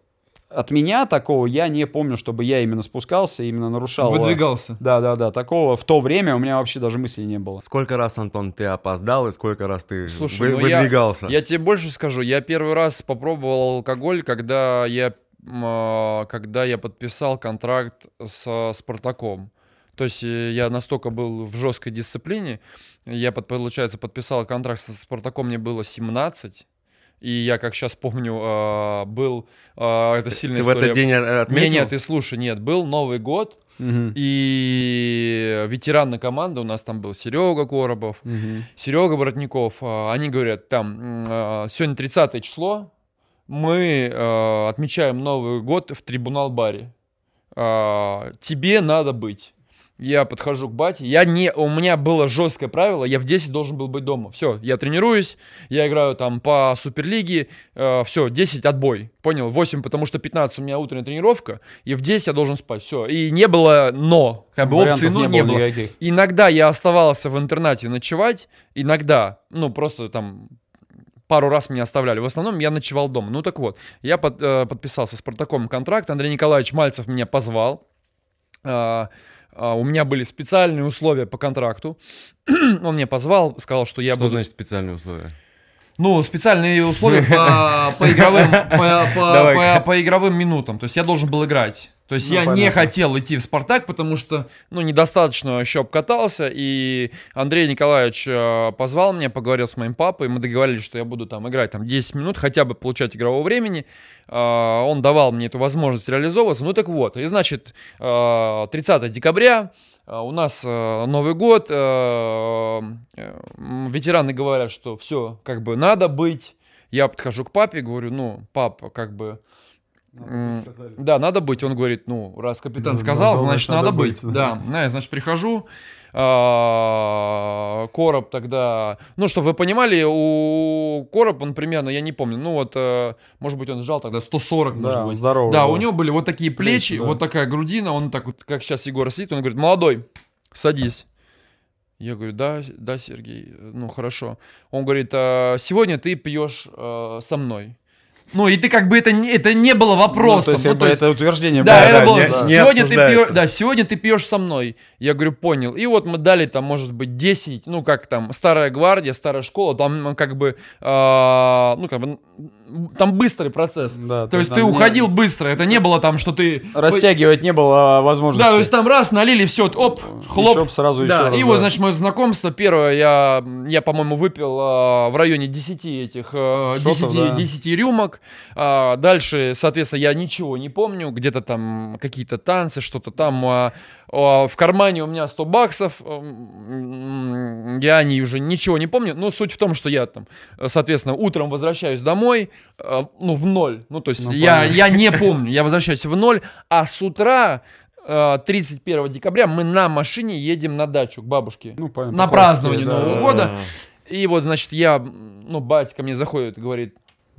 от меня такого я не помню, чтобы я именно спускался, именно нарушал. Выдвигался. Да, да, да. Такого в то время у меня вообще даже мысли не было. Сколько раз, Антон, ты опоздал и сколько раз ты Слушай, вы, ну выдвигался? Я, я тебе больше скажу. Я первый раз попробовал алкоголь, когда я, а, когда я подписал контракт с Спартаком. То есть э, я настолько был в жесткой дисциплине, я, под, получается, подписал контракт со Спартаком, мне было 17, и я, как сейчас помню, а, был... А, это сильный ты история. в этот день э, отметил? Нет, нет, ты слушай, нет, был Новый год, Угу. И ветераны команды у нас там был Серега Коробов, угу. Серега Боротников. А, они говорят, там, сегодня 30 число, мы отмечаем Новый год в трибунал-баре. Тебе надо быть я подхожу к бате, я не, у меня было жесткое правило, я в 10 должен был быть дома. Все, я тренируюсь, я играю там по суперлиге, э, все, 10 отбой, понял, 8, потому что 15 у меня утренняя тренировка, и в 10 я должен спать, все. И не было но, как бы опции ну не, не было. Никаких. Иногда я оставался в интернате ночевать, иногда, ну просто там пару раз меня оставляли. В основном я ночевал дома. Ну так вот, я под, э, подписался с Спартаком контракт, Андрей Николаевич Мальцев меня позвал. Э, а, у меня были специальные условия по контракту. Он меня позвал, сказал, что я что буду... Что значит специальные условия? Ну, специальные условия по, по, игровым, по, по, по, по игровым минутам. То есть я должен был играть то есть ну, я понятно. не хотел идти в «Спартак», потому что, ну, недостаточно еще обкатался, и Андрей Николаевич э, позвал меня, поговорил с моим папой, мы договорились, что я буду там играть там 10 минут, хотя бы получать игрового времени. Э, он давал мне эту возможность реализовываться. Ну, так вот, и значит, э, 30 декабря э, у нас э, Новый год, э, э, ветераны говорят, что все, как бы надо быть. Я подхожу к папе, и говорю, ну, пап, как бы, да, надо быть. Он говорит, ну, раз капитан ну, ну, сказал, значит, надо, быть. Да. да, ну, значит, прихожу. А, короб тогда... Ну, чтобы вы понимали, у Короб, он примерно, я не помню, ну вот, э, может быть, он сжал тогда 140, да, может быть. Здоровый, да, да, у него были вот такие плечи, плечи да. вот такая грудина, он так вот, как сейчас Егор сидит, он говорит, молодой, садись. Я говорю, да, да, Сергей, ну хорошо. Он говорит, «А сегодня ты пьешь э, со мной. Ну, и ты как бы это, не это не было вопросом. Ну, то есть, ну, то есть это утверждение да, было. это было. Не, да. Сегодня, ты пьешь, да, сегодня ты пьешь со мной. Я говорю, понял. И вот мы дали там, может быть, 10, ну, как там, старая гвардия, старая школа, там как бы, э, ну, как бы там быстрый процесс. Да, то, есть ты уходил быстро, это не было там, что ты... Растягивать не было а, возможности. Да, то есть там раз, налили, все, оп, хлоп. И сразу да, еще раз, и вот, значит, мое знакомство первое, я, я по-моему, выпил а, в районе 10 этих, а, Шотов, 10, да. 10 рюмок. А, дальше, соответственно, я ничего не помню, где-то там какие-то танцы, что-то там... А, в кармане у меня 100 баксов, э, я не уже ничего не помню, но суть в том, что я там, э, соответственно, утром возвращаюсь домой, э, ну, в ноль, ну, то есть ну, я, я не помню, я возвращаюсь в ноль, а с утра 31 декабря мы на машине едем на дачу к бабушке ну, понятно, на празднование да. Нового года. И вот, значит, я, ну, батя ко мне заходит и говорит,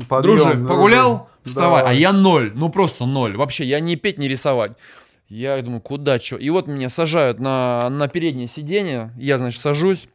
Подъем, дружи, погулял? Вставай. Да. А я ноль, ну просто ноль. Вообще, я не петь, не рисовать. Я думаю, куда что? И вот меня сажают на, на переднее сиденье. Я, значит, сажусь.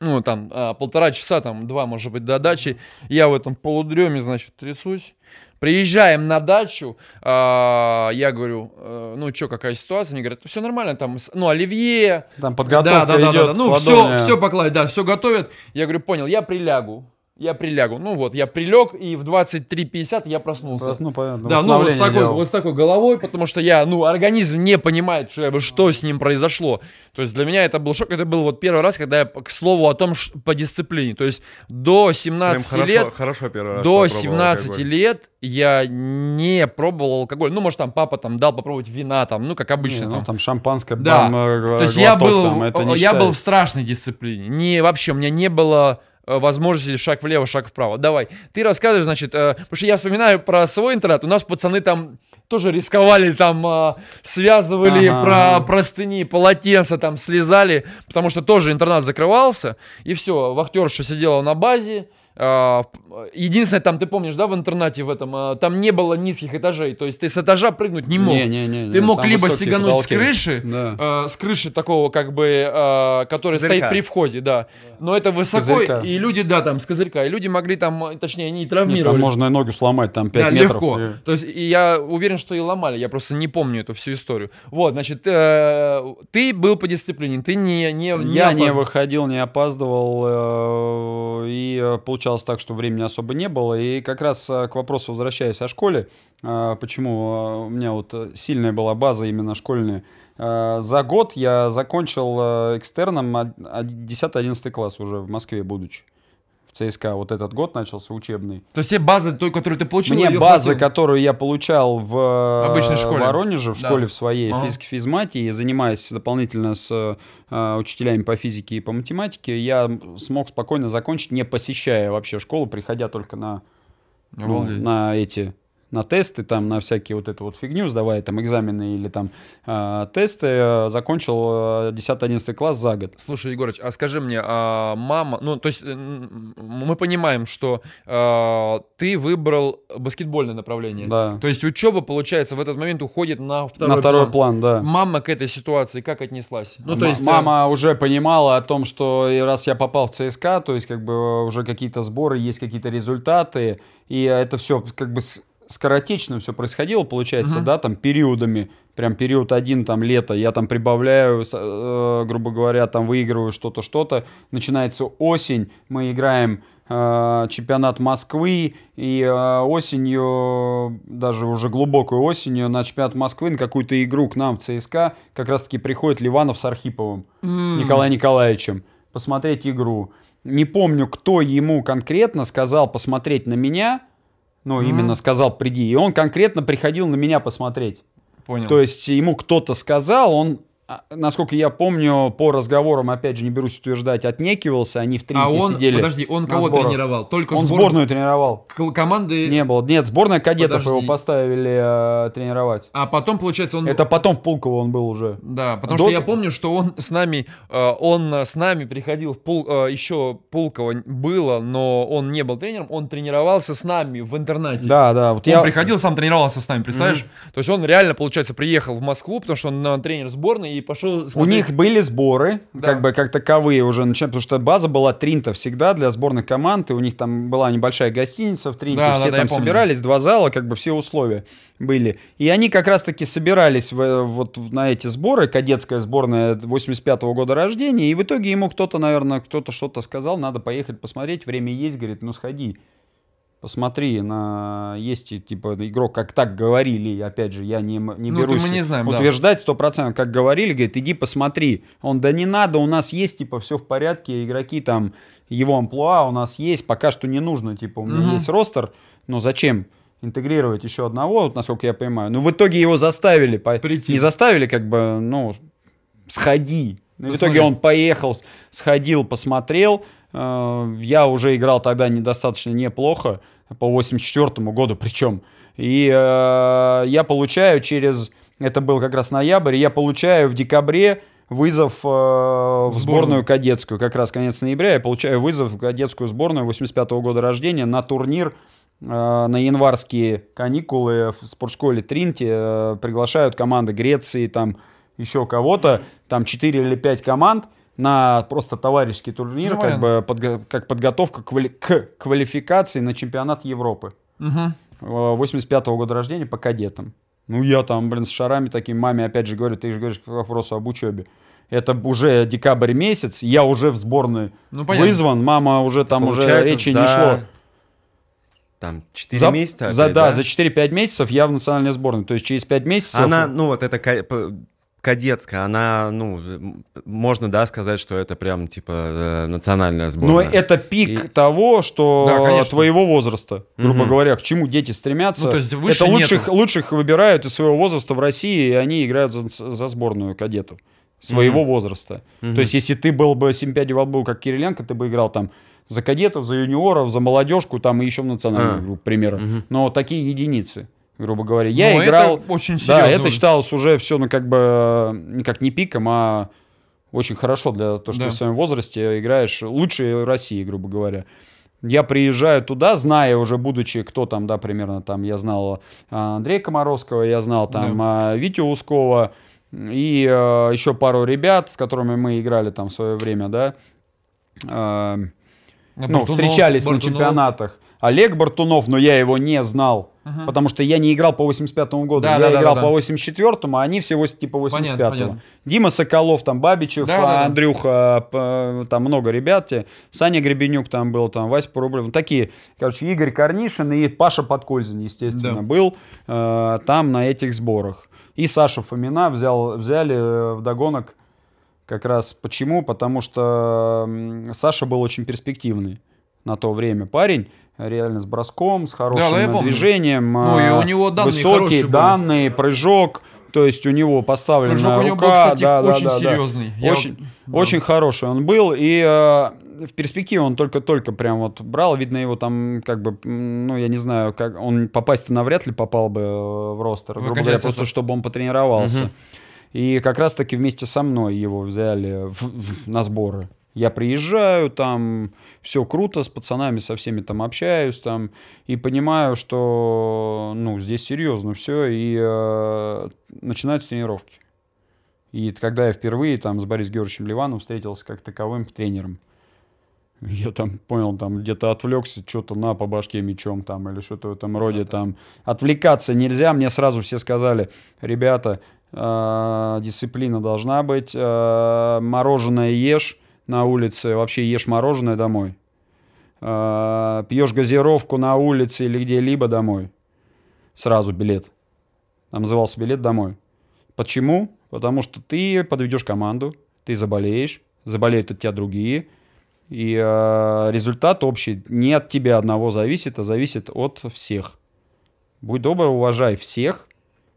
Ну, там, а, полтора часа, там, два, может быть, до дачи. Я в этом полудреме, значит, трясусь. Приезжаем на дачу, а, я говорю, «Э, ну что, какая ситуация? Они говорят, все нормально, там, ну, оливье. Там подготовка да, да, идет. Да, да, да. Ну, все, все покладь, да, все готовят. Я говорю, понял, я прилягу я прилягу. Ну вот, я прилег, и в 23.50 я проснулся. Просну, Да, ну вот с, такой, вот с такой головой, потому что я, ну, организм не понимает, что, что с ним произошло. То есть для меня это был шок. Это был вот первый раз, когда я, к слову, о том, по дисциплине. То есть до 17 Прям лет... Хорошо, хорошо первый раз до 17 алкоголь. лет я не пробовал алкоголь. Ну, может, там папа там дал попробовать вина, там, ну, как обычно. Не, ну, там. Ну, там шампанское, да. Бам, э, То есть глоток, я был, там, я был в страшной дисциплине. Не, вообще, у меня не было Э, возможности шаг влево, шаг вправо. Давай. Ты рассказываешь, значит, э, потому что я вспоминаю про свой интернет. У нас пацаны там тоже рисковали, там э, связывали ага. про простыни, полотенца там слезали, потому что тоже интернат закрывался. И все, вахтерша сидела на базе, а, единственное, там, ты помнишь, да, в интернате в этом, а, там не было низких этажей, то есть ты с этажа прыгнуть не мог. Не, не, не, ты мог либо сигануть потолки. с крыши, да. э, с крыши такого, как бы, э, который стоит при входе, да. Но это высоко, и люди, да, там, с козырька, и люди могли там, точнее, они и там можно и ногу сломать, там 5 да, метров. легко. И... То есть и я уверен, что и ломали, я просто не помню эту всю историю. Вот, значит, э, ты был по дисциплине, ты не... не, не я не выходил, не опаздывал, э, и э, получил получалось так, что времени особо не было. И как раз э, к вопросу возвращаясь о школе, э, почему э, у меня вот сильная была база именно школьная. За год я закончил экстерном 10-11 класс уже в Москве будучи. ЦСКА вот этот год начался учебный. То есть все базы, той, которую ты получил, Мне базы, хватило. которую я получал в, э, обычной школе. Воронеже, в да. школе в своей ага. физик-физмате, и занимаясь дополнительно с э, учителями по физике и по математике, я смог спокойно закончить, не посещая вообще школу, приходя только на, ну, на эти на тесты, там, на всякие вот эту вот фигню, сдавая там экзамены или там а, э, тесты, закончил 10-11 э, класс за год. Слушай, Егорыч, а скажи мне, а мама, ну, то есть мы понимаем, что а, ты выбрал баскетбольное направление. Да. То есть учеба, получается, в этот момент уходит на второй, на второй план. план да. Мама к этой ситуации как отнеслась? Ну, то есть... Э, мама уже понимала о том, что раз я попал в ЦСКА, то есть как бы э, уже какие-то сборы, есть какие-то результаты, и это все как бы скоротечно все происходило, получается, угу. да, там периодами, прям период один, там лето, я там прибавляю, э, грубо говоря, там выигрываю что-то, что-то, начинается осень, мы играем э, чемпионат Москвы, и э, осенью, даже уже глубокую осенью, на чемпионат Москвы, на какую-то игру к нам в ЦСКА, как раз-таки приходит Ливанов с Архиповым, mm. Николаем Николаевичем, посмотреть игру. Не помню, кто ему конкретно сказал посмотреть на меня, ну, mm-hmm. именно сказал «приди». И он конкретно приходил на меня посмотреть. Понял. То есть ему кто-то сказал, он а, насколько я помню, по разговорам, опять же, не берусь утверждать, отнекивался, они в тренинге а он, сидели. Подожди, он кого сборах. тренировал? Только он сборную, сборную тренировал. К команды... Не было. Нет, сборная кадетов подожди. его поставили э, тренировать. А потом, получается, он... Это потом в Пулково он был уже. Да, потому До... что я помню, что он с нами, э, он с нами приходил в Пул... Э, еще Пулково было, но он не был тренером, он тренировался с нами в интернате. Да, да. Вот он я... приходил, сам тренировался с нами, представляешь? Mm-hmm. То есть он реально, получается, приехал в Москву, потому что он тренер сборной, пошел... Смотреть. У них были сборы, да. как бы как таковые уже, начали, потому что база была Тринта всегда для сборных команд, и у них там была небольшая гостиница в Тринте, да, все да, там собирались, два зала, как бы все условия были. И они как раз-таки собирались в, э, вот на эти сборы, кадетская сборная 85-го года рождения, и в итоге ему кто-то, наверное, кто-то что-то сказал, надо поехать посмотреть, время есть, говорит, ну сходи посмотри, на есть типа игрок, как так говорили, опять же, я не, не ну, берусь мы не знаем, утверждать сто процентов, как говорили, говорит, иди посмотри. Он, да не надо, у нас есть, типа, все в порядке, игроки там, его амплуа у нас есть, пока что не нужно, типа, у меня угу. есть ростер, но зачем? интегрировать еще одного, вот, насколько я понимаю. Но ну, в итоге его заставили. Прийти. Не заставили, как бы, ну, сходи. Ну, в итоге он поехал, сходил, посмотрел, Э, я уже играл тогда недостаточно неплохо, по 84 году причем. И э, я получаю через... Это был как раз ноябрь. Я получаю в декабре вызов э, в сборную. сборную кадетскую. Как раз конец ноября я получаю вызов в кадетскую сборную 85 -го года рождения на турнир э, на январские каникулы в спортшколе Тринти. Э, приглашают команды Греции, там еще кого-то. Там 4 или 5 команд на просто товарищеский турнир, как, бы, под, как подготовка квали к квалификации на чемпионат Европы. Угу. 85-го э, года рождения по кадетам. Ну, я там, блин, с шарами такими, маме опять же говорю, ты же говоришь к вопросу об учебе. Это уже декабрь месяц, я уже в сборную ну, вызван, мама уже там уже речи за... не шло. Там 4 за, месяца? Опять, за, да, да, за 4-5 месяцев я в национальной сборной. То есть через 5 месяцев... Она, ну вот это кадетская, она, ну, можно, да, сказать, что это прям, типа, э, национальная сборная. Но это пик и... того, что да, твоего возраста, грубо угу. говоря, к чему дети стремятся. Ну, то есть выше это лучших, лучших выбирают из своего возраста в России, и они играют за, за сборную кадетов своего mm-hmm. возраста. Mm-hmm. То есть, если ты был бы симпядивал был как Кириленко, ты бы играл там за кадетов, за юниоров, за молодежку, там и еще в национальную mm группу, к Mm-hmm. Но такие единицы грубо говоря. Я Но играл... Это очень серьезно. Да, это считалось уже все, ну, как бы, э, как не пиком, а очень хорошо для того, что да. ты в своем возрасте играешь лучшие России, грубо говоря. Я приезжаю туда, зная уже, будучи, кто там, да, примерно, там, я знал э, Андрея Комаровского, я знал там да. Э, Витю Ускова и э, еще пару ребят, с которыми мы играли там в свое время, да, э, ну, Бартунов, встречались Бартунов. на чемпионатах. Олег Бартунов, но я его не знал, Ага. Потому что я не играл по 85-му году, да, я да, играл да, да, по 84-му, а они все типа 85-го. Понятно, понятно. Дима Соколов, там Бабичев, да, а, Андрюха, да. там много ребят, Саня Гребенюк там был, там Вася Порублев, ну, такие, короче, Игорь Корнишин и Паша Подкользин, естественно, да. был э, там на этих сборах. И Саша Фомина взял, взяли э, в догонок как раз почему? Потому что Саша был очень перспективный на то время парень реально с броском, с хорошим да, да, движением, ну, и у а, него данные высокие данные, были. прыжок. То есть у него поставлена Прыжок у него был, кстати, да, очень да, серьезный. Да. Очень, да. очень хороший он был. И э, в перспективе он только-только прям вот брал. Видно его там как бы, ну, я не знаю, как он попасть-то навряд ли попал бы э, в ростер. Грубо ну, говоря, просто это... чтобы он потренировался. Угу. И как раз-таки вместе со мной его взяли в, в, на сборы. Я приезжаю, там все круто, с пацанами со всеми там общаюсь, там, и понимаю, что, ну, здесь серьезно все, и э, начинаются тренировки. И когда я впервые там с Борисом Георгиевичем Ливановым встретился как таковым тренером, я там понял, там где-то отвлекся, что-то на по башке мечом там или что-то в этом ну роде да, там. Отвлекаться нельзя, мне сразу все сказали, ребята, э, дисциплина должна быть, э, мороженое ешь, на улице, вообще ешь мороженое домой. А, пьешь газировку на улице или где-либо домой. Сразу билет. Там назывался билет домой. Почему? Потому что ты подведешь команду, ты заболеешь, заболеют от тебя другие. И а, результат общий не от тебя одного зависит, а зависит от всех. Будь добр, уважай всех,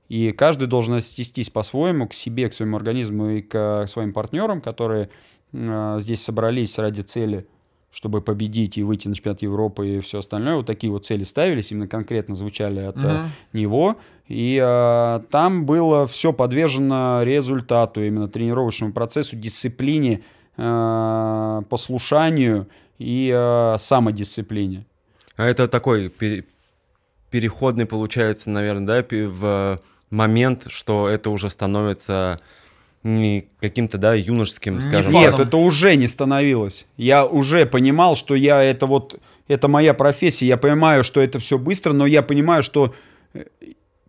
и каждый должен отнестись по-своему к себе, к своему организму и к э, своим партнерам, которые э, здесь собрались ради цели, чтобы победить и выйти на чемпионат Европы и все остальное. Вот такие вот цели ставились, именно конкретно звучали от угу. него. И э, там было все подвержено результату, именно тренировочному процессу, дисциплине, э, послушанию и э, самодисциплине. А это такой переходный, получается, наверное, да, в момент, что это уже становится не каким-то, да, юношеским, скажем. Нет, это уже не становилось. Я уже понимал, что я это вот, это моя профессия. Я понимаю, что это все быстро, но я понимаю, что э,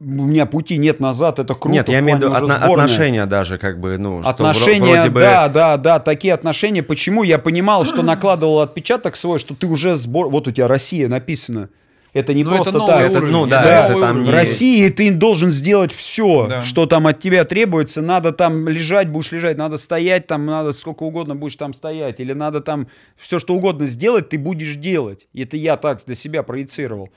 у меня пути нет назад, это круто. Нет, я имею в виду отно- отношения даже, как бы, ну, отношения, что вроде бы... да, да, да, такие отношения. Почему я понимал, что накладывал отпечаток свой, что ты уже сбор, вот у тебя Россия написано, это не Но ну, просто это новый так. Уровень, это, ну да, да. это там не... В России ты должен сделать все, да. что там от тебя требуется. Надо там лежать, будешь лежать, надо стоять там, надо сколько угодно будешь там стоять, или надо там все что угодно сделать, ты будешь делать. И это я так для себя проецировал.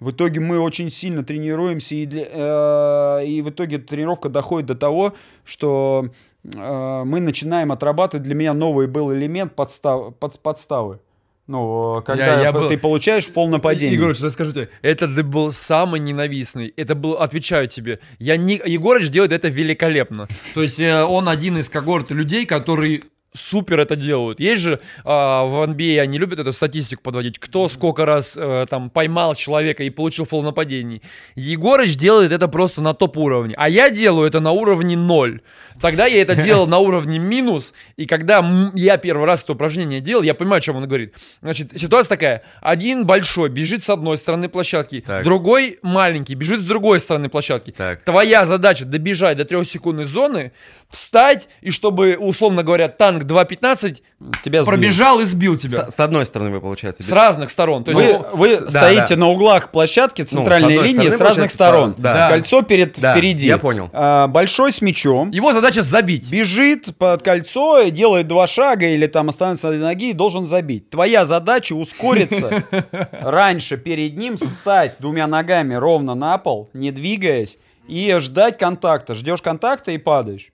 В итоге мы очень сильно тренируемся, и, для, э, и в итоге тренировка доходит до того, что э, мы начинаем отрабатывать. Для меня новый был элемент подстав, под, подставы. Ну, когда я, я был... ты получаешь фол нападения. Егорыч, расскажу тебе. Это был самый ненавистный. Это был, отвечаю тебе. Я не... Егорыч делает это великолепно. То есть э, он один из когорт людей, который супер это делают. Есть же э, в NBA, они любят эту статистику подводить, кто сколько раз э, там поймал человека и получил фол нападений. Егорыч делает это просто на топ уровне, а я делаю это на уровне 0. Тогда я это делал на уровне минус, и когда я первый раз это упражнение делал, я понимаю, о чем он говорит. Значит, ситуация такая. Один большой бежит с одной стороны площадки, другой маленький бежит с другой стороны площадки. Твоя задача добежать до трехсекундной зоны, встать, и чтобы, условно говоря, танк 2.15 тебя пробежал и сбил тебя. С, с одной стороны вы, получается. Без... С разных сторон. То есть вы, вы да, стоите да. на углах площадки центральной ну, с линии с разных сторон. Да. Кольцо перед, да, впереди. Я понял. А, большой с мячом. Его задача забить. Бежит под кольцо, делает два шага или там остановится на ноги и должен забить. Твоя задача ускориться раньше перед ним, стать двумя ногами ровно на пол, не двигаясь, и ждать контакта. Ждешь контакта и падаешь.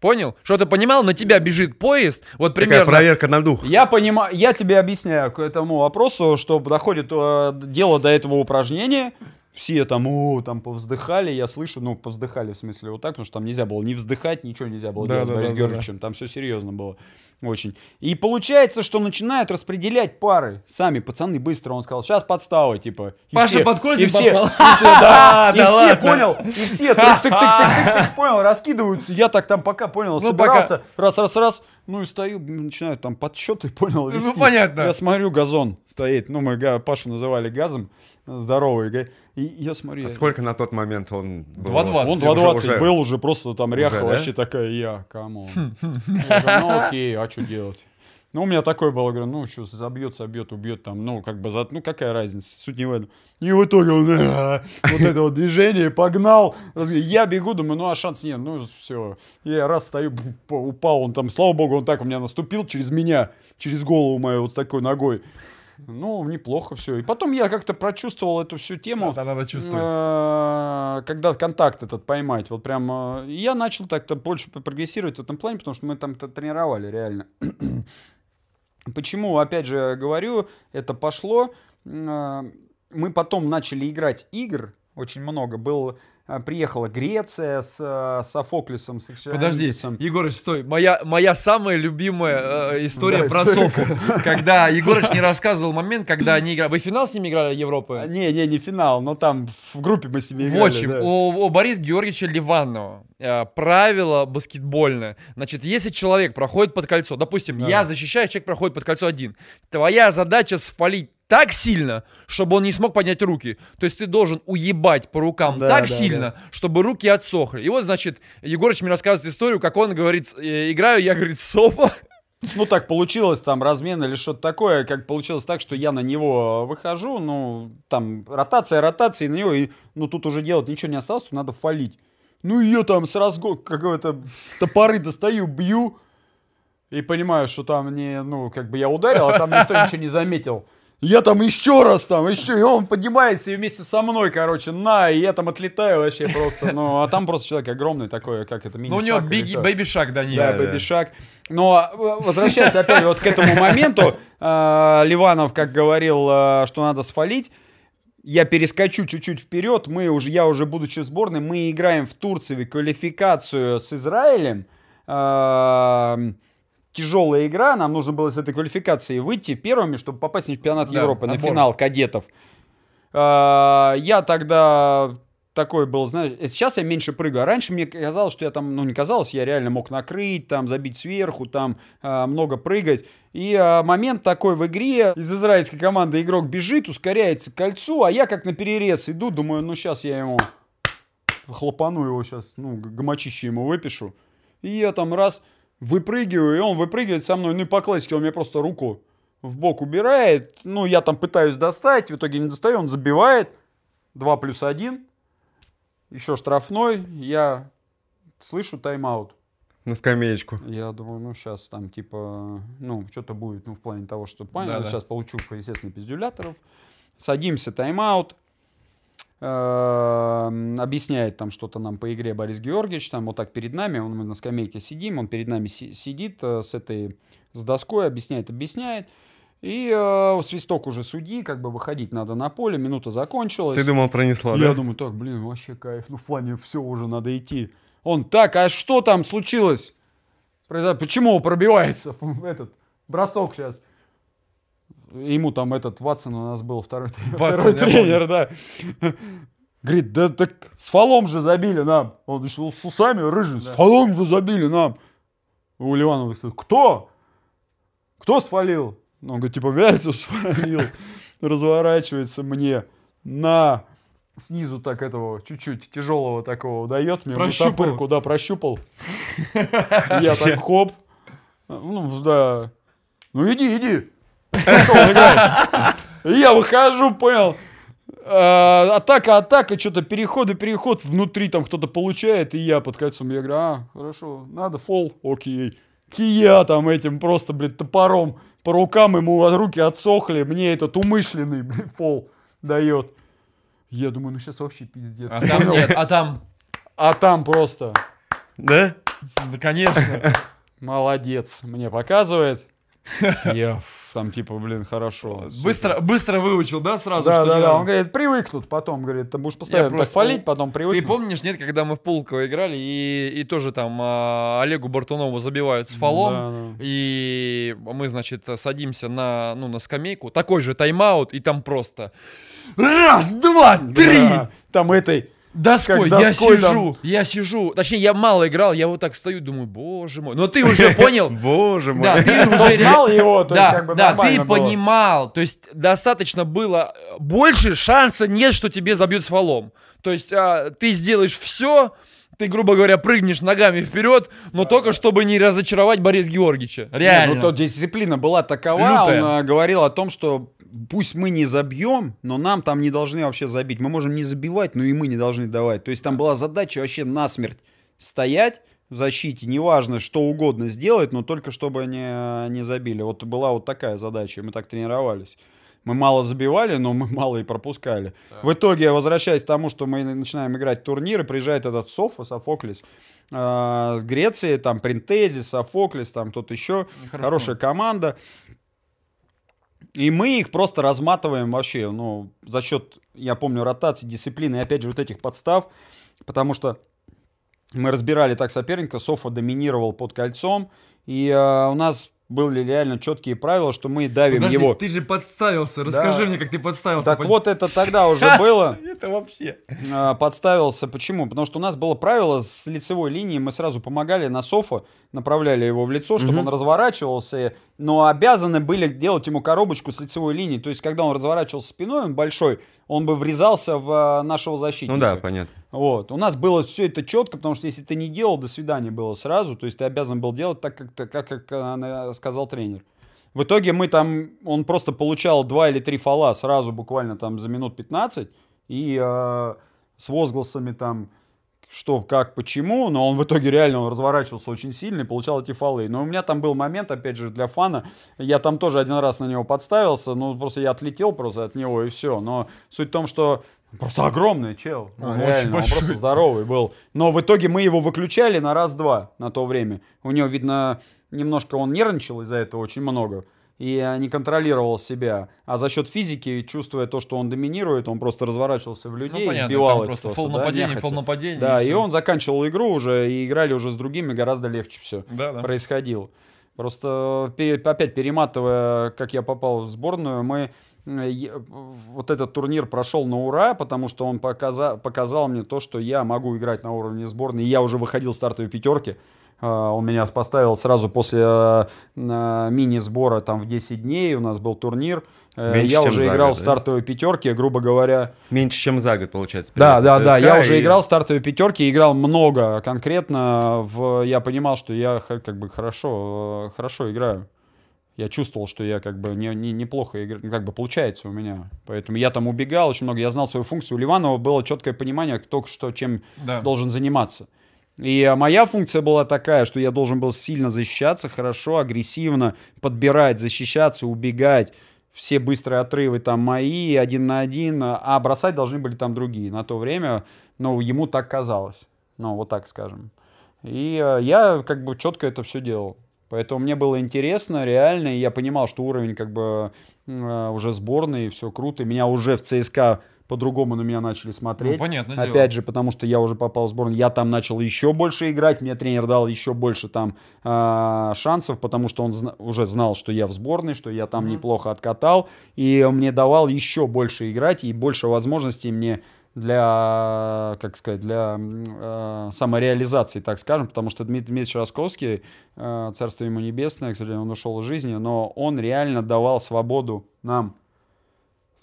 Понял? Что ты понимал? На тебя бежит поезд, вот примерно... Такая проверка на дух. Я понимаю, я тебе объясняю к этому вопросу, что доходит э, дело до этого упражнения, все там, о, там повздыхали, я слышу, ну, повздыхали, в смысле, вот так, потому что там нельзя было не вздыхать, ничего нельзя было да, делать да, с Борис да, Георгиевичем, да. там все серьезно было очень. И получается, что начинают распределять пары сами, пацаны, быстро, он сказал, сейчас подстава, типа. И Паша все, под и все, попал. И все, да, и все, понял, и все, понял, раскидываются, я так там пока, понял, ну, собирался, раз, раз, раз, ну и стою, начинаю там подсчеты, понял, ну, вести. Ну, понятно. Я смотрю, газон стоит. Ну, мы Пашу называли газом здоровый. И я смотрю... А я... сколько на тот момент он был? 2,20. Он 2,20 уже... был уже просто там ряха уже, вообще да? такая, я, кому. Ну окей, а что делать? Ну, у меня такое было, говорю, ну, что, забьет, собьет, убьет там, ну, как бы, за... ну, какая разница, суть не в этом. И в итоге он, э, вот это вот движение, погнал, я бегу, думаю, ну, а шанс нет, ну, все. Я раз стою, упал, он там, слава богу, он так у меня наступил через меня, через голову мою вот такой ногой. Ну, неплохо все. И потом я как-то прочувствовал эту всю тему. Да, надо чувствовать. Э, когда контакт этот поймать. Вот прям... Э, я начал так-то больше прогрессировать в этом плане, потому что мы там-то тренировали реально. Почему, опять же, говорю, это пошло. Э, мы потом начали играть игр очень много. Был а, приехала Греция с э, Софоклисом, с Подожди, Егорыч, стой. Моя, моя самая любимая э, история да, про Софу. Когда Егорыч не рассказывал момент, когда они играли... Вы финал с ними играли Европы? А, не, не, не финал, но там в группе мы с ними играли. В общем, да. у, у Бориса Георгиевича Ливанова э, правило баскетбольное. Значит, если человек проходит под кольцо, допустим, да. я защищаю, человек проходит под кольцо один, твоя задача спалить так сильно, чтобы он не смог поднять руки. То есть ты должен уебать по рукам да, так да, сильно, да. чтобы руки отсохли. И вот, значит, Егорыч мне рассказывает историю, как он говорит, э, играю, я, говорит, сопа. Ну, так получилось, там, размен или что-то такое. Как получилось так, что я на него выхожу, ну, там, ротация, ротация, и на него, и, ну, тут уже делать ничего не осталось, тут надо фалить. Ну, ее там с разгон какого-то топоры достаю, бью, и понимаю, что там не, ну, как бы я ударил, а там никто ничего не заметил я там еще раз там, еще, и он поднимается и вместе со мной, короче, на, и я там отлетаю вообще просто, ну, а там просто человек огромный такой, как это, мини Ну, у него биги, бэби шаг да, не. Да, э, бэби шаг Но э, возвращаясь опять вот к этому моменту, э, Ливанов, как говорил, что надо свалить, я перескочу чуть-чуть вперед, мы уже, я уже будучи в сборной, мы играем в Турции в квалификацию с Израилем, эм, тяжелая игра, нам нужно было с этой квалификации выйти первыми, чтобы попасть на чемпионат да, Европы, отбор. на финал кадетов. А, я тогда такой был, знаешь, э, сейчас я меньше прыгаю. А раньше мне казалось, что я там, ну не казалось, я реально мог накрыть, там забить сверху, там э, много прыгать. И э, момент такой в игре, из израильской команды игрок бежит, ускоряется к кольцу, а я как на перерез иду, думаю, ну сейчас я ему хлопану его сейчас, ну гомочище ему выпишу. И я там раз выпрыгиваю, и он выпрыгивает со мной, ну и по классике он мне просто руку в бок убирает, ну я там пытаюсь достать, в итоге не достаю, он забивает, 2 плюс 1, еще штрафной, я слышу тайм-аут. На скамеечку. Я думаю, ну сейчас там типа, ну что-то будет, ну в плане того, что понял, да, ну, да. сейчас получу, естественно, пиздюляторов. Садимся, тайм-аут, Э, объясняет там что-то нам по игре Борис Георгиевич, там вот так перед нами, он, мы на скамейке сидим, он перед нами си- сидит э, с этой, с доской, объясняет, объясняет. И э, свисток уже судьи, как бы выходить надо на поле, минута закончилась. Ты думал, пронесла, Я да? Я думаю, так, блин, вообще кайф, ну в плане все, уже надо идти. Он, так, а что там случилось? Почему пробивается этот бросок сейчас? ему там этот Ватсон у нас был второй, Ватсон, второй тренер, да. Говорит, да так с фолом же забили нам. Он начал с усами рыжий, да. с фолом же забили нам. У Ливанова кто? Кто сфалил? Ну, он говорит, типа, Вяльцев сфалил. Разворачивается мне на снизу так этого чуть-чуть тяжелого такого дает мне. Прощупал. куда прощупал. Я так хоп. Ну, да. Ну, иди, иди. Я выхожу, понял. А, атака, атака, что-то переходы, переход, внутри там кто-то получает, и я под кольцом. Я говорю, а, хорошо, надо фол, окей. Кия там этим просто, блядь, топором по рукам, ему руки отсохли, мне этот умышленный, блядь, фол дает. Я думаю, ну сейчас вообще пиздец. А там нет, а там? А там просто. Да? Да, конечно. Молодец, мне показывает. Я там, типа, блин, хорошо. Быстро, быстро выучил, да, сразу? Да, что да, да. Он говорит, привыкнут, потом, говорит, ты будешь постоянно я так просто... палить, потом привык. Ты помнишь, нет, когда мы в Пулково играли, и, и тоже там а, Олегу Бартунову забивают с фолом, да, да. и мы, значит, садимся на, ну, на скамейку, такой же тайм-аут, и там просто раз, два, три! Да. Там этой Доской, как я сижу, там... я сижу, точнее, я мало играл, я вот так стою, думаю, боже мой, но ты уже понял. Боже мой. Да, ты уже... знал его, то есть как бы Да, ты понимал, то есть достаточно было, э, больше шанса нет, что тебе забьют с фолом. То есть а, ты сделаешь все, ты, грубо говоря, прыгнешь ногами вперед, но только чтобы не разочаровать Борис Георгиевича. Реально. Не, ну, то дисциплина была такова, Лютая. он а, говорил о том, что пусть мы не забьем, но нам там не должны вообще забить. Мы можем не забивать, но и мы не должны давать. То есть там была задача вообще насмерть стоять, в защите, неважно, что угодно сделать, но только чтобы не, не забили. Вот была вот такая задача, мы так тренировались. Мы мало забивали, но мы мало и пропускали. Да. В итоге, возвращаясь к тому, что мы начинаем играть турниры, приезжает этот Софа, Софоклис э, с Греции, там Принтези, Софоклис, там кто-то еще. Хорошо. Хорошая команда. И мы их просто разматываем вообще, ну, за счет, я помню, ротации, дисциплины, и опять же, вот этих подстав, потому что мы разбирали так соперника, Софа доминировал под кольцом, и э, у нас были ли реально четкие правила, что мы давим Подожди, его. ты же подставился. Расскажи да. мне, как ты подставился. Так Пон... вот, это тогда уже было. Это вообще. А, подставился. Почему? Потому что у нас было правило с лицевой линии. Мы сразу помогали на софа направляли его в лицо, чтобы угу. он разворачивался, но обязаны были делать ему коробочку с лицевой линии. То есть, когда он разворачивался спиной, он большой, он бы врезался в э, нашего защитника. Ну да, понятно. Вот. У нас было все это четко, потому что если ты не делал, до свидания было сразу. То есть ты обязан был делать так, как, как, как э, сказал тренер. В итоге мы там, он просто получал два или три фола сразу буквально там за минут 15 и э, с возгласами там что, как, почему, но он в итоге реально он разворачивался очень сильно и получал эти фолы. Но у меня там был момент, опять же, для фана, я там тоже один раз на него подставился, ну, просто я отлетел просто от него и все. Но суть в том, что просто огромный чел, а, ну, он, он, реально, очень он просто здоровый был. Но в итоге мы его выключали на раз-два на то время. У него, видно, немножко он нервничал из-за этого очень много и не контролировал себя. А за счет физики, чувствуя то, что он доминирует, он просто разворачивался в ну, людей, ну, сбивал их. Просто фол нападение, фол нападение. Да, и, и он заканчивал игру уже, и играли уже с другими, гораздо легче все да, да. происходило. Просто опять перематывая, как я попал в сборную, мы э, вот этот турнир прошел на ура, потому что он показа, показал мне то, что я могу играть на уровне сборной. я уже выходил в стартовой пятерки. А, он меня поставил сразу после э, мини-сбора там в 10 дней. У нас был турнир. Э, Меньше, я уже играл год, в стартовой да? пятерке, грубо говоря. Меньше, чем за год, получается. Да, да, ЦСКА да. Я и... уже играл в стартовой пятерке, играл много конкретно. В... Я понимал, что я как бы хорошо, э, хорошо играю. Я чувствовал, что я как бы не, не, неплохо играю, ну, как бы получается у меня. Поэтому я там убегал очень много, я знал свою функцию. У Ливанова было четкое понимание, кто что чем да. должен заниматься. И а, моя функция была такая, что я должен был сильно защищаться, хорошо, агрессивно подбирать, защищаться, убегать. Все быстрые отрывы там мои, один на один, а, а бросать должны были там другие. На то время, ну, ему так казалось. Ну, вот так скажем. И а, я как бы четко это все делал. Поэтому мне было интересно, реально, и я понимал, что уровень как бы уже сборный, все круто. Меня уже в ЦСКА по-другому на меня начали ну, смотреть. Ну, понятно. Опять дело. же, потому что я уже попал в сборную, я там начал еще больше играть, мне тренер дал еще больше там э, шансов, потому что он зна- уже знал, что я в сборной, что я там mm-hmm. неплохо откатал, и он мне давал еще больше играть и больше возможностей мне для, как сказать, для э, самореализации, так скажем, потому что Дмитрий Дмитриевич Росковский, э, а, царство ему небесное, к сожалению, он ушел из жизни, но он реально давал свободу нам,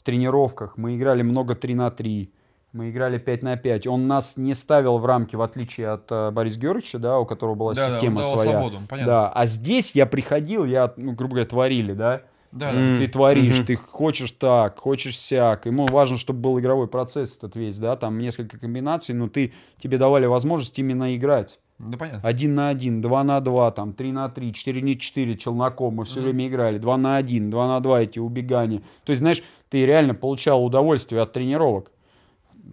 тренировках, мы играли много 3 на 3, мы играли 5 на 5. Он нас не ставил в рамки, в отличие от э, Бориса Георгиевича, да, у которого была да, система да, своя. Свободу, понятно. Да, а здесь я приходил, я, ну, грубо говоря, творили, да. Да, mm -hmm. ты творишь, mm -hmm. ты хочешь так, хочешь сяк. Ему важно, чтобы был игровой процесс этот весь, да, там несколько комбинаций, но ты, тебе давали возможность именно играть. Да ну, понятно. Один на один, два на два, там, три на три, четыре на четыре, челноком, мы все mm время играли. Два на один, два на два эти убегания. То есть, знаешь, ты реально получал удовольствие от тренировок,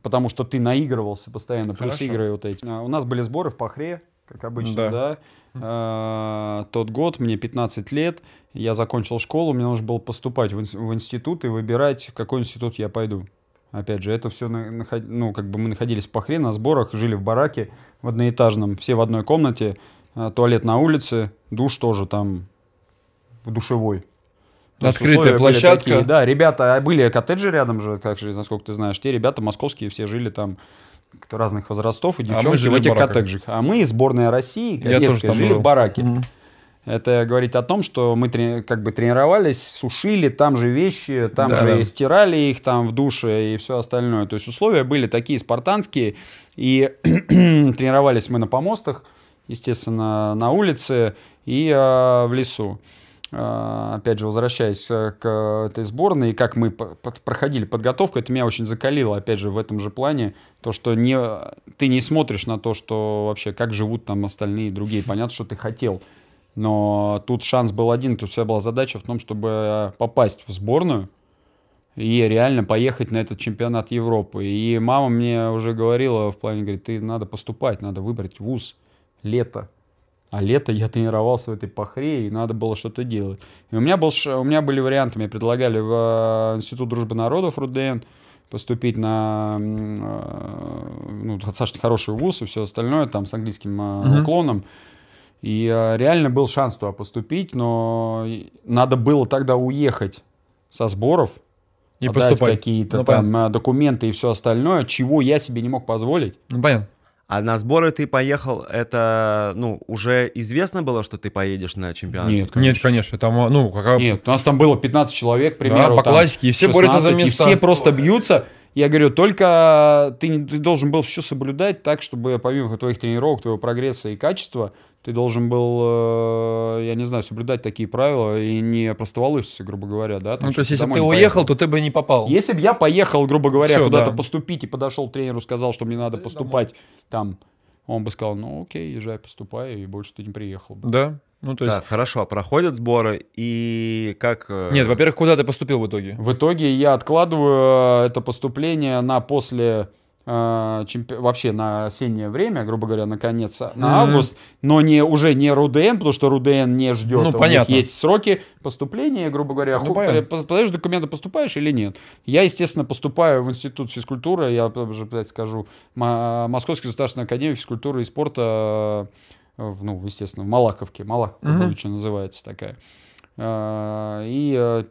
потому что ты наигрывался постоянно, Хорошо. плюс игры вот эти. А, у нас были сборы в Пахре, как обычно, да. да. А, тот год, мне 15 лет, я закончил школу, мне нужно было поступать в институт и выбирать, в какой институт я пойду. Опять же, это все, ну, как бы мы находились в Пахре на сборах, жили в бараке в одноэтажном, все в одной комнате, а, туалет на улице, душ тоже там в душевой. Открытая площадка. Такие, да, ребята, а были коттеджи рядом же, как же, насколько ты знаешь, те ребята московские все жили там разных возрастов и а девчонки а в этих бараках. коттеджах. А мы, сборная России, Конецкая, жили там в бараке. Mm-hmm. Это говорить о том, что мы трени- как бы тренировались, сушили там же вещи, там да, же да. стирали их там в душе и все остальное. То есть условия были такие спартанские, и тренировались мы на помостах, естественно, на улице и э, в лесу. Э, опять же, возвращаясь э, к этой сборной, и как мы под, проходили подготовку, это меня очень закалило, опять же, в этом же плане, то, что не, ты не смотришь на то, что вообще, как живут там остальные другие. Понятно, что ты хотел но тут шанс был один, тут вся была задача в том, чтобы э, попасть в сборную и реально поехать на этот чемпионат Европы. И мама мне уже говорила в плане, говорит, ты надо поступать, надо выбрать вуз, лето. А лето я тренировался в этой пахре, и надо было что-то делать. И у меня, был, у меня были варианты, мне предлагали в э, Институт дружбы народов РУДН, поступить на э, ну, достаточно хороший вуз и все остальное, там, с английским угу. уклоном. Uh-huh и э, реально был шанс туда поступить, но надо было тогда уехать со сборов, и подать какие-то ну, там понятно. Э, документы и все остальное, чего я себе не мог позволить. Ну, понятно. А на сборы ты поехал, это, ну, уже известно было, что ты поедешь на чемпионат? Нет, конечно. Нет, конечно там, э, ну, какая... Нет, у нас там было 15 человек, примерно Да, по классике, и все 16, борются за места. И все просто бьются. Я говорю, только ты, ты должен был все соблюдать так, чтобы помимо твоих тренировок, твоего прогресса и качества, ты должен был, э, я не знаю, соблюдать такие правила и не простоволоситься, грубо говоря, да? Там, ну, то есть, если бы ты уехал, поехал. то ты бы не попал. Если бы я поехал, грубо говоря, куда-то да. поступить и подошел к тренеру, сказал, что мне надо ты поступать домой. там, он бы сказал, ну окей, езжай, поступай, и больше ты не приехал бы. Да, ну, то есть... Да, хорошо, а проходят сборы, и как... Э, Нет, во-первых, куда ты поступил в итоге? В итоге я откладываю э, это поступление на после Э, чемпи... вообще на осеннее время, грубо говоря, наконец конец, на mm-hmm. август, но не, уже не РУДН, потому что РУДН не ждет. Ну, У понятно. есть сроки поступления, грубо говоря. Ну, ху... Подаешь документы, поступаешь или нет? Я, естественно, поступаю в Институт физкультуры, я уже, блядь, скажу, Московский государственный академия физкультуры и спорта, э, ну, естественно, в Малаковке, Малаковка mm-hmm. называется такая. А, и э,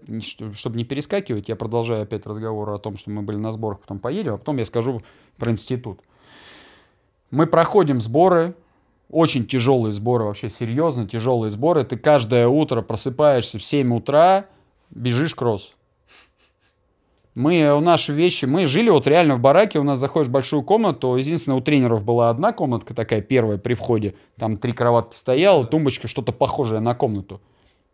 чтобы не перескакивать, я продолжаю опять разговор о том, что мы были на сборах, потом поедем, а потом я скажу про институт. Мы проходим сборы, очень тяжелые сборы, вообще серьезно тяжелые сборы. Ты каждое утро просыпаешься в 7 утра, бежишь кросс. Мы, э, у наши вещи, мы жили вот реально в бараке, у нас заходишь в большую комнату, единственное, у тренеров была одна комнатка такая первая при входе, там три кроватки стояла, тумбочка, что-то похожее на комнату.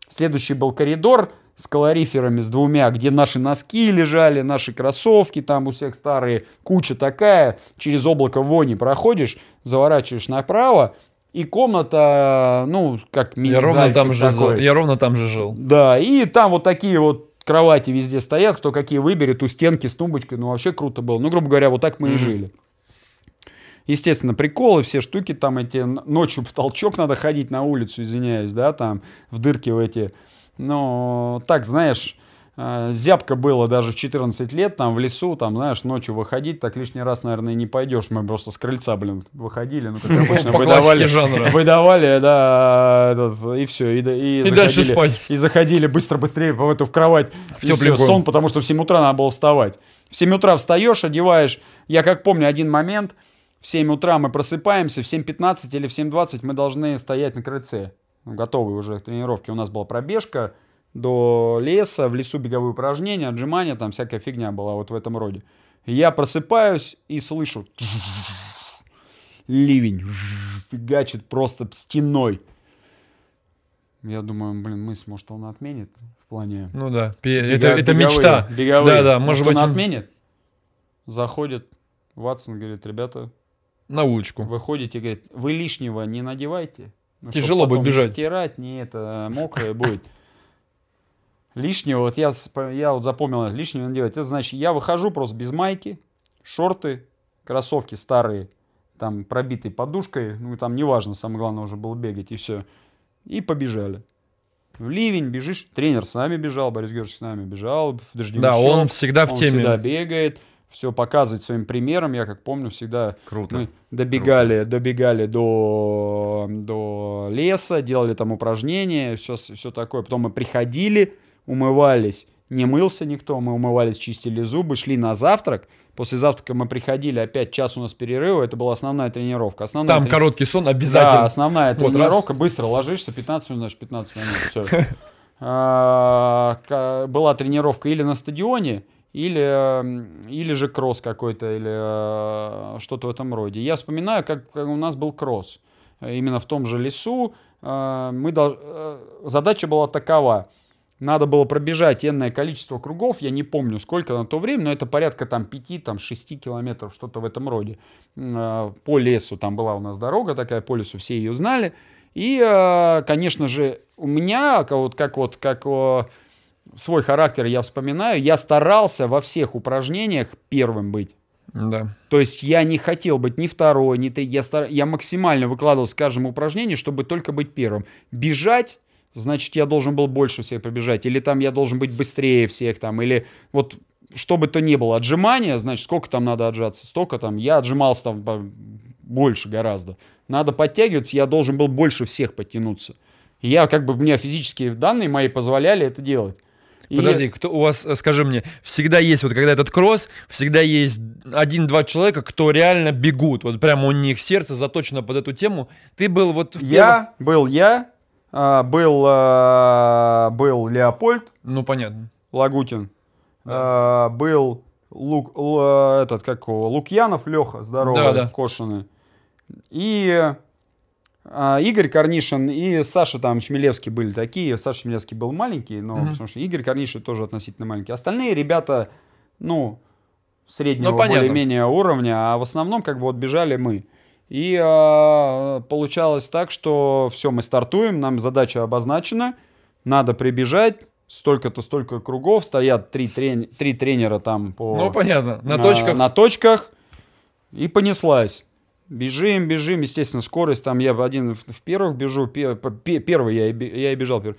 Следующий был коридор с калориферами с двумя, где наши носки лежали, наши кроссовки, там у всех старые, куча такая. Через облако вони проходишь, заворачиваешь направо, и комната, ну, как мини я ровно там же такой. жил. Я ровно там же жил. Да, и там вот такие вот кровати везде стоят, кто какие выберет, у стенки с тумбочкой, ну, вообще круто было. Ну, грубо говоря, вот так мы mm-hmm. и жили естественно, приколы, все штуки там эти, ночью в толчок надо ходить на улицу, извиняюсь, да, там, в дырки в эти. Но так, знаешь, э, зябко было даже в 14 лет, там в лесу, там, знаешь, ночью выходить, так лишний раз, наверное, не пойдешь. Мы просто с крыльца, блин, выходили, ну, как обычно, выдавали, выдавали, да, и все, и, и, и дальше спать. И заходили быстро-быстрее в эту в кровать, в и сон, потому что в 7 утра надо было вставать. В 7 утра встаешь, одеваешь, я как помню один момент – в 7 утра мы просыпаемся, в 7.15 или в 7.20 мы должны стоять на крыльце. Ну, готовые уже к тренировке. У нас была пробежка до леса, в лесу беговые упражнения, отжимания, там всякая фигня была вот в этом роде. Я просыпаюсь и слышу ливень фигачит просто стеной. Я думаю, блин, мысль, может, он отменит в плане... Ну да, Бега... это, это беговые, мечта. Беговые. Да, да, может, может быть... он отменит? Заходит Ватсон, говорит, ребята, на улочку. Выходите, говорит, вы лишнего не надевайте. Ну, Тяжело бы бежать. Стирать, не это, а, мокрое будет. Лишнего, вот я, я вот запомнил, лишнего надевать. Это значит, я выхожу просто без майки, шорты, кроссовки старые, там пробитые подушкой, ну там неважно, самое главное уже было бегать и все. И побежали. В ливень бежишь, тренер с нами бежал, Борис Георгиевич с нами бежал, в дождевик. Да, он всегда в теме. Он всегда бегает все показывать своим примером. Я, как помню, всегда Круто. мы добегали, Круто. добегали до, до леса, делали там упражнения, все, все такое. Потом мы приходили, умывались. Не мылся никто, мы умывались, чистили зубы, шли на завтрак. После завтрака мы приходили, опять час у нас перерыва, это была основная тренировка. Основная Там трени... короткий сон обязательно. Да, основная вот тренировка, раз. быстро ложишься, 15 минут, значит 15 минут, все. А, была тренировка или на стадионе, или, эм, или же кросс какой-то, или э, что-то в этом роде. Я вспоминаю, как, у нас был кросс. Э, именно в том же лесу э, мы дол... задача была такова. Надо было пробежать энное количество кругов, я не помню сколько на то время, но это порядка там 5-6 там, километров, что-то в этом роде. По лесу там была у нас дорога такая, по лесу все ее знали. И, конечно же, у меня, а вот как вот, как свой характер я вспоминаю, я старался во всех упражнениях первым быть. Да. То есть я не хотел быть ни второй, ни третий. Я, стар... я максимально выкладывал с каждым упражнением, чтобы только быть первым. Бежать, значит, я должен был больше всех пробежать, Или там я должен быть быстрее всех. Там, или вот что бы то ни было. Отжимания, значит, сколько там надо отжаться, столько там. Я отжимался там больше гораздо. Надо подтягиваться, я должен был больше всех подтянуться. я как бы, мне физические данные мои позволяли это делать. Подожди, кто у вас, э, скажи мне, всегда есть, вот когда этот кросс, всегда есть один-два человека, кто реально бегут. Вот прямо у них сердце заточено под эту тему. Ты был вот... Я первом... был я, а, был, э, был Леопольд. Ну, понятно. Лагутин. Да. А, был Лук, э, этот, как его, Лукьянов, Леха, здорово, да, да. Кошины. И а, Игорь Корнишин и Саша там Шмелевский были такие. Саша Шмелевский был маленький, но угу. потому что Игорь Корнишин тоже относительно маленький. Остальные ребята, ну, среднего ну, более-менее уровня, а в основном как бы вот бежали мы. И э, получалось так, что все, мы стартуем, нам задача обозначена, надо прибежать, столько-то, столько кругов, стоят три, трени- три тренера там по... Ну, понятно, на, на точках. На точках, и понеслась. Бежим, бежим, естественно, скорость, там я один в первых бежу, первый я и, я и бежал, первый.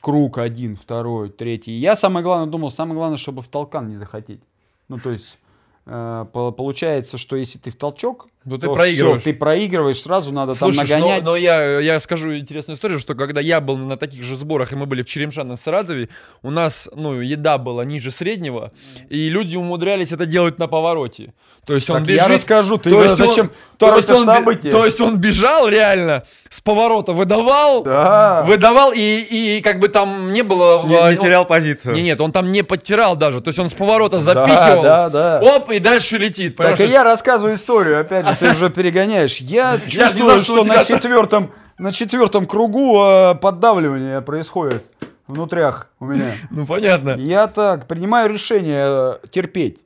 круг один, второй, третий. Я самое главное думал, самое главное, чтобы в толкан не захотеть. Ну, то есть, э, получается, что если ты в толчок, ну ты проигрываешь. Все, ты проигрываешь, сразу надо Слушаешь, там ну, нагонять. Но, ну, но я, я скажу интересную историю, что когда я был на таких же сборах, и мы были в Черемшанах, Саратове, у нас, ну, еда была ниже среднего, и люди умудрялись это делать на повороте. То есть он так бежит... я расскажу, ты то есть зачем он, то есть, он, то есть он бежал реально, с поворота выдавал, да. выдавал, и, и как бы там не было... Не, не а, терял позицию. Не, нет, он там не подтирал даже, то есть он с поворота запихивал, да, да, да. оп, и дальше летит. Так и я рассказываю историю, опять же. Да ты уже перегоняешь. Я чувствую, что, на четвертом, на четвертом кругу э, поддавливание происходит внутрях у меня. Ну, понятно. Я так принимаю решение э, терпеть.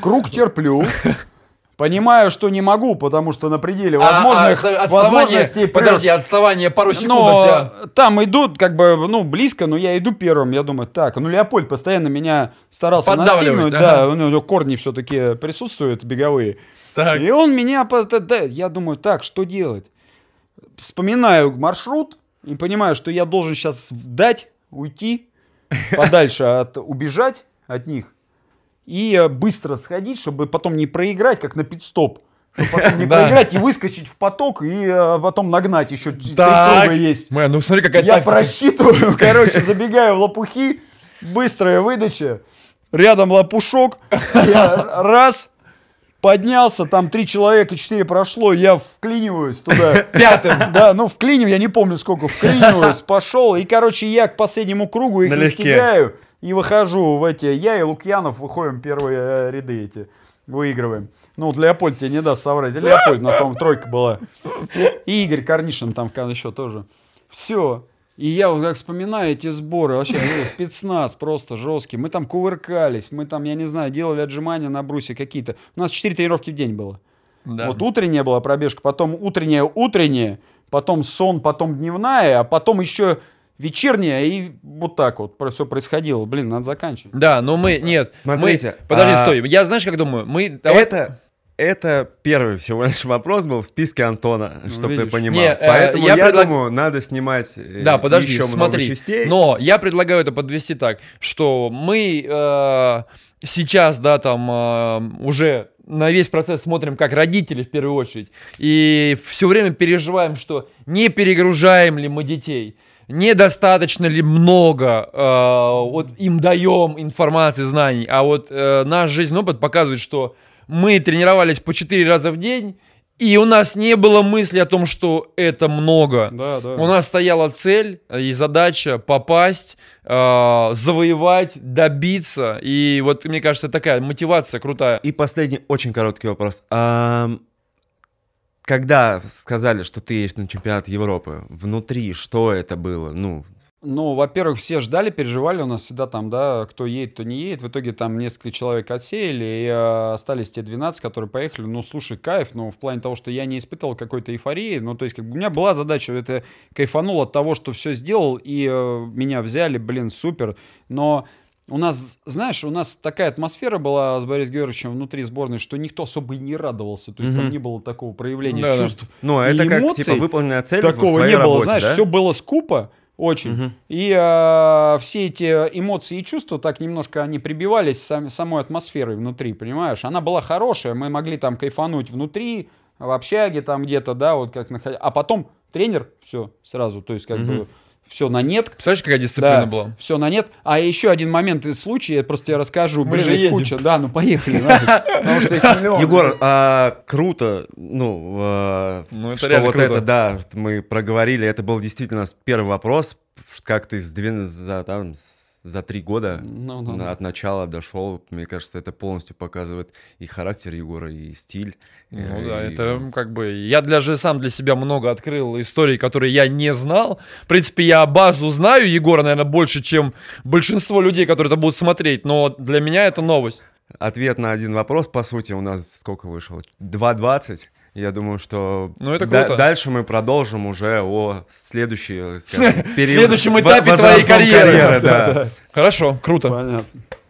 Круг терплю. Понимаю, что не могу, потому что на пределе возможных а, а, возможностей... Подожди, отставание пару секунд но тебя. там идут как бы, ну, близко, но я иду первым. Я думаю, так, ну, Леопольд постоянно меня старался настигнуть. Ага. Да, у него корни все-таки присутствуют беговые. Так. И он меня... Я думаю, так, что делать? Вспоминаю маршрут и понимаю, что я должен сейчас дать, уйти, подальше от убежать от них и э, быстро сходить, чтобы потом не проиграть, как на стоп, Чтобы потом не проиграть и выскочить в поток, и э, потом нагнать еще так. есть. Мэ, ну смотри, какая Я просчитываю, короче, забегаю в лопухи, быстрая выдача, рядом лопушок, раз, поднялся, там три человека, четыре прошло, я вклиниваюсь туда. Пятым. Да, ну вклинив, я не помню сколько, вклиниваюсь, пошел. И, короче, я к последнему кругу их достигаю и выхожу в эти... Я и Лукьянов выходим первые э, ряды эти выигрываем. Ну, вот Леопольд тебе не даст соврать. Леопольд, у нас, по-моему, тройка была. И Игорь Корнишин там еще тоже. Все. И я вот как вспоминаю эти сборы, вообще ну, спецназ просто жесткий. Мы там кувыркались, мы там, я не знаю, делали отжимания на брусе какие-то. У нас 4 тренировки в день было. Да. Вот утренняя была пробежка, потом утренняя, утренняя, потом сон, потом дневная, а потом еще вечерняя и вот так вот все происходило. Блин, надо заканчивать. Да, но мы нет. Смотрите, мы, подожди, а... стой. Я знаешь, как думаю, мы. Давай... Это это первый всего лишь вопрос был в списке Антона, ну, чтобы ты понимал. Не, э, Поэтому я, я предлаг... думаю, надо снимать э, да, подожди, еще смотри, много частей. Но я предлагаю это подвести так, что мы э, сейчас, да, там э, уже на весь процесс смотрим как родители в первую очередь. И все время переживаем, что не перегружаем ли мы детей недостаточно ли много э, вот им даем информации, знаний, а вот э, наш жизненный опыт показывает, что мы тренировались по 4 раза в день, и у нас не было мысли о том, что это много. Да, да. У нас стояла цель и задача попасть, э, завоевать, добиться. И вот, мне кажется, такая мотивация крутая. И последний очень короткий вопрос. А, когда сказали, что ты едешь на чемпионат Европы, внутри что это было? Ну, ну, во-первых, все ждали, переживали у нас всегда там, да, кто едет, кто не едет. В итоге там несколько человек отсеяли, и э, остались те 12, которые поехали. Ну, слушай, кайф, ну, в плане того, что я не испытывал какой-то эйфории. Ну, то есть, как бы, у меня была задача, это кайфанул от того, что все сделал, и э, меня взяли, блин, супер. Но у нас, знаешь, у нас такая атмосфера была с Борисом Георгиевичем внутри сборной, что никто особо и не радовался. То есть mm-hmm. там не было такого проявления да, чувств. Да. Ну, а это эмоций, как типа выполненная цель. Такого в своей не работе, было, знаешь, да? все было скупо. Очень. Угу. И э, все эти эмоции и чувства так немножко они прибивались сам, самой атмосферой внутри, понимаешь? Она была хорошая, мы могли там кайфануть внутри, в общаге там где-то, да, вот как находя. А потом тренер, все, сразу, то есть как угу. бы все на нет. Представляешь, какая дисциплина да, была? Все на нет. А еще один момент из случая, я просто тебе расскажу. Мы же едем. куча. Да, ну поехали. Егор, а круто, ну, а, ну что вот это, да, мы проговорили, это был действительно первый вопрос, как ты сдвинулся, да, за три года no, no, no. от начала дошел. Мне кажется, это полностью показывает и характер Егора, и стиль. Ну э, и... да, это как бы... Я для же сам для себя много открыл историй, которые я не знал. В принципе, я базу знаю Егора, наверное, больше, чем большинство людей, которые это будут смотреть. Но для меня это новость. Ответ на один вопрос, по сути, у нас сколько вышел? 2.20. Я думаю, что ну, это круто. Да, дальше мы продолжим уже о следующей, скажем, период, следующем этапе твоей карьеры. карьеры да. Хорошо, круто. Понятно.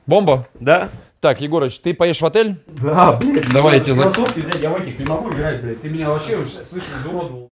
Бомба? Да. Так, Егорыч, ты поешь в отель? Да, блядь. Давай я тебе за... взять я в этих не могу играть, блядь. Ты меня вообще слышишь, изуродовал.